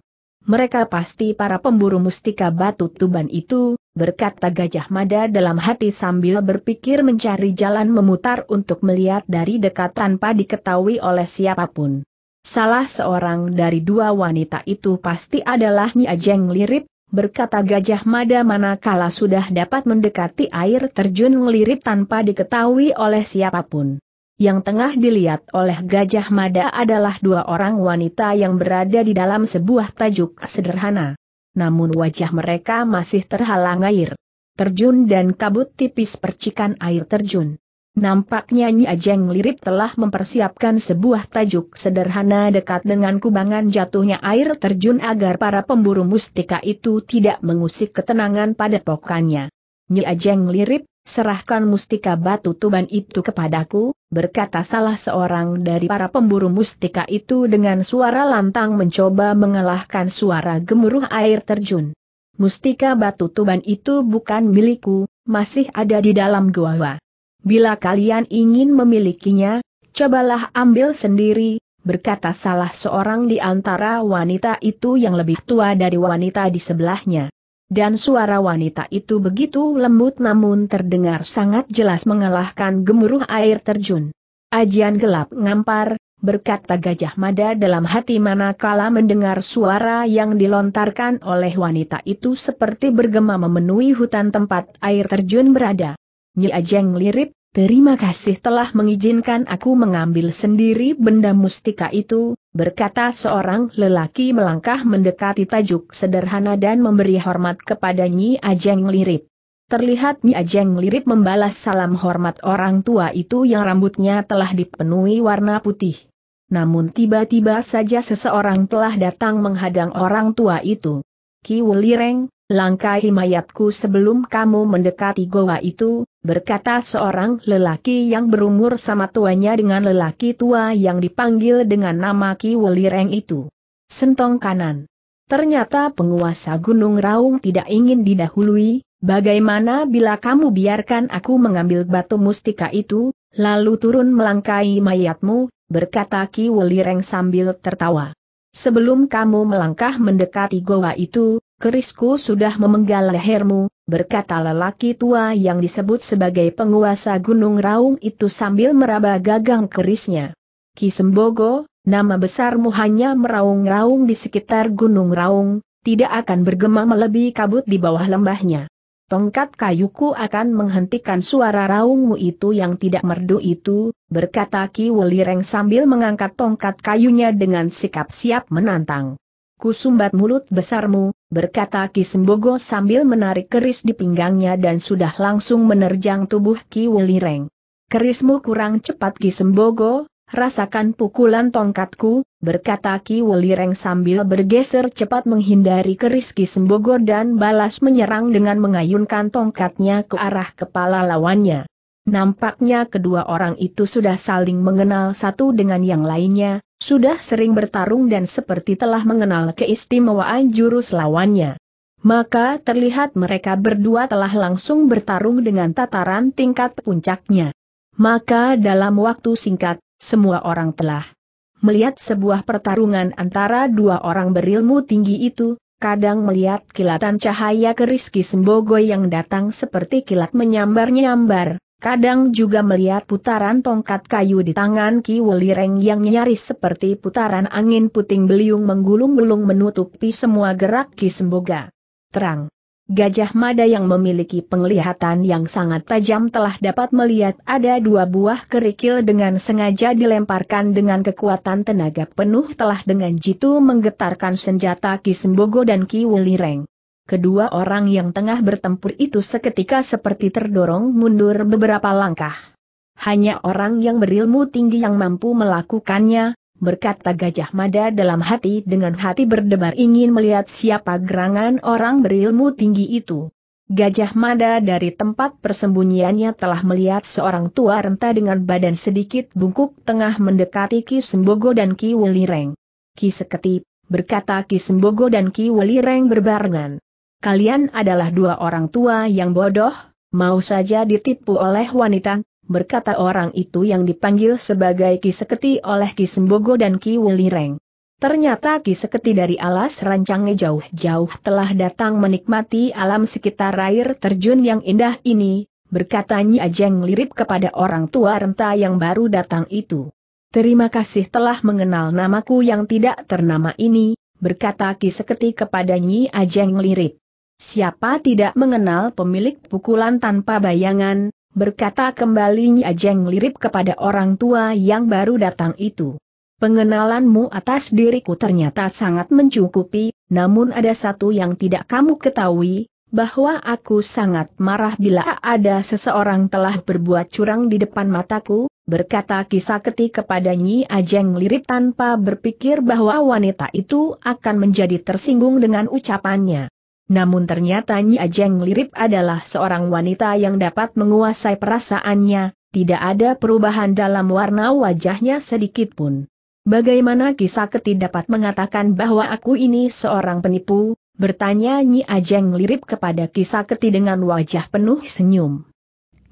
mereka pasti para pemburu mustika batu tuban itu, berkata Gajah Mada dalam hati sambil berpikir mencari jalan memutar untuk melihat dari dekat tanpa diketahui oleh siapapun. Salah seorang dari dua wanita itu pasti adalah Nyi Ajeng Lirip, berkata Gajah Mada manakala sudah dapat mendekati air terjun Lirip tanpa diketahui oleh siapapun yang tengah dilihat oleh Gajah Mada adalah dua orang wanita yang berada di dalam sebuah tajuk sederhana. Namun wajah mereka masih terhalang air terjun dan kabut tipis percikan air terjun. Nampaknya Nyi Ajeng Lirip telah mempersiapkan sebuah tajuk sederhana dekat dengan kubangan jatuhnya air terjun agar para pemburu mustika itu tidak mengusik ketenangan pada pokoknya. Nyi Ajeng Lirip, Serahkan mustika batu tuban itu kepadaku, berkata salah seorang dari para pemburu mustika itu dengan suara lantang mencoba mengalahkan suara gemuruh air terjun. Mustika batu tuban itu bukan milikku, masih ada di dalam gua. Bila kalian ingin memilikinya, cobalah ambil sendiri, berkata salah seorang di antara wanita itu yang lebih tua dari wanita di sebelahnya dan suara wanita itu begitu lembut namun terdengar sangat jelas mengalahkan gemuruh air terjun. Ajian gelap ngampar, berkata Gajah Mada dalam hati manakala mendengar suara yang dilontarkan oleh wanita itu seperti bergema memenuhi hutan tempat air terjun berada. Nyi Ajeng lirip, Terima kasih telah mengizinkan aku mengambil sendiri benda mustika itu, berkata seorang lelaki melangkah mendekati tajuk sederhana dan memberi hormat kepada Nyi Ajeng Lirip. Terlihat Nyi Ajeng Lirip membalas salam hormat orang tua itu yang rambutnya telah dipenuhi warna putih. Namun tiba-tiba saja seseorang telah datang menghadang orang tua itu. Ki Wulireng, langkahi mayatku sebelum kamu mendekati goa itu, berkata seorang lelaki yang berumur sama tuanya dengan lelaki tua yang dipanggil dengan nama Ki Welireng itu. Sentong kanan. Ternyata penguasa Gunung Raung tidak ingin didahului, bagaimana bila kamu biarkan aku mengambil batu mustika itu, lalu turun melangkai mayatmu, berkata Ki Welireng sambil tertawa. Sebelum kamu melangkah mendekati goa itu, kerisku sudah memenggal lehermu, berkata lelaki tua yang disebut sebagai penguasa Gunung Raung itu sambil meraba gagang kerisnya. Kisembogo, nama besarmu hanya meraung-raung di sekitar Gunung Raung, tidak akan bergema melebihi kabut di bawah lembahnya. Tongkat kayuku akan menghentikan suara raungmu itu yang tidak merdu itu, berkata Ki Wulireng sambil mengangkat tongkat kayunya dengan sikap siap menantang. Kusumbat mulut besarmu, berkata Ki Sembogo sambil menarik keris di pinggangnya dan sudah langsung menerjang tubuh Ki Wulireng. Kerismu kurang cepat Ki Sembogo, rasakan pukulan tongkatku, berkata Ki Wulireng sambil bergeser cepat menghindari keris Ki Sembogo dan balas menyerang dengan mengayunkan tongkatnya ke arah kepala lawannya. Nampaknya kedua orang itu sudah saling mengenal satu dengan yang lainnya, sudah sering bertarung dan seperti telah mengenal keistimewaan jurus lawannya. Maka terlihat mereka berdua telah langsung bertarung dengan tataran tingkat puncaknya. Maka dalam waktu singkat, semua orang telah melihat sebuah pertarungan antara dua orang berilmu tinggi itu, kadang melihat kilatan cahaya keriski Sembogo yang datang seperti kilat menyambar-nyambar, Kadang juga melihat putaran tongkat kayu di tangan Ki Wulireng yang nyaris seperti putaran angin puting beliung menggulung-gulung menutupi semua gerak Ki Semboga. Terang. Gajah Mada yang memiliki penglihatan yang sangat tajam telah dapat melihat ada dua buah kerikil dengan sengaja dilemparkan dengan kekuatan tenaga penuh telah dengan jitu menggetarkan senjata Ki Sembogo dan Ki Wulireng kedua orang yang tengah bertempur itu seketika seperti terdorong mundur beberapa langkah. Hanya orang yang berilmu tinggi yang mampu melakukannya, berkata Gajah Mada dalam hati dengan hati berdebar ingin melihat siapa gerangan orang berilmu tinggi itu. Gajah Mada dari tempat persembunyiannya telah melihat seorang tua renta dengan badan sedikit bungkuk tengah mendekati Ki Sembogo dan Ki Wulireng. Ki Seketip, berkata Ki Sembogo dan Ki Wulireng berbarengan kalian adalah dua orang tua yang bodoh, mau saja ditipu oleh wanita, berkata orang itu yang dipanggil sebagai Ki Seketi oleh Ki Sembogo dan Ki Wilireng. Ternyata Ki Seketi dari alas rancangnya jauh-jauh telah datang menikmati alam sekitar air terjun yang indah ini, berkatanya Ajeng lirip kepada orang tua renta yang baru datang itu. Terima kasih telah mengenal namaku yang tidak ternama ini, berkata Ki Seketi kepada Nyi Ajeng lirip. Siapa tidak mengenal pemilik pukulan tanpa bayangan, berkata kembali Ajeng lirip kepada orang tua yang baru datang itu. Pengenalanmu atas diriku ternyata sangat mencukupi, namun ada satu yang tidak kamu ketahui, bahwa aku sangat marah bila ada seseorang telah berbuat curang di depan mataku, berkata Kisaketi kepada Nyi Ajeng lirip tanpa berpikir bahwa wanita itu akan menjadi tersinggung dengan ucapannya. Namun ternyata Nyi Ajeng Lirip adalah seorang wanita yang dapat menguasai perasaannya, tidak ada perubahan dalam warna wajahnya sedikit pun. Bagaimana kisah dapat mengatakan bahwa aku ini seorang penipu, bertanya Nyi Ajeng Lirip kepada Keti dengan wajah penuh senyum.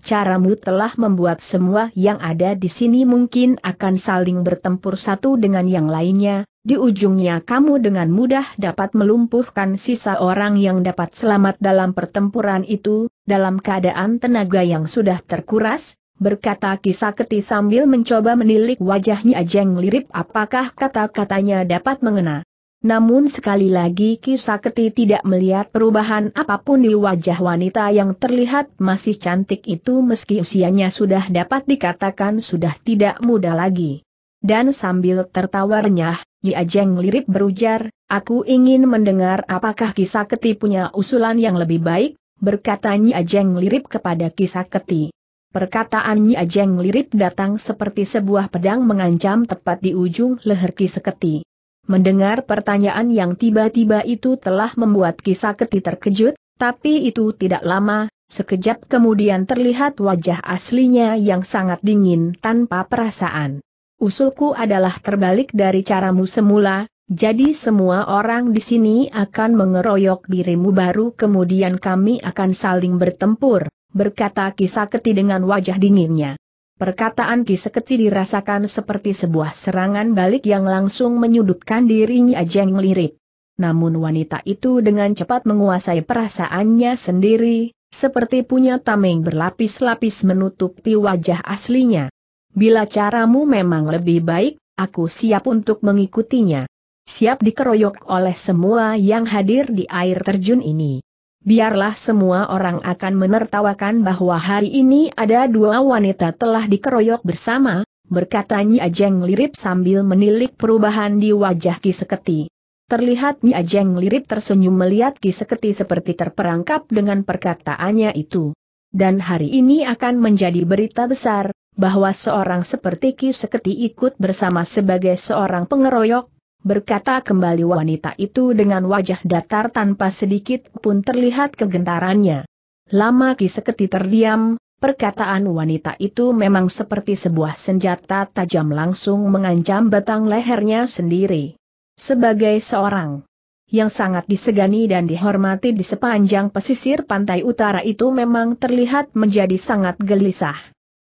Caramu telah membuat semua yang ada di sini mungkin akan saling bertempur satu dengan yang lainnya, di ujungnya kamu dengan mudah dapat melumpuhkan sisa orang yang dapat selamat dalam pertempuran itu, dalam keadaan tenaga yang sudah terkuras, berkata kisah Keti sambil mencoba menilik wajahnya Ajeng Lirip apakah kata-katanya dapat mengena. Namun sekali lagi kisah Keti tidak melihat perubahan apapun di wajah wanita yang terlihat masih cantik itu meski usianya sudah dapat dikatakan sudah tidak muda lagi dan sambil tertawa renyah, Yi Ajeng lirik berujar, aku ingin mendengar apakah kisah keti punya usulan yang lebih baik, berkata Nyi Ajeng lirip kepada kisah keti. Perkataan Nyi Ajeng lirip datang seperti sebuah pedang mengancam tepat di ujung leher kisah keti. Mendengar pertanyaan yang tiba-tiba itu telah membuat kisah keti terkejut, tapi itu tidak lama, sekejap kemudian terlihat wajah aslinya yang sangat dingin tanpa perasaan. Usulku adalah terbalik dari caramu semula, jadi semua orang di sini akan mengeroyok dirimu baru kemudian kami akan saling bertempur, berkata Kisaketi dengan wajah dinginnya. Perkataan Kisaketi dirasakan seperti sebuah serangan balik yang langsung menyudutkan dirinya jeng lirip. Namun wanita itu dengan cepat menguasai perasaannya sendiri, seperti punya tameng berlapis-lapis menutupi wajah aslinya. Bila caramu memang lebih baik, aku siap untuk mengikutinya. Siap dikeroyok oleh semua yang hadir di air terjun ini. Biarlah semua orang akan menertawakan bahwa hari ini ada dua wanita telah dikeroyok bersama, Nyi Ajeng Lirip sambil menilik perubahan di wajah Kiseketi. Terlihat Nyi Ajeng Lirip tersenyum melihat Kiseketi seperti terperangkap dengan perkataannya itu. Dan hari ini akan menjadi berita besar, bahwa seorang seperti Ki Seketi ikut bersama sebagai seorang pengeroyok, berkata kembali wanita itu dengan wajah datar tanpa sedikit pun terlihat kegentarannya. Lama Ki Seketi terdiam, perkataan wanita itu memang seperti sebuah senjata tajam langsung mengancam batang lehernya sendiri. Sebagai seorang yang sangat disegani dan dihormati di sepanjang pesisir pantai utara itu memang terlihat menjadi sangat gelisah.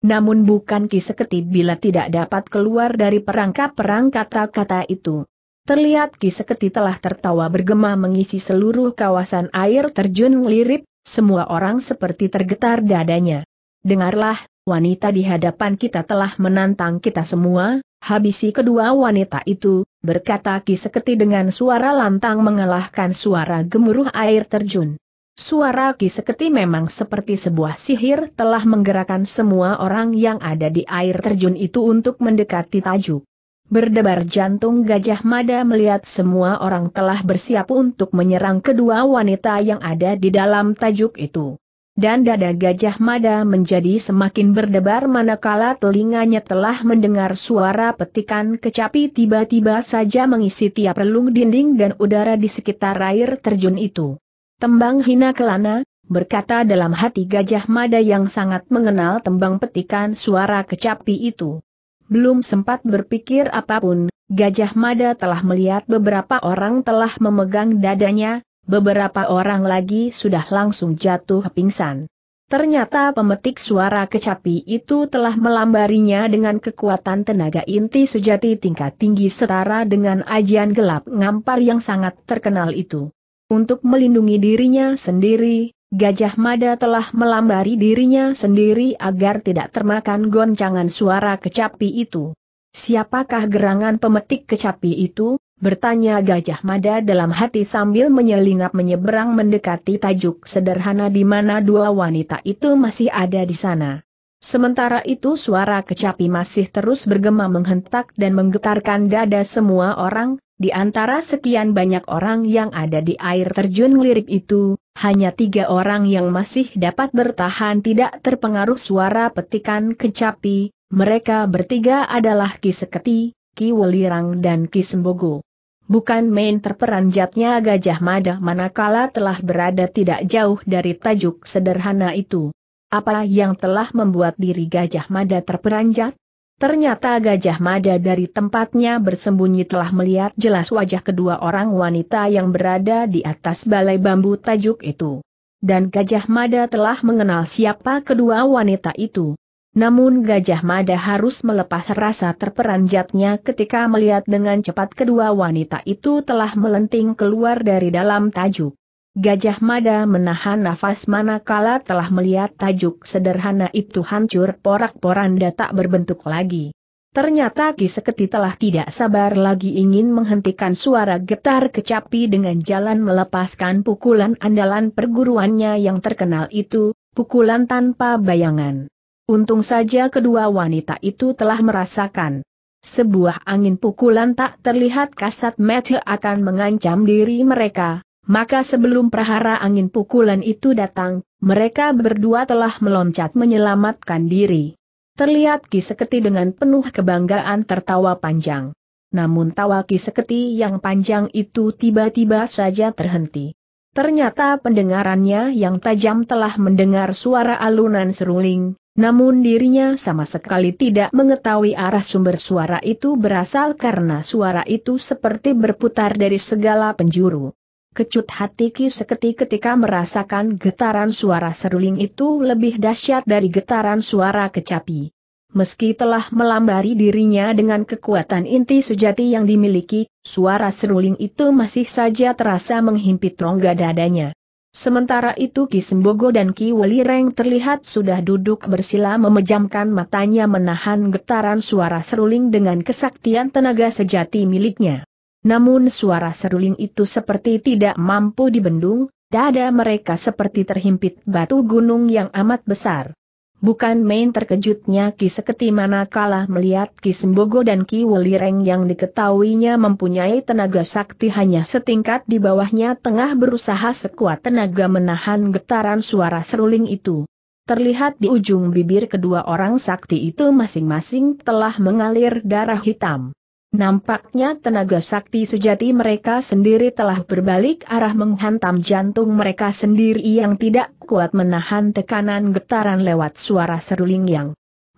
Namun bukan Kiseketi bila tidak dapat keluar dari perangkap-perang kata-kata itu. Terlihat Kiseketi telah tertawa bergema mengisi seluruh kawasan air terjun lirip, semua orang seperti tergetar dadanya. Dengarlah, wanita di hadapan kita telah menantang kita semua, habisi kedua wanita itu, berkata Kiseketi dengan suara lantang mengalahkan suara gemuruh air terjun. Suara Ki Seketi memang seperti sebuah sihir telah menggerakkan semua orang yang ada di air terjun itu untuk mendekati tajuk. Berdebar jantung Gajah Mada melihat semua orang telah bersiap untuk menyerang kedua wanita yang ada di dalam tajuk itu. Dan dada Gajah Mada menjadi semakin berdebar manakala telinganya telah mendengar suara petikan kecapi tiba-tiba saja mengisi tiap relung dinding dan udara di sekitar air terjun itu. Tembang hina kelana, berkata dalam hati Gajah Mada yang sangat mengenal tembang petikan suara kecapi itu. Belum sempat berpikir apapun, Gajah Mada telah melihat beberapa orang telah memegang dadanya, beberapa orang lagi sudah langsung jatuh pingsan. Ternyata pemetik suara kecapi itu telah melambarinya dengan kekuatan tenaga inti sejati tingkat tinggi setara dengan ajian gelap ngampar yang sangat terkenal itu. Untuk melindungi dirinya sendiri, Gajah Mada telah melambari dirinya sendiri agar tidak termakan goncangan suara kecapi itu. Siapakah gerangan pemetik kecapi itu? Bertanya Gajah Mada dalam hati sambil menyelinap menyeberang mendekati tajuk sederhana di mana dua wanita itu masih ada di sana. Sementara itu suara kecapi masih terus bergema menghentak dan menggetarkan dada semua orang, di antara sekian banyak orang yang ada di air terjun lirik itu, hanya tiga orang yang masih dapat bertahan tidak terpengaruh suara petikan kecapi, mereka bertiga adalah Ki Seketi, Ki Welirang dan Ki Sembogo. Bukan main terperanjatnya Gajah Mada manakala telah berada tidak jauh dari tajuk sederhana itu. Apa yang telah membuat diri Gajah Mada terperanjat? Ternyata Gajah Mada dari tempatnya bersembunyi telah melihat jelas wajah kedua orang wanita yang berada di atas balai bambu tajuk itu. Dan Gajah Mada telah mengenal siapa kedua wanita itu. Namun Gajah Mada harus melepas rasa terperanjatnya ketika melihat dengan cepat kedua wanita itu telah melenting keluar dari dalam tajuk. Gajah Mada menahan nafas manakala telah melihat tajuk sederhana itu hancur porak-poranda tak berbentuk lagi. Ternyata Ki Seketi telah tidak sabar lagi ingin menghentikan suara getar kecapi dengan jalan melepaskan pukulan andalan perguruannya yang terkenal itu, pukulan tanpa bayangan. Untung saja kedua wanita itu telah merasakan. Sebuah angin pukulan tak terlihat kasat mata akan mengancam diri mereka, maka sebelum prahara angin pukulan itu datang, mereka berdua telah meloncat menyelamatkan diri. Terlihat Ki Seketi dengan penuh kebanggaan tertawa panjang. Namun tawa Ki Seketi yang panjang itu tiba-tiba saja terhenti. Ternyata pendengarannya yang tajam telah mendengar suara alunan seruling, namun dirinya sama sekali tidak mengetahui arah sumber suara itu berasal karena suara itu seperti berputar dari segala penjuru. Kecut hati Ki Seketi ketika merasakan getaran suara seruling itu lebih dahsyat dari getaran suara kecapi. Meski telah melambari dirinya dengan kekuatan inti sejati yang dimiliki, suara seruling itu masih saja terasa menghimpit rongga dadanya. Sementara itu Ki Sembogo dan Ki Welireng terlihat sudah duduk bersila memejamkan matanya menahan getaran suara seruling dengan kesaktian tenaga sejati miliknya. Namun suara seruling itu seperti tidak mampu dibendung, dada mereka seperti terhimpit batu gunung yang amat besar. Bukan main terkejutnya Ki Seketi manakala melihat Ki Sembogo dan Ki Welireng yang diketahuinya mempunyai tenaga sakti hanya setingkat di bawahnya tengah berusaha sekuat tenaga menahan getaran suara seruling itu. Terlihat di ujung bibir kedua orang sakti itu masing-masing telah mengalir darah hitam. Nampaknya tenaga sakti sejati mereka sendiri telah berbalik arah menghantam jantung mereka sendiri yang tidak kuat menahan tekanan getaran lewat suara seruling yang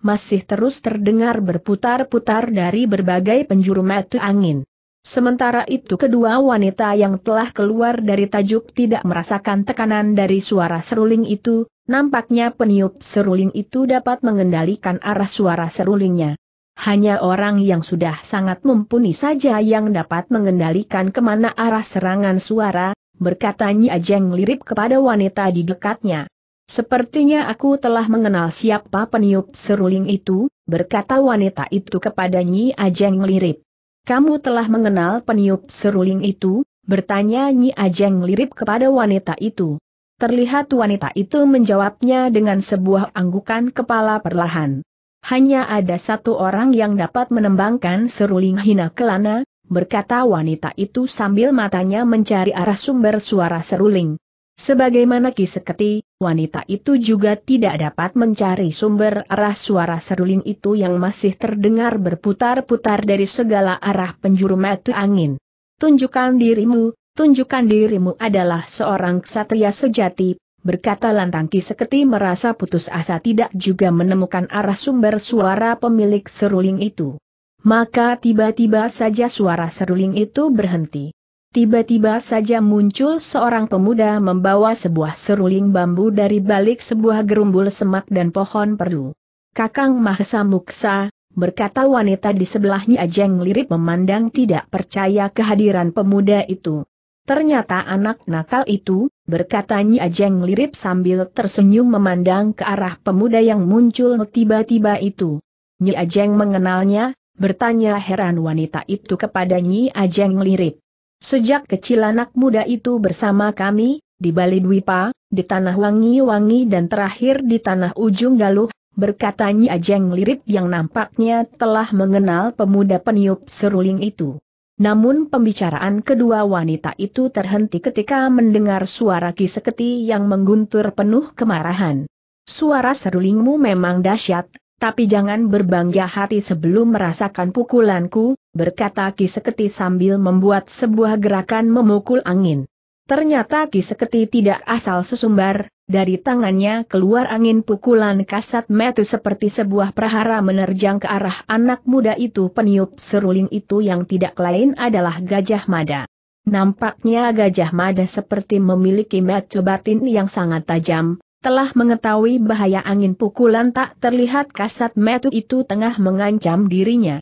masih terus terdengar berputar-putar dari berbagai penjuru mata angin. Sementara itu kedua wanita yang telah keluar dari tajuk tidak merasakan tekanan dari suara seruling itu, nampaknya peniup seruling itu dapat mengendalikan arah suara serulingnya hanya orang yang sudah sangat mumpuni saja yang dapat mengendalikan kemana arah serangan suara, berkata Nyi Ajeng lirip kepada wanita di dekatnya. Sepertinya aku telah mengenal siapa peniup seruling itu, berkata wanita itu kepada Nyi Ajeng lirip. Kamu telah mengenal peniup seruling itu, bertanya Nyi Ajeng lirip kepada wanita itu. Terlihat wanita itu menjawabnya dengan sebuah anggukan kepala perlahan. Hanya ada satu orang yang dapat menembangkan seruling hina kelana, berkata wanita itu sambil matanya mencari arah sumber suara seruling. Sebagaimana Kiseketi, wanita itu juga tidak dapat mencari sumber arah suara seruling itu yang masih terdengar berputar-putar dari segala arah penjuru mata angin. Tunjukkan dirimu, tunjukkan dirimu adalah seorang ksatria sejati, berkata Lantangki Seketi merasa putus asa tidak juga menemukan arah sumber suara pemilik seruling itu. Maka tiba-tiba saja suara seruling itu berhenti. Tiba-tiba saja muncul seorang pemuda membawa sebuah seruling bambu dari balik sebuah gerumbul semak dan pohon perlu. Kakang Mahesa Muksa, berkata wanita di sebelahnya Ajeng Lirip memandang tidak percaya kehadiran pemuda itu. Ternyata anak nakal itu, berkata Nyi Ajeng lirip sambil tersenyum memandang ke arah pemuda yang muncul tiba-tiba itu. Nyi Ajeng mengenalnya, bertanya heran wanita itu kepada Nyi Ajeng lirip. Sejak kecil anak muda itu bersama kami, di Bali Dwipa, di Tanah Wangi-Wangi dan terakhir di Tanah Ujung Galuh, berkata Nyi Ajeng lirip yang nampaknya telah mengenal pemuda peniup seruling itu. Namun pembicaraan kedua wanita itu terhenti ketika mendengar suara Ki Seketi yang mengguntur penuh kemarahan. Suara serulingmu memang dahsyat, tapi jangan berbangga hati sebelum merasakan pukulanku, berkata Ki Seketi sambil membuat sebuah gerakan memukul angin. Ternyata Ki Seketi tidak asal sesumbar, dari tangannya keluar angin pukulan kasat metu seperti sebuah prahara menerjang ke arah anak muda itu peniup seruling itu yang tidak lain adalah Gajah Mada. Nampaknya Gajah Mada seperti memiliki mata batin yang sangat tajam, telah mengetahui bahaya angin pukulan tak terlihat kasat metu itu tengah mengancam dirinya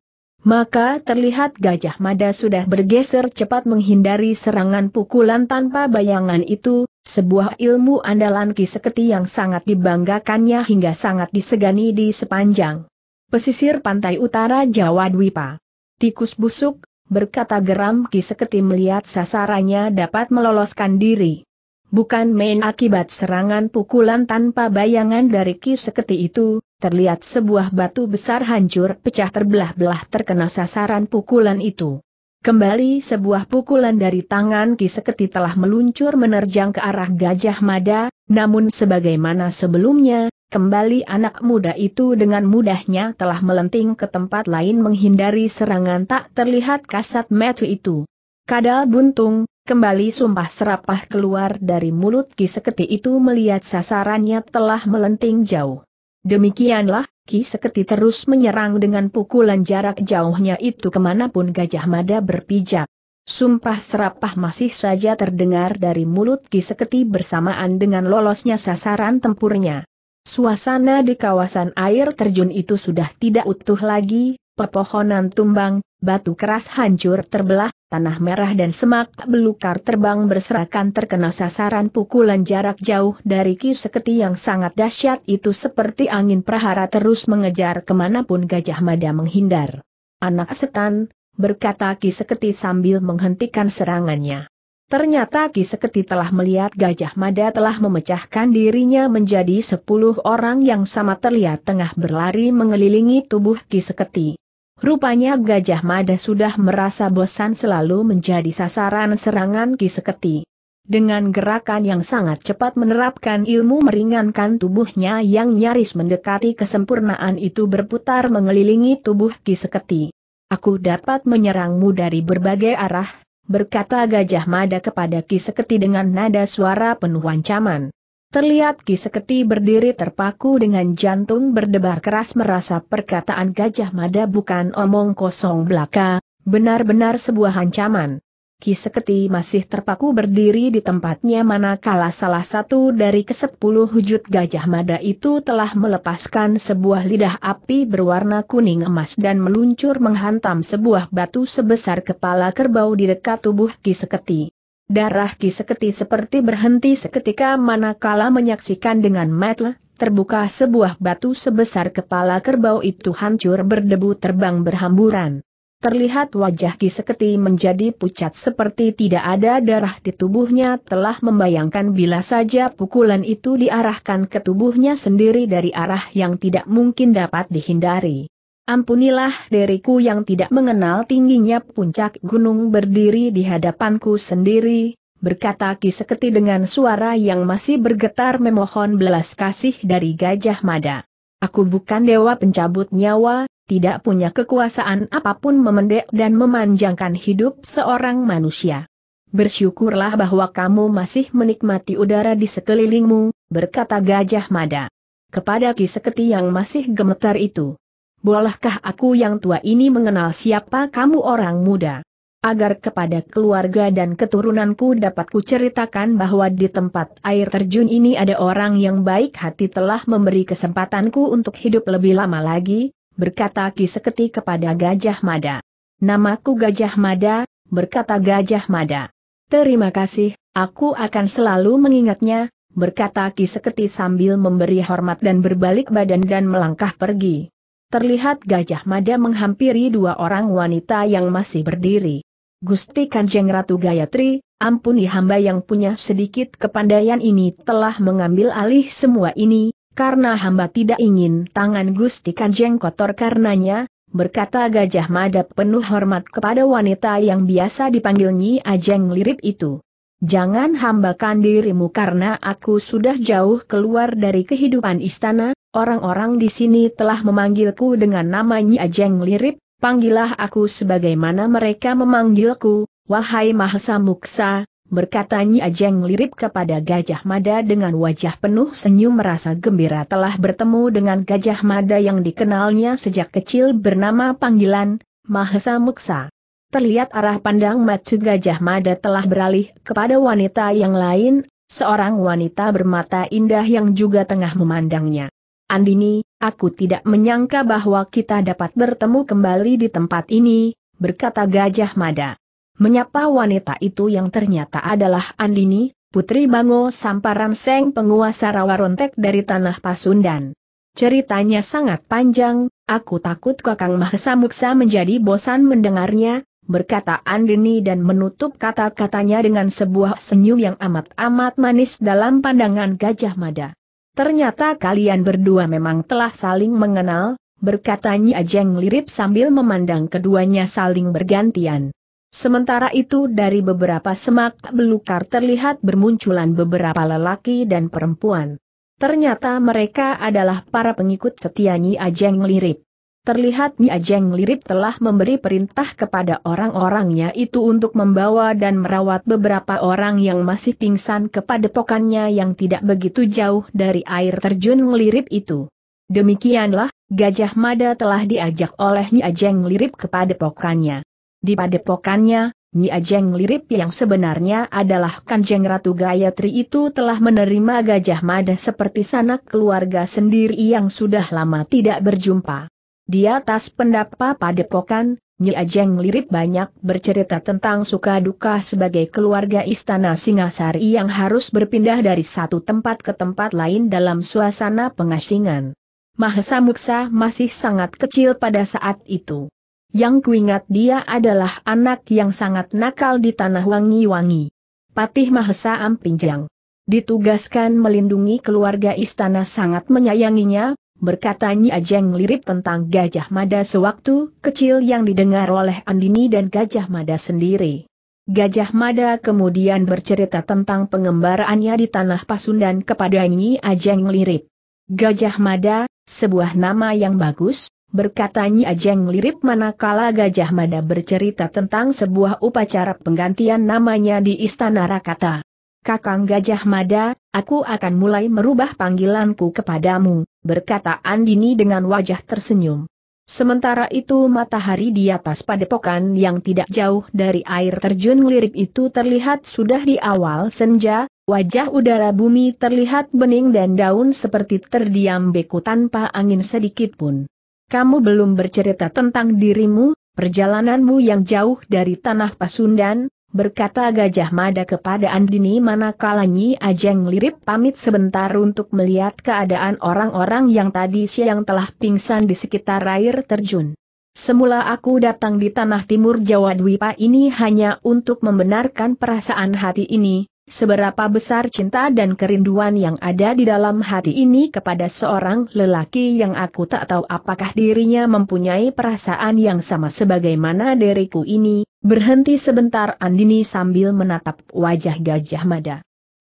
maka terlihat Gajah Mada sudah bergeser cepat menghindari serangan pukulan tanpa bayangan itu, sebuah ilmu andalan Kiseketi yang sangat dibanggakannya hingga sangat disegani di sepanjang pesisir pantai utara Jawa Dwipa. Tikus busuk, berkata geram Kiseketi melihat sasarannya dapat meloloskan diri. Bukan main akibat serangan pukulan tanpa bayangan dari Ki Seketi itu, terlihat sebuah batu besar hancur pecah terbelah-belah terkena sasaran pukulan itu. Kembali sebuah pukulan dari tangan Ki Seketi telah meluncur menerjang ke arah Gajah Mada, namun sebagaimana sebelumnya, kembali anak muda itu dengan mudahnya telah melenting ke tempat lain menghindari serangan tak terlihat kasat mata itu. Kadal buntung, Kembali sumpah serapah keluar dari mulut Ki Seketi itu melihat sasarannya telah melenting jauh. Demikianlah, Ki Seketi terus menyerang dengan pukulan jarak jauhnya itu kemanapun Gajah Mada berpijak. Sumpah serapah masih saja terdengar dari mulut Ki Seketi bersamaan dengan lolosnya sasaran tempurnya. Suasana di kawasan air terjun itu sudah tidak utuh lagi, pepohonan tumbang, batu keras hancur terbelah, tanah merah dan semak belukar terbang berserakan terkena sasaran pukulan jarak jauh dari Ki Seketi yang sangat dahsyat itu seperti angin prahara terus mengejar kemanapun Gajah Mada menghindar. Anak setan, berkata Ki Seketi sambil menghentikan serangannya. Ternyata Ki Seketi telah melihat Gajah Mada telah memecahkan dirinya menjadi sepuluh orang yang sama terlihat tengah berlari mengelilingi tubuh Ki Seketi. Rupanya Gajah Mada sudah merasa bosan selalu menjadi sasaran serangan Ki Seketi. Dengan gerakan yang sangat cepat menerapkan ilmu meringankan tubuhnya yang nyaris mendekati kesempurnaan itu berputar mengelilingi tubuh Ki Seketi. Aku dapat menyerangmu dari berbagai arah, berkata Gajah Mada kepada Ki Seketi dengan nada suara penuh ancaman. Terlihat Ki Seketi berdiri terpaku dengan jantung berdebar keras merasa perkataan Gajah Mada bukan omong kosong belaka, benar-benar sebuah ancaman. Ki Seketi masih terpaku berdiri di tempatnya manakala salah satu dari kesepuluh wujud Gajah Mada itu telah melepaskan sebuah lidah api berwarna kuning emas dan meluncur menghantam sebuah batu sebesar kepala kerbau di dekat tubuh Ki Seketi. Darah Ki Seketi seperti berhenti seketika manakala menyaksikan dengan mata terbuka sebuah batu sebesar kepala kerbau itu hancur berdebu terbang berhamburan. Terlihat wajah Ki Seketi menjadi pucat seperti tidak ada darah di tubuhnya telah membayangkan bila saja pukulan itu diarahkan ke tubuhnya sendiri dari arah yang tidak mungkin dapat dihindari. Ampunilah diriku yang tidak mengenal tingginya puncak gunung berdiri di hadapanku sendiri, berkata Ki Seketi dengan suara yang masih bergetar memohon belas kasih dari Gajah Mada. Aku bukan dewa pencabut nyawa, tidak punya kekuasaan apapun memendek dan memanjangkan hidup seorang manusia. Bersyukurlah bahwa kamu masih menikmati udara di sekelilingmu, berkata Gajah Mada. Kepada Ki Seketi yang masih gemetar itu bolehkah aku yang tua ini mengenal siapa kamu orang muda? Agar kepada keluarga dan keturunanku dapat kuceritakan bahwa di tempat air terjun ini ada orang yang baik hati telah memberi kesempatanku untuk hidup lebih lama lagi, berkata Ki Seketi kepada Gajah Mada. Namaku Gajah Mada, berkata Gajah Mada. Terima kasih, aku akan selalu mengingatnya, berkata Ki Seketi sambil memberi hormat dan berbalik badan dan melangkah pergi terlihat Gajah Mada menghampiri dua orang wanita yang masih berdiri. Gusti Kanjeng Ratu Gayatri, ampuni hamba yang punya sedikit kepandaian ini telah mengambil alih semua ini, karena hamba tidak ingin tangan Gusti Kanjeng kotor karenanya, berkata Gajah Mada penuh hormat kepada wanita yang biasa dipanggil Nyi Ajeng Lirip itu. Jangan hambakan dirimu karena aku sudah jauh keluar dari kehidupan istana, Orang-orang di sini telah memanggilku dengan namanya Ajeng Lirip, panggillah aku sebagaimana mereka memanggilku, wahai Mahasa Muksa, berkata Nyi Ajeng Lirip kepada Gajah Mada dengan wajah penuh senyum merasa gembira telah bertemu dengan Gajah Mada yang dikenalnya sejak kecil bernama panggilan, Mahasa Muksa. Terlihat arah pandang Matsu Gajah Mada telah beralih kepada wanita yang lain, seorang wanita bermata indah yang juga tengah memandangnya. Andini, aku tidak menyangka bahwa kita dapat bertemu kembali di tempat ini, berkata Gajah Mada. Menyapa wanita itu yang ternyata adalah Andini, putri Bango Samparan Seng penguasa Rawarontek dari Tanah Pasundan. Ceritanya sangat panjang, aku takut Kakang Mahesa Muksa menjadi bosan mendengarnya, berkata Andini dan menutup kata-katanya dengan sebuah senyum yang amat-amat manis dalam pandangan Gajah Mada. Ternyata kalian berdua memang telah saling mengenal, Nyi Ajeng lirip sambil memandang keduanya saling bergantian. Sementara itu dari beberapa semak belukar terlihat bermunculan beberapa lelaki dan perempuan. Ternyata mereka adalah para pengikut setia Nyi Ajeng Lirip. Terlihat Nya Jeng Lirip telah memberi perintah kepada orang-orangnya itu untuk membawa dan merawat beberapa orang yang masih pingsan kepada pokannya yang tidak begitu jauh dari air terjun Lirip itu. Demikianlah, Gajah Mada telah diajak oleh Nyi Ajeng Lirip kepada pokannya. Di padepokannya, Nyi Ajeng Lirip yang sebenarnya adalah Kanjeng Ratu Gayatri itu telah menerima Gajah Mada seperti sanak keluarga sendiri yang sudah lama tidak berjumpa. Di atas pendapa padepokan, Nyi Ajeng Lirip banyak bercerita tentang suka duka sebagai keluarga istana Singasari yang harus berpindah dari satu tempat ke tempat lain dalam suasana pengasingan. Mahesa Muksa masih sangat kecil pada saat itu. Yang kuingat dia adalah anak yang sangat nakal di tanah wangi-wangi. Patih Mahesa Ampinjang. Ditugaskan melindungi keluarga istana sangat menyayanginya, berkatanya Ajeng lirip tentang Gajah Mada sewaktu kecil yang didengar oleh Andini dan Gajah Mada sendiri. Gajah Mada kemudian bercerita tentang pengembaraannya di Tanah Pasundan kepada Nyi Ajeng Lirip. Gajah Mada, sebuah nama yang bagus, berkata Nyi Ajeng Lirip manakala Gajah Mada bercerita tentang sebuah upacara penggantian namanya di Istana Rakata. Kakang Gajah Mada, aku akan mulai merubah panggilanku kepadamu, berkata Andini dengan wajah tersenyum. Sementara itu matahari di atas padepokan yang tidak jauh dari air terjun lirik itu terlihat sudah di awal senja, wajah udara bumi terlihat bening dan daun seperti terdiam beku tanpa angin sedikit pun. Kamu belum bercerita tentang dirimu, perjalananmu yang jauh dari tanah Pasundan, berkata Gajah Mada kepada Andini manakala Nyi Ajeng Lirip pamit sebentar untuk melihat keadaan orang-orang yang tadi siang telah pingsan di sekitar air terjun. Semula aku datang di tanah timur Jawa Dwipa ini hanya untuk membenarkan perasaan hati ini, seberapa besar cinta dan kerinduan yang ada di dalam hati ini kepada seorang lelaki yang aku tak tahu apakah dirinya mempunyai perasaan yang sama sebagaimana diriku ini, Berhenti sebentar Andini sambil menatap wajah Gajah Mada.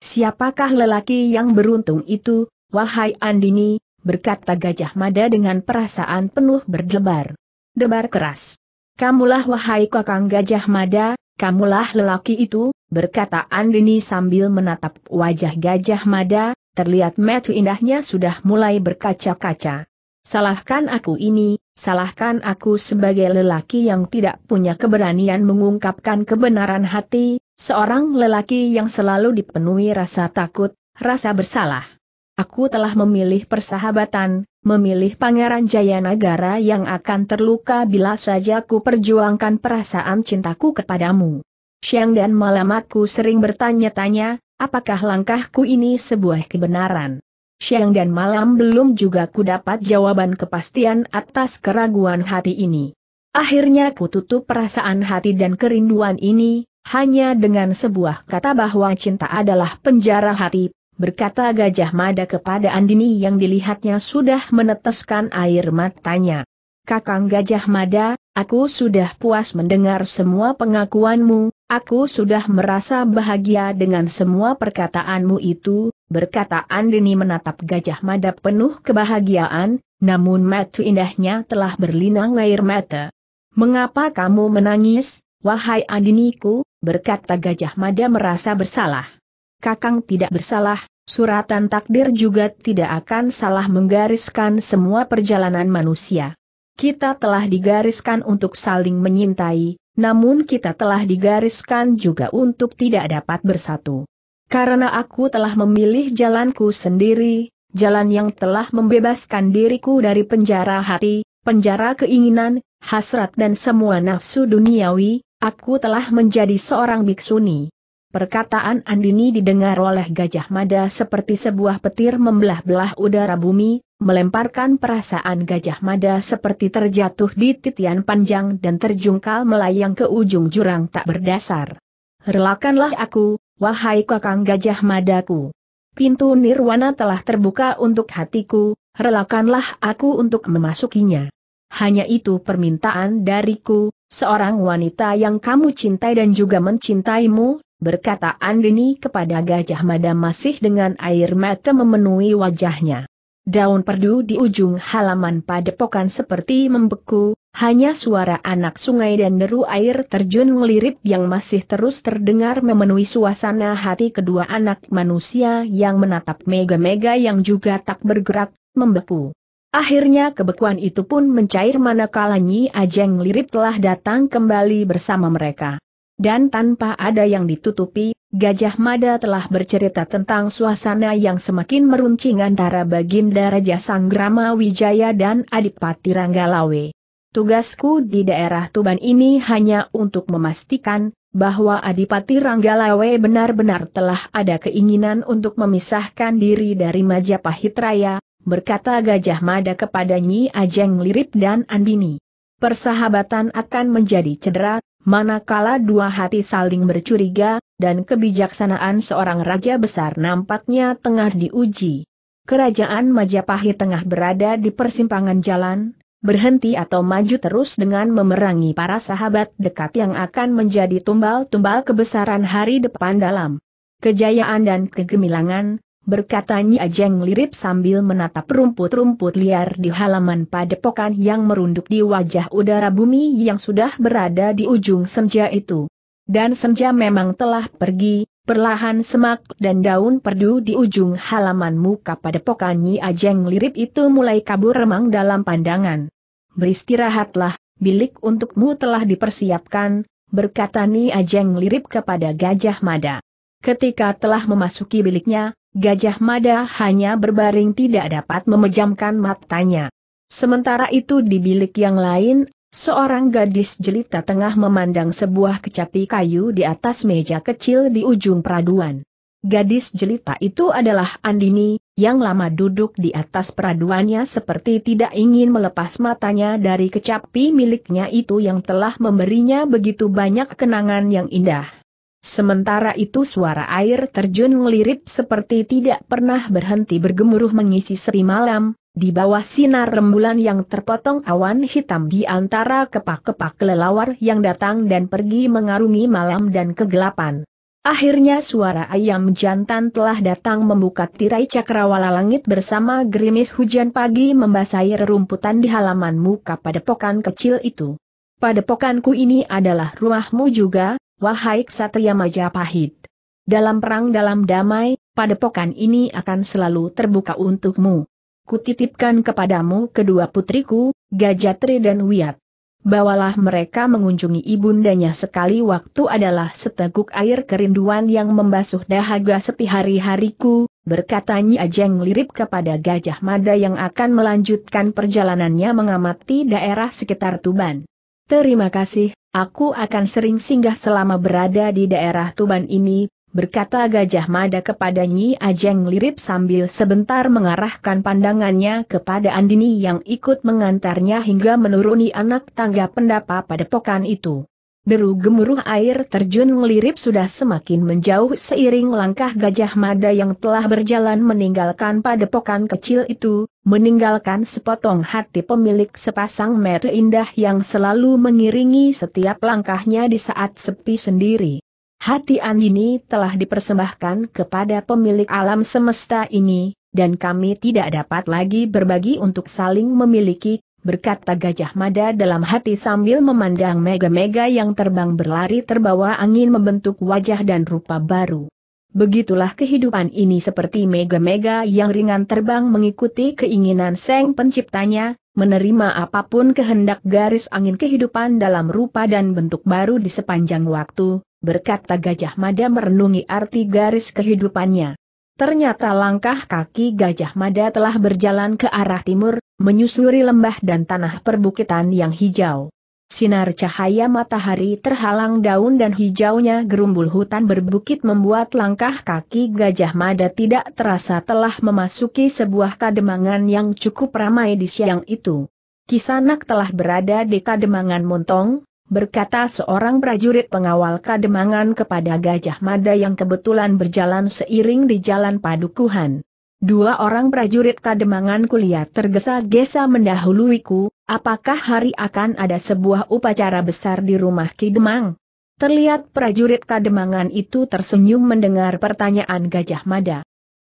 Siapakah lelaki yang beruntung itu, wahai Andini, berkata Gajah Mada dengan perasaan penuh berdebar. Debar keras. Kamulah wahai kakang Gajah Mada, kamulah lelaki itu, berkata Andini sambil menatap wajah Gajah Mada, terlihat metu indahnya sudah mulai berkaca-kaca. Salahkan aku ini, salahkan aku sebagai lelaki yang tidak punya keberanian mengungkapkan kebenaran hati, seorang lelaki yang selalu dipenuhi rasa takut, rasa bersalah. Aku telah memilih persahabatan, memilih Pangeran jaya negara yang akan terluka bila saja ku perjuangkan perasaan cintaku kepadamu. Siang dan malam aku sering bertanya-tanya, apakah langkahku ini sebuah kebenaran? siang dan malam belum juga ku dapat jawaban kepastian atas keraguan hati ini. Akhirnya ku tutup perasaan hati dan kerinduan ini, hanya dengan sebuah kata bahwa cinta adalah penjara hati, berkata Gajah Mada kepada Andini yang dilihatnya sudah meneteskan air matanya. Kakang Gajah Mada, aku sudah puas mendengar semua pengakuanmu, aku sudah merasa bahagia dengan semua perkataanmu itu, berkata Andini menatap gajah mada penuh kebahagiaan, namun matu indahnya telah berlinang air mata. Mengapa kamu menangis, wahai Andiniku, berkata gajah mada merasa bersalah. Kakang tidak bersalah, suratan takdir juga tidak akan salah menggariskan semua perjalanan manusia. Kita telah digariskan untuk saling menyintai, namun kita telah digariskan juga untuk tidak dapat bersatu. Karena aku telah memilih jalanku sendiri, jalan yang telah membebaskan diriku dari penjara hati, penjara keinginan, hasrat dan semua nafsu duniawi, aku telah menjadi seorang biksuni. Perkataan Andini didengar oleh Gajah Mada seperti sebuah petir membelah-belah udara bumi, melemparkan perasaan Gajah Mada seperti terjatuh di titian panjang dan terjungkal melayang ke ujung jurang tak berdasar. Relakanlah aku, Wahai kakang gajah madaku. Pintu nirwana telah terbuka untuk hatiku, relakanlah aku untuk memasukinya. Hanya itu permintaan dariku, seorang wanita yang kamu cintai dan juga mencintaimu, berkata Andini kepada Gajah Mada masih dengan air mata memenuhi wajahnya. Daun perdu di ujung halaman padepokan seperti membeku, hanya suara anak sungai dan deru air terjun ngelirip yang masih terus terdengar memenuhi suasana hati kedua anak manusia yang menatap mega-mega yang juga tak bergerak, membeku. Akhirnya kebekuan itu pun mencair manakala Nyi Ajeng Lirip telah datang kembali bersama mereka. Dan tanpa ada yang ditutupi, Gajah Mada telah bercerita tentang suasana yang semakin meruncing antara Baginda Raja Sanggrama Wijaya dan Adipati Ranggalawe. Tugasku di daerah Tuban ini hanya untuk memastikan bahwa Adipati Ranggalawe benar-benar telah ada keinginan untuk memisahkan diri dari Majapahit Raya, berkata Gajah Mada kepada Nyi Ajeng Lirip dan Andini. Persahabatan akan menjadi cedera, manakala dua hati saling bercuriga, dan kebijaksanaan seorang raja besar nampaknya tengah diuji. Kerajaan Majapahit tengah berada di persimpangan jalan, berhenti atau maju terus dengan memerangi para sahabat dekat yang akan menjadi tumbal-tumbal kebesaran hari depan dalam kejayaan dan kegemilangan, berkatanya Ajeng lirip sambil menatap rumput-rumput liar di halaman padepokan yang merunduk di wajah udara bumi yang sudah berada di ujung senja itu. Dan senja memang telah pergi, Perlahan semak dan daun perdu di ujung halaman muka pada Nyi Ajeng Lirip itu mulai kabur remang dalam pandangan. Beristirahatlah, bilik untukmu telah dipersiapkan, berkata ni Ajeng Lirip kepada Gajah Mada. Ketika telah memasuki biliknya, Gajah Mada hanya berbaring tidak dapat memejamkan matanya. Sementara itu di bilik yang lain, Seorang gadis jelita tengah memandang sebuah kecapi kayu di atas meja kecil di ujung peraduan. Gadis jelita itu adalah Andini, yang lama duduk di atas peraduannya seperti tidak ingin melepas matanya dari kecapi miliknya itu yang telah memberinya begitu banyak kenangan yang indah. Sementara itu suara air terjun ngelirip seperti tidak pernah berhenti bergemuruh mengisi sepi malam, di bawah sinar rembulan yang terpotong awan hitam di antara kepak-kepak kelelawar yang datang dan pergi mengarungi malam dan kegelapan. Akhirnya suara ayam jantan telah datang membuka tirai cakrawala langit bersama gerimis hujan pagi membasahi rerumputan di halaman muka pada padepokan kecil itu. Pada Padepokanku ini adalah rumahmu juga, wahai Ksatria Majapahit. Dalam perang dalam damai, padepokan ini akan selalu terbuka untukmu. Kutitipkan kepadamu kedua putriku, Gajatri dan Wiat. Bawalah mereka mengunjungi ibundanya sekali waktu adalah seteguk air kerinduan yang membasuh dahaga sepi hari-hariku, berkata Ajeng lirip kepada Gajah Mada yang akan melanjutkan perjalanannya mengamati daerah sekitar Tuban. Terima kasih, aku akan sering singgah selama berada di daerah Tuban ini, berkata Gajah Mada kepada Nyi Ajeng Lirip sambil sebentar mengarahkan pandangannya kepada Andini yang ikut mengantarnya hingga menuruni anak tangga pendapa pada pokan itu. Deru gemuruh air terjun ngelirip sudah semakin menjauh seiring langkah Gajah Mada yang telah berjalan meninggalkan padepokan kecil itu, meninggalkan sepotong hati pemilik sepasang mata indah yang selalu mengiringi setiap langkahnya di saat sepi sendiri. Hati Andini telah dipersembahkan kepada pemilik alam semesta ini, dan kami tidak dapat lagi berbagi untuk saling memiliki, berkata Gajah Mada dalam hati sambil memandang mega-mega yang terbang berlari terbawa angin membentuk wajah dan rupa baru. Begitulah kehidupan ini seperti mega-mega yang ringan terbang mengikuti keinginan Seng penciptanya, menerima apapun kehendak garis angin kehidupan dalam rupa dan bentuk baru di sepanjang waktu, berkata Gajah Mada merenungi arti garis kehidupannya. Ternyata langkah kaki Gajah Mada telah berjalan ke arah timur, menyusuri lembah dan tanah perbukitan yang hijau. Sinar cahaya matahari terhalang daun dan hijaunya gerumbul hutan berbukit membuat langkah kaki Gajah Mada tidak terasa telah memasuki sebuah kademangan yang cukup ramai di siang itu. Kisanak telah berada di kademangan Montong, berkata seorang prajurit pengawal kademangan kepada Gajah Mada yang kebetulan berjalan seiring di jalan padukuhan. Dua orang prajurit kademangan kuliah tergesa-gesa mendahuluiku, apakah hari akan ada sebuah upacara besar di rumah Kidemang? Terlihat prajurit kademangan itu tersenyum mendengar pertanyaan Gajah Mada.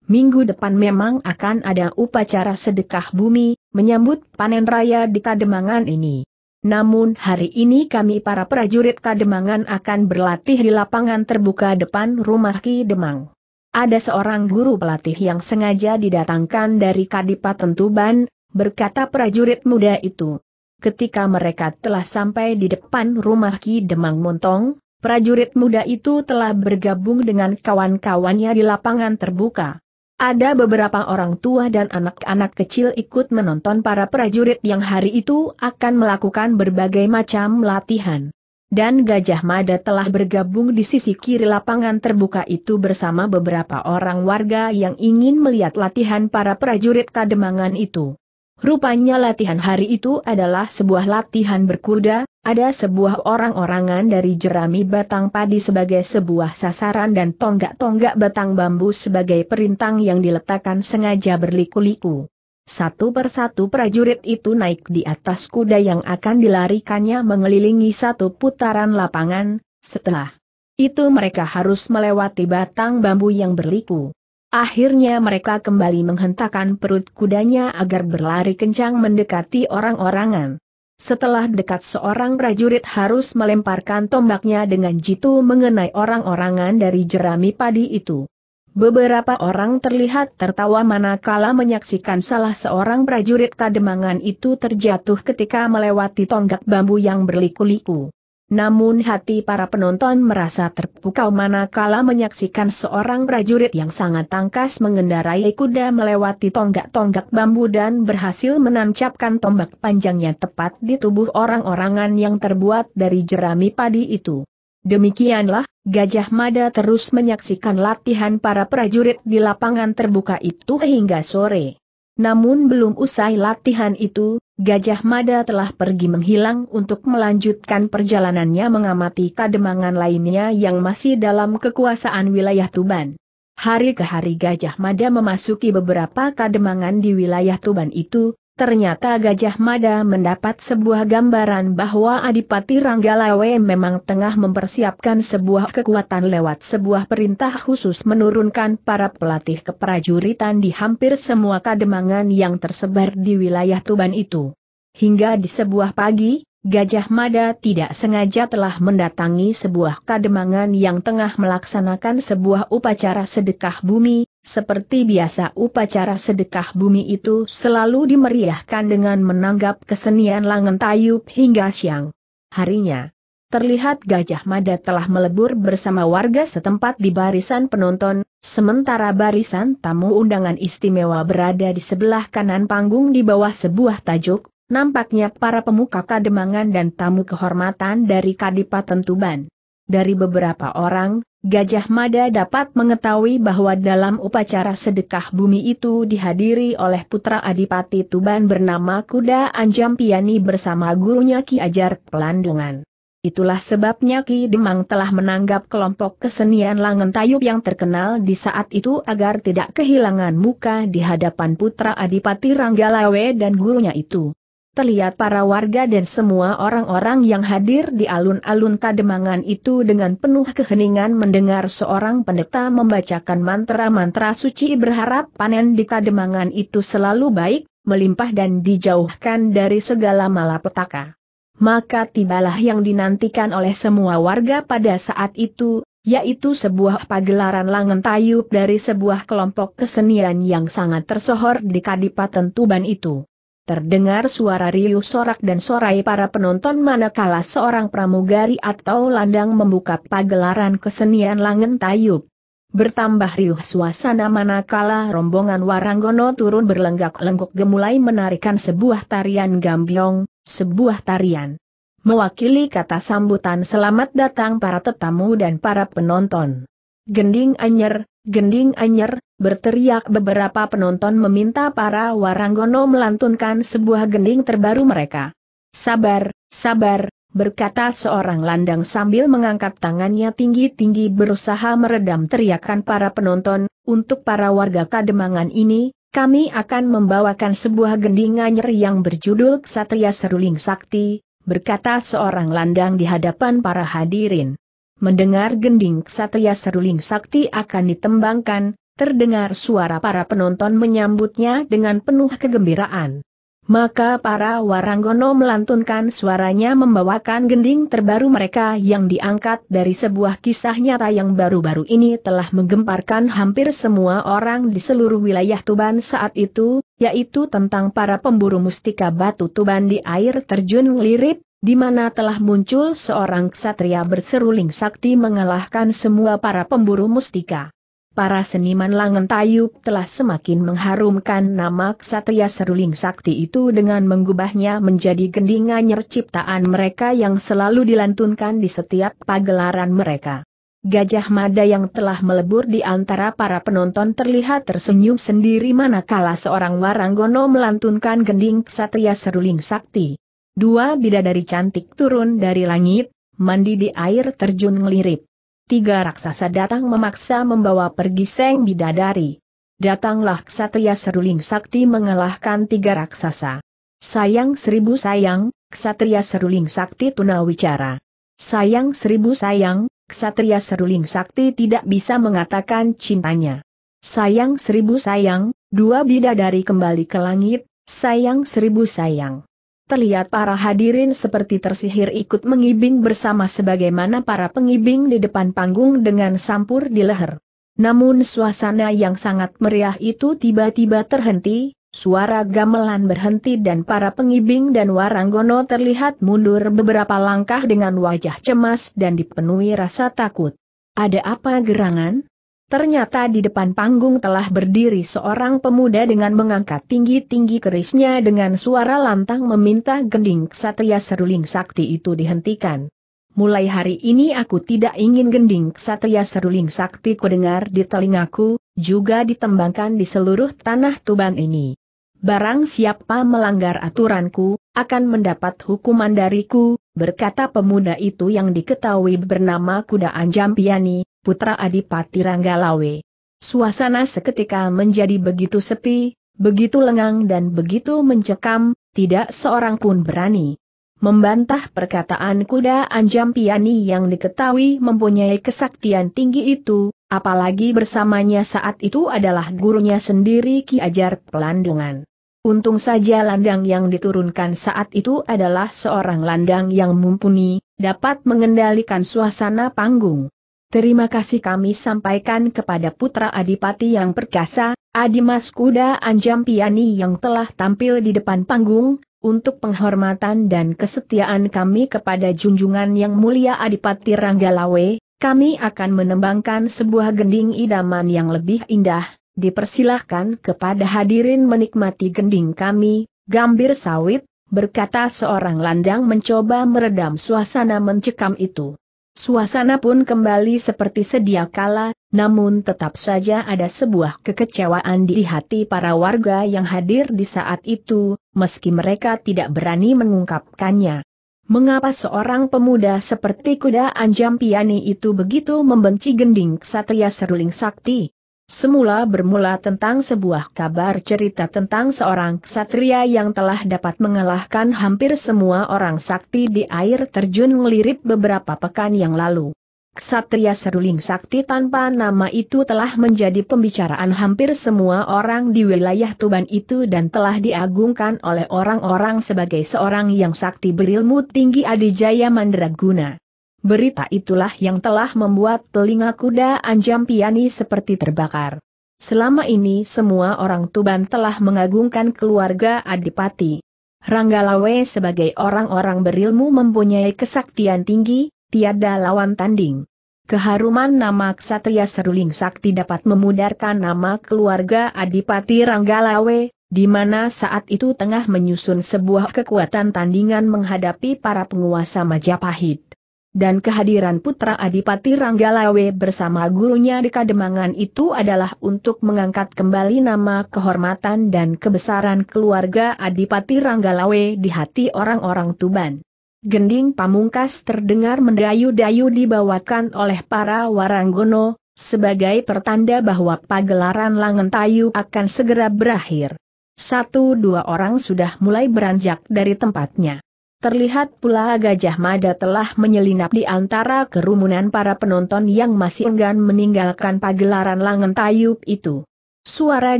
Minggu depan memang akan ada upacara sedekah bumi, menyambut panen raya di kademangan ini. Namun hari ini kami para prajurit Kademangan akan berlatih di lapangan terbuka depan rumah Ki Demang. Ada seorang guru pelatih yang sengaja didatangkan dari Kadipaten Tuban, berkata prajurit muda itu. Ketika mereka telah sampai di depan rumah Ki Demang Montong, prajurit muda itu telah bergabung dengan kawan-kawannya di lapangan terbuka. Ada beberapa orang tua dan anak-anak kecil ikut menonton para prajurit yang hari itu akan melakukan berbagai macam latihan. Dan Gajah Mada telah bergabung di sisi kiri lapangan terbuka itu bersama beberapa orang warga yang ingin melihat latihan para prajurit kademangan itu. Rupanya latihan hari itu adalah sebuah latihan berkuda, ada sebuah orang-orangan dari jerami batang padi sebagai sebuah sasaran dan tonggak-tonggak batang bambu sebagai perintang yang diletakkan sengaja berliku-liku. Satu persatu prajurit itu naik di atas kuda yang akan dilarikannya mengelilingi satu putaran lapangan, setelah itu mereka harus melewati batang bambu yang berliku. Akhirnya mereka kembali menghentakkan perut kudanya agar berlari kencang mendekati orang-orangan. Setelah dekat seorang prajurit harus melemparkan tombaknya dengan jitu mengenai orang-orangan dari jerami padi itu. Beberapa orang terlihat tertawa manakala menyaksikan salah seorang prajurit kademangan itu terjatuh ketika melewati tonggak bambu yang berliku-liku. Namun hati para penonton merasa terpukau manakala menyaksikan seorang prajurit yang sangat tangkas mengendarai kuda melewati tonggak-tonggak bambu dan berhasil menancapkan tombak panjangnya tepat di tubuh orang-orangan yang terbuat dari jerami padi itu. Demikianlah, Gajah Mada terus menyaksikan latihan para prajurit di lapangan terbuka itu hingga sore. Namun belum usai latihan itu, Gajah Mada telah pergi menghilang untuk melanjutkan perjalanannya mengamati kademangan lainnya yang masih dalam kekuasaan wilayah Tuban. Hari ke hari Gajah Mada memasuki beberapa kademangan di wilayah Tuban itu, Ternyata Gajah Mada mendapat sebuah gambaran bahwa Adipati Ranggalawe memang tengah mempersiapkan sebuah kekuatan lewat sebuah perintah khusus menurunkan para pelatih keprajuritan di hampir semua kademangan yang tersebar di wilayah Tuban itu. Hingga di sebuah pagi, Gajah Mada tidak sengaja telah mendatangi sebuah kademangan yang tengah melaksanakan sebuah upacara sedekah bumi, seperti biasa upacara sedekah bumi itu selalu dimeriahkan dengan menanggap kesenian langen tayub hingga siang. Harinya, terlihat Gajah Mada telah melebur bersama warga setempat di barisan penonton, sementara barisan tamu undangan istimewa berada di sebelah kanan panggung di bawah sebuah tajuk, nampaknya para pemuka kademangan dan tamu kehormatan dari Kadipaten Tuban. Dari beberapa orang, Gajah Mada dapat mengetahui bahwa dalam upacara sedekah bumi itu dihadiri oleh putra Adipati Tuban bernama Kuda Anjam Piani bersama gurunya Ki Ajar Pelandungan. Itulah sebabnya Ki Demang telah menanggap kelompok kesenian Langen Tayub yang terkenal di saat itu agar tidak kehilangan muka di hadapan putra Adipati Ranggalawe dan gurunya itu terlihat para warga dan semua orang-orang yang hadir di alun-alun Kademangan itu dengan penuh keheningan mendengar seorang pendeta membacakan mantra-mantra suci berharap panen di Kademangan itu selalu baik, melimpah dan dijauhkan dari segala malapetaka. Maka tibalah yang dinantikan oleh semua warga pada saat itu, yaitu sebuah pagelaran langen tayub dari sebuah kelompok kesenian yang sangat tersohor di Kadipaten Tuban itu. Terdengar suara riuh sorak dan sorai para penonton manakala seorang pramugari atau landang membuka pagelaran kesenian Langen Tayub. Bertambah riuh suasana manakala rombongan Waranggono turun berlenggak-lenggok gemulai menarikan sebuah tarian gambyong, sebuah tarian. Mewakili kata sambutan selamat datang para tetamu dan para penonton. Gending Anyer, Gending Anyer, berteriak beberapa penonton meminta para Waranggono melantunkan sebuah gending terbaru mereka. Sabar, sabar, berkata seorang landang sambil mengangkat tangannya tinggi-tinggi berusaha meredam teriakan para penonton, untuk para warga kademangan ini, kami akan membawakan sebuah gending anyer yang berjudul Ksatria Seruling Sakti, berkata seorang landang di hadapan para hadirin. Mendengar gending Satya Seruling Sakti akan ditembangkan, terdengar suara para penonton menyambutnya dengan penuh kegembiraan. Maka para waranggono melantunkan suaranya membawakan gending terbaru mereka yang diangkat dari sebuah kisah nyata yang baru-baru ini telah menggemparkan hampir semua orang di seluruh wilayah Tuban saat itu, yaitu tentang para pemburu mustika batu Tuban di air terjun lirip, di mana telah muncul seorang ksatria berseruling sakti mengalahkan semua para pemburu mustika. Para seniman langen tayub telah semakin mengharumkan nama ksatria seruling sakti itu dengan mengubahnya menjadi gendingan ciptaan mereka yang selalu dilantunkan di setiap pagelaran mereka. Gajah Mada yang telah melebur di antara para penonton terlihat tersenyum sendiri manakala seorang Waranggono melantunkan gending Ksatria Seruling Sakti. Dua bidadari cantik turun dari langit, mandi di air terjun ngelirip. Tiga raksasa datang memaksa membawa pergi seng bidadari. Datanglah ksatria seruling sakti mengalahkan tiga raksasa. Sayang seribu sayang, ksatria seruling sakti tunawicara. Sayang seribu sayang, ksatria seruling sakti tidak bisa mengatakan cintanya. Sayang seribu sayang, dua bidadari kembali ke langit, sayang seribu sayang. Terlihat para hadirin seperti tersihir ikut mengibing bersama sebagaimana para pengibing di depan panggung dengan sampur di leher. Namun suasana yang sangat meriah itu tiba-tiba terhenti, suara gamelan berhenti dan para pengibing dan waranggono terlihat mundur beberapa langkah dengan wajah cemas dan dipenuhi rasa takut. Ada apa gerangan? Ternyata di depan panggung telah berdiri seorang pemuda dengan mengangkat tinggi-tinggi kerisnya dengan suara lantang meminta gending ksatria seruling sakti itu dihentikan. Mulai hari ini aku tidak ingin gending ksatria seruling sakti kudengar di telingaku, juga ditembangkan di seluruh tanah Tuban ini. Barang siapa melanggar aturanku, akan mendapat hukuman dariku, berkata pemuda itu yang diketahui bernama Kuda Anjampiani, putra Adipati Ranggalawe. Suasana seketika menjadi begitu sepi, begitu lengang dan begitu mencekam, tidak seorang pun berani membantah perkataan kuda Anjam Piani yang diketahui mempunyai kesaktian tinggi itu, apalagi bersamanya saat itu adalah gurunya sendiri Ki Ajar Pelandungan. Untung saja landang yang diturunkan saat itu adalah seorang landang yang mumpuni, dapat mengendalikan suasana panggung. Terima kasih kami sampaikan kepada putra Adipati yang perkasa, Adimas Kuda Anjam Piani yang telah tampil di depan panggung, untuk penghormatan dan kesetiaan kami kepada junjungan yang mulia Adipati Ranggalawe, kami akan menembangkan sebuah gending idaman yang lebih indah, dipersilahkan kepada hadirin menikmati gending kami, gambir sawit, berkata seorang landang mencoba meredam suasana mencekam itu. Suasana pun kembali seperti sedia kala, namun tetap saja ada sebuah kekecewaan di hati para warga yang hadir di saat itu, meski mereka tidak berani mengungkapkannya. Mengapa seorang pemuda seperti kuda anjam itu begitu membenci gending Satria seruling sakti? Semula bermula tentang sebuah kabar cerita tentang seorang ksatria yang telah dapat mengalahkan hampir semua orang sakti di air terjun ngelirip beberapa pekan yang lalu. Ksatria Seruling Sakti tanpa nama itu telah menjadi pembicaraan hampir semua orang di wilayah Tuban itu dan telah diagungkan oleh orang-orang sebagai seorang yang sakti berilmu tinggi adijaya mandraguna. Berita itulah yang telah membuat telinga kuda Anjam Piani seperti terbakar. Selama ini semua orang Tuban telah mengagungkan keluarga Adipati. Ranggalawe sebagai orang-orang berilmu mempunyai kesaktian tinggi, tiada lawan tanding. Keharuman nama Ksatria Seruling Sakti dapat memudarkan nama keluarga Adipati Ranggalawe, di mana saat itu tengah menyusun sebuah kekuatan tandingan menghadapi para penguasa Majapahit dan kehadiran putra Adipati Ranggalawe bersama gurunya di Kademangan itu adalah untuk mengangkat kembali nama kehormatan dan kebesaran keluarga Adipati Ranggalawe di hati orang-orang Tuban. Gending pamungkas terdengar mendayu-dayu dibawakan oleh para waranggono, sebagai pertanda bahwa pagelaran Langentayu akan segera berakhir. Satu dua orang sudah mulai beranjak dari tempatnya. Terlihat pula Gajah Mada telah menyelinap di antara kerumunan para penonton yang masih enggan meninggalkan pagelaran Langen Tayub itu. Suara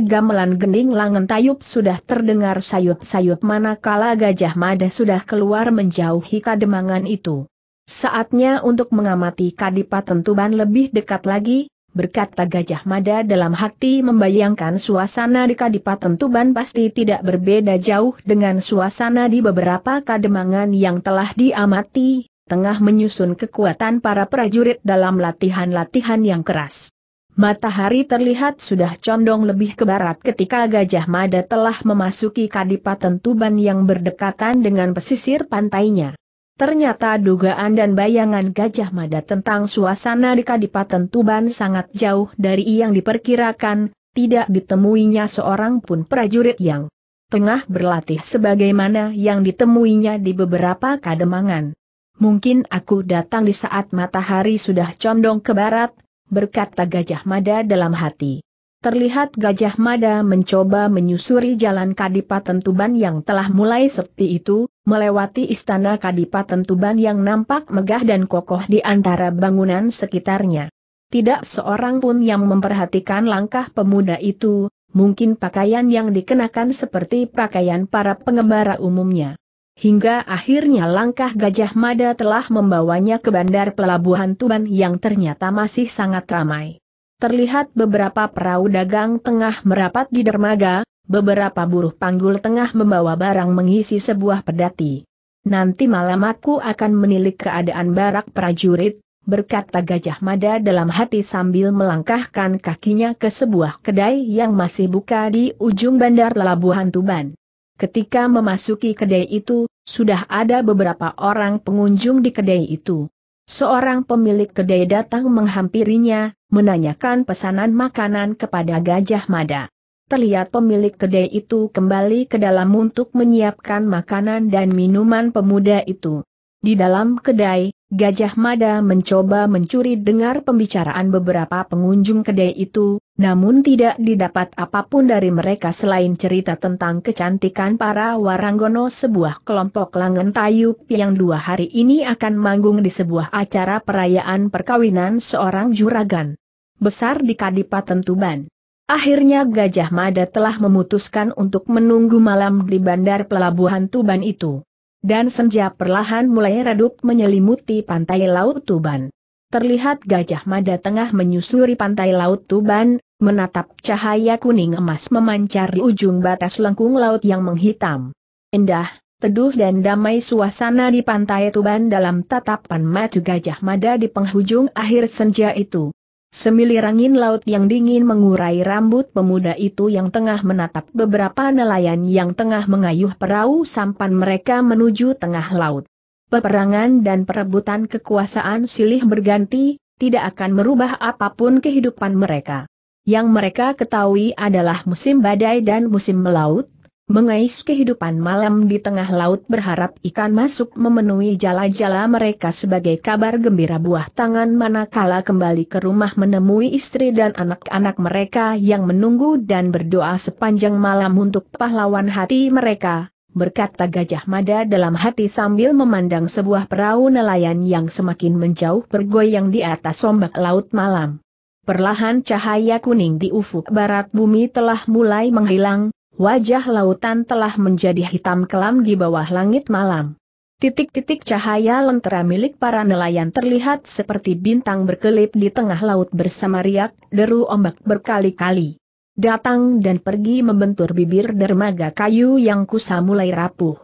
gamelan gending Langen Tayub sudah terdengar sayup-sayup manakala Gajah Mada sudah keluar menjauhi kademangan itu. Saatnya untuk mengamati Kadipaten Tuban lebih dekat lagi, berkata Gajah Mada dalam hati membayangkan suasana di Kadipaten Tuban pasti tidak berbeda jauh dengan suasana di beberapa kademangan yang telah diamati, tengah menyusun kekuatan para prajurit dalam latihan-latihan yang keras. Matahari terlihat sudah condong lebih ke barat ketika Gajah Mada telah memasuki Kadipaten Tuban yang berdekatan dengan pesisir pantainya. Ternyata dugaan dan bayangan Gajah Mada tentang suasana di Kadipaten Tuban sangat jauh dari yang diperkirakan, tidak ditemuinya seorang pun prajurit yang tengah berlatih sebagaimana yang ditemuinya di beberapa kademangan. Mungkin aku datang di saat matahari sudah condong ke barat, berkata Gajah Mada dalam hati terlihat Gajah Mada mencoba menyusuri jalan Kadipaten Tuban yang telah mulai sepi itu, melewati istana Kadipaten Tuban yang nampak megah dan kokoh di antara bangunan sekitarnya. Tidak seorang pun yang memperhatikan langkah pemuda itu, mungkin pakaian yang dikenakan seperti pakaian para pengembara umumnya. Hingga akhirnya langkah Gajah Mada telah membawanya ke bandar pelabuhan Tuban yang ternyata masih sangat ramai terlihat beberapa perahu dagang tengah merapat di dermaga, beberapa buruh panggul tengah membawa barang mengisi sebuah pedati. Nanti malam aku akan menilik keadaan barak prajurit, berkata Gajah Mada dalam hati sambil melangkahkan kakinya ke sebuah kedai yang masih buka di ujung bandar Labuhan Tuban. Ketika memasuki kedai itu, sudah ada beberapa orang pengunjung di kedai itu. Seorang pemilik kedai datang menghampirinya, menanyakan pesanan makanan kepada Gajah Mada. Terlihat pemilik kedai itu kembali ke dalam untuk menyiapkan makanan dan minuman pemuda itu. Di dalam kedai, Gajah Mada mencoba mencuri dengar pembicaraan beberapa pengunjung kedai itu, namun tidak didapat apapun dari mereka selain cerita tentang kecantikan para waranggono sebuah kelompok langen tayub yang dua hari ini akan manggung di sebuah acara perayaan perkawinan seorang juragan. Besar di Kadipaten Tuban. Akhirnya Gajah Mada telah memutuskan untuk menunggu malam di bandar pelabuhan Tuban itu dan senja perlahan mulai redup menyelimuti pantai Laut Tuban. Terlihat Gajah Mada tengah menyusuri pantai Laut Tuban, menatap cahaya kuning emas memancar di ujung batas lengkung laut yang menghitam. Indah, teduh dan damai suasana di pantai Tuban dalam tatapan mata Gajah Mada di penghujung akhir senja itu. Semilir angin laut yang dingin mengurai rambut pemuda itu yang tengah menatap beberapa nelayan yang tengah mengayuh perahu sampan mereka menuju tengah laut. Peperangan dan perebutan kekuasaan silih berganti, tidak akan merubah apapun kehidupan mereka. Yang mereka ketahui adalah musim badai dan musim melaut, Mengais kehidupan malam di tengah laut berharap ikan masuk memenuhi jala-jala mereka sebagai kabar gembira buah tangan manakala kembali ke rumah menemui istri dan anak-anak mereka yang menunggu dan berdoa sepanjang malam untuk pahlawan hati mereka, berkata Gajah Mada dalam hati sambil memandang sebuah perahu nelayan yang semakin menjauh bergoyang di atas ombak laut malam. Perlahan cahaya kuning di ufuk barat bumi telah mulai menghilang, wajah lautan telah menjadi hitam kelam di bawah langit malam. Titik-titik cahaya lentera milik para nelayan terlihat seperti bintang berkelip di tengah laut bersama riak, deru ombak berkali-kali. Datang dan pergi membentur bibir dermaga kayu yang kusa mulai rapuh.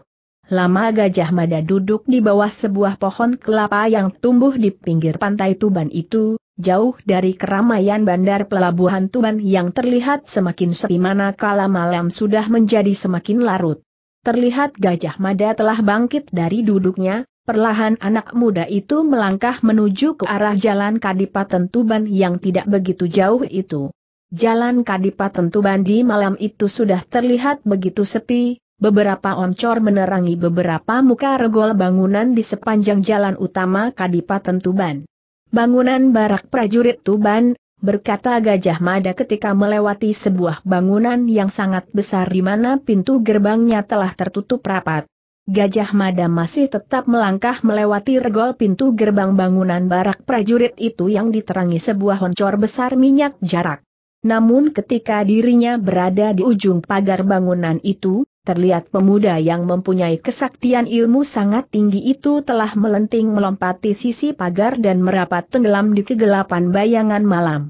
Lama Gajah Mada duduk di bawah sebuah pohon kelapa yang tumbuh di pinggir pantai Tuban itu, jauh dari keramaian bandar pelabuhan Tuban yang terlihat semakin sepi manakala malam sudah menjadi semakin larut. Terlihat Gajah Mada telah bangkit dari duduknya, perlahan anak muda itu melangkah menuju ke arah jalan Kadipaten Tuban yang tidak begitu jauh itu. Jalan Kadipaten Tuban di malam itu sudah terlihat begitu sepi, Beberapa oncor menerangi beberapa muka regol bangunan di sepanjang jalan utama Kadipaten Tuban. Bangunan barak prajurit Tuban, berkata Gajah Mada ketika melewati sebuah bangunan yang sangat besar di mana pintu gerbangnya telah tertutup rapat. Gajah Mada masih tetap melangkah melewati regol pintu gerbang bangunan barak prajurit itu yang diterangi sebuah honcor besar minyak jarak. Namun ketika dirinya berada di ujung pagar bangunan itu, Terlihat pemuda yang mempunyai kesaktian ilmu sangat tinggi itu telah melenting melompati sisi pagar dan merapat tenggelam di kegelapan bayangan malam.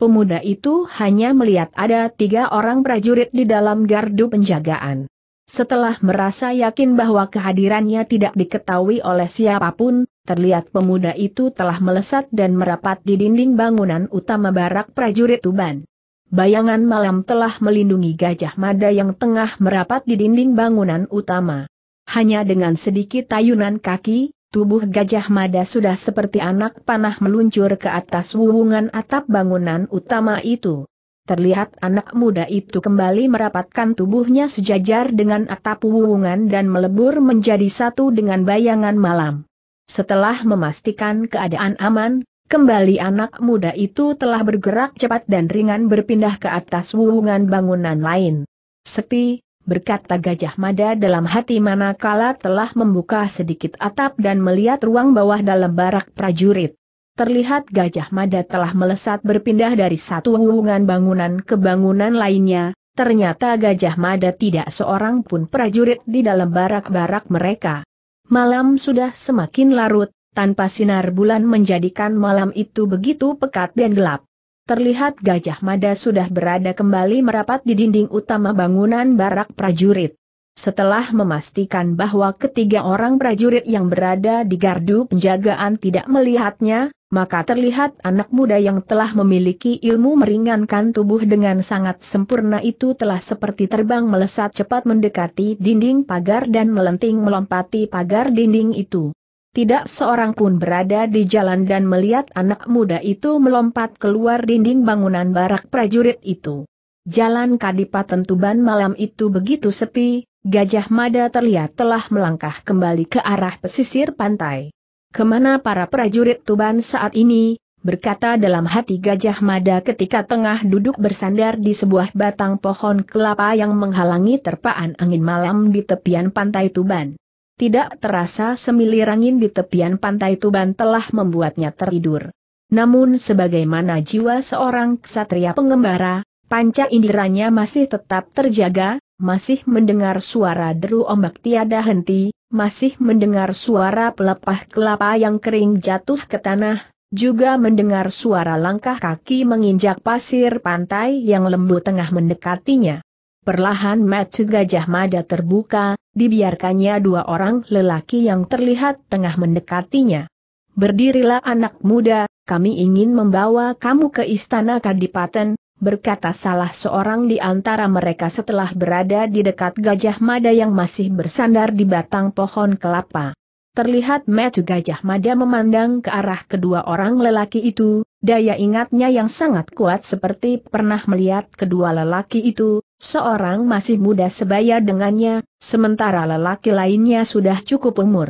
Pemuda itu hanya melihat ada tiga orang prajurit di dalam gardu penjagaan. Setelah merasa yakin bahwa kehadirannya tidak diketahui oleh siapapun, terlihat pemuda itu telah melesat dan merapat di dinding bangunan utama barak prajurit Tuban bayangan malam telah melindungi Gajah Mada yang tengah merapat di dinding bangunan utama. Hanya dengan sedikit tayunan kaki, tubuh Gajah Mada sudah seperti anak panah meluncur ke atas wuwungan atap bangunan utama itu. Terlihat anak muda itu kembali merapatkan tubuhnya sejajar dengan atap wuwungan dan melebur menjadi satu dengan bayangan malam. Setelah memastikan keadaan aman, Kembali anak muda itu telah bergerak cepat dan ringan berpindah ke atas wuhungan bangunan lain. Sepi, berkata Gajah Mada dalam hati manakala telah membuka sedikit atap dan melihat ruang bawah dalam barak prajurit. Terlihat Gajah Mada telah melesat berpindah dari satu wuhungan bangunan ke bangunan lainnya, ternyata Gajah Mada tidak seorang pun prajurit di dalam barak-barak mereka. Malam sudah semakin larut, tanpa sinar bulan menjadikan malam itu begitu pekat dan gelap. Terlihat Gajah Mada sudah berada kembali merapat di dinding utama bangunan barak prajurit. Setelah memastikan bahwa ketiga orang prajurit yang berada di gardu penjagaan tidak melihatnya, maka terlihat anak muda yang telah memiliki ilmu meringankan tubuh dengan sangat sempurna itu telah seperti terbang melesat cepat mendekati dinding pagar dan melenting melompati pagar dinding itu. Tidak seorang pun berada di jalan dan melihat anak muda itu melompat keluar dinding bangunan barak prajurit itu. Jalan Kadipaten Tuban malam itu begitu sepi, Gajah Mada terlihat telah melangkah kembali ke arah pesisir pantai. Kemana para prajurit Tuban saat ini, berkata dalam hati Gajah Mada ketika tengah duduk bersandar di sebuah batang pohon kelapa yang menghalangi terpaan angin malam di tepian pantai Tuban. Tidak terasa semilir angin di tepian pantai Tuban telah membuatnya tertidur. Namun sebagaimana jiwa seorang ksatria pengembara, panca inderanya masih tetap terjaga, masih mendengar suara deru ombak tiada henti, masih mendengar suara pelepah kelapa yang kering jatuh ke tanah, juga mendengar suara langkah kaki menginjak pasir pantai yang lembut tengah mendekatinya. Perlahan mata gajah mada terbuka, dibiarkannya dua orang lelaki yang terlihat tengah mendekatinya. Berdirilah anak muda, kami ingin membawa kamu ke istana kadipaten, berkata salah seorang di antara mereka setelah berada di dekat Gajah Mada yang masih bersandar di batang pohon kelapa. Terlihat Matthew Gajah Mada memandang ke arah kedua orang lelaki itu, daya ingatnya yang sangat kuat seperti pernah melihat kedua lelaki itu, Seorang masih muda sebaya dengannya, sementara lelaki lainnya sudah cukup umur.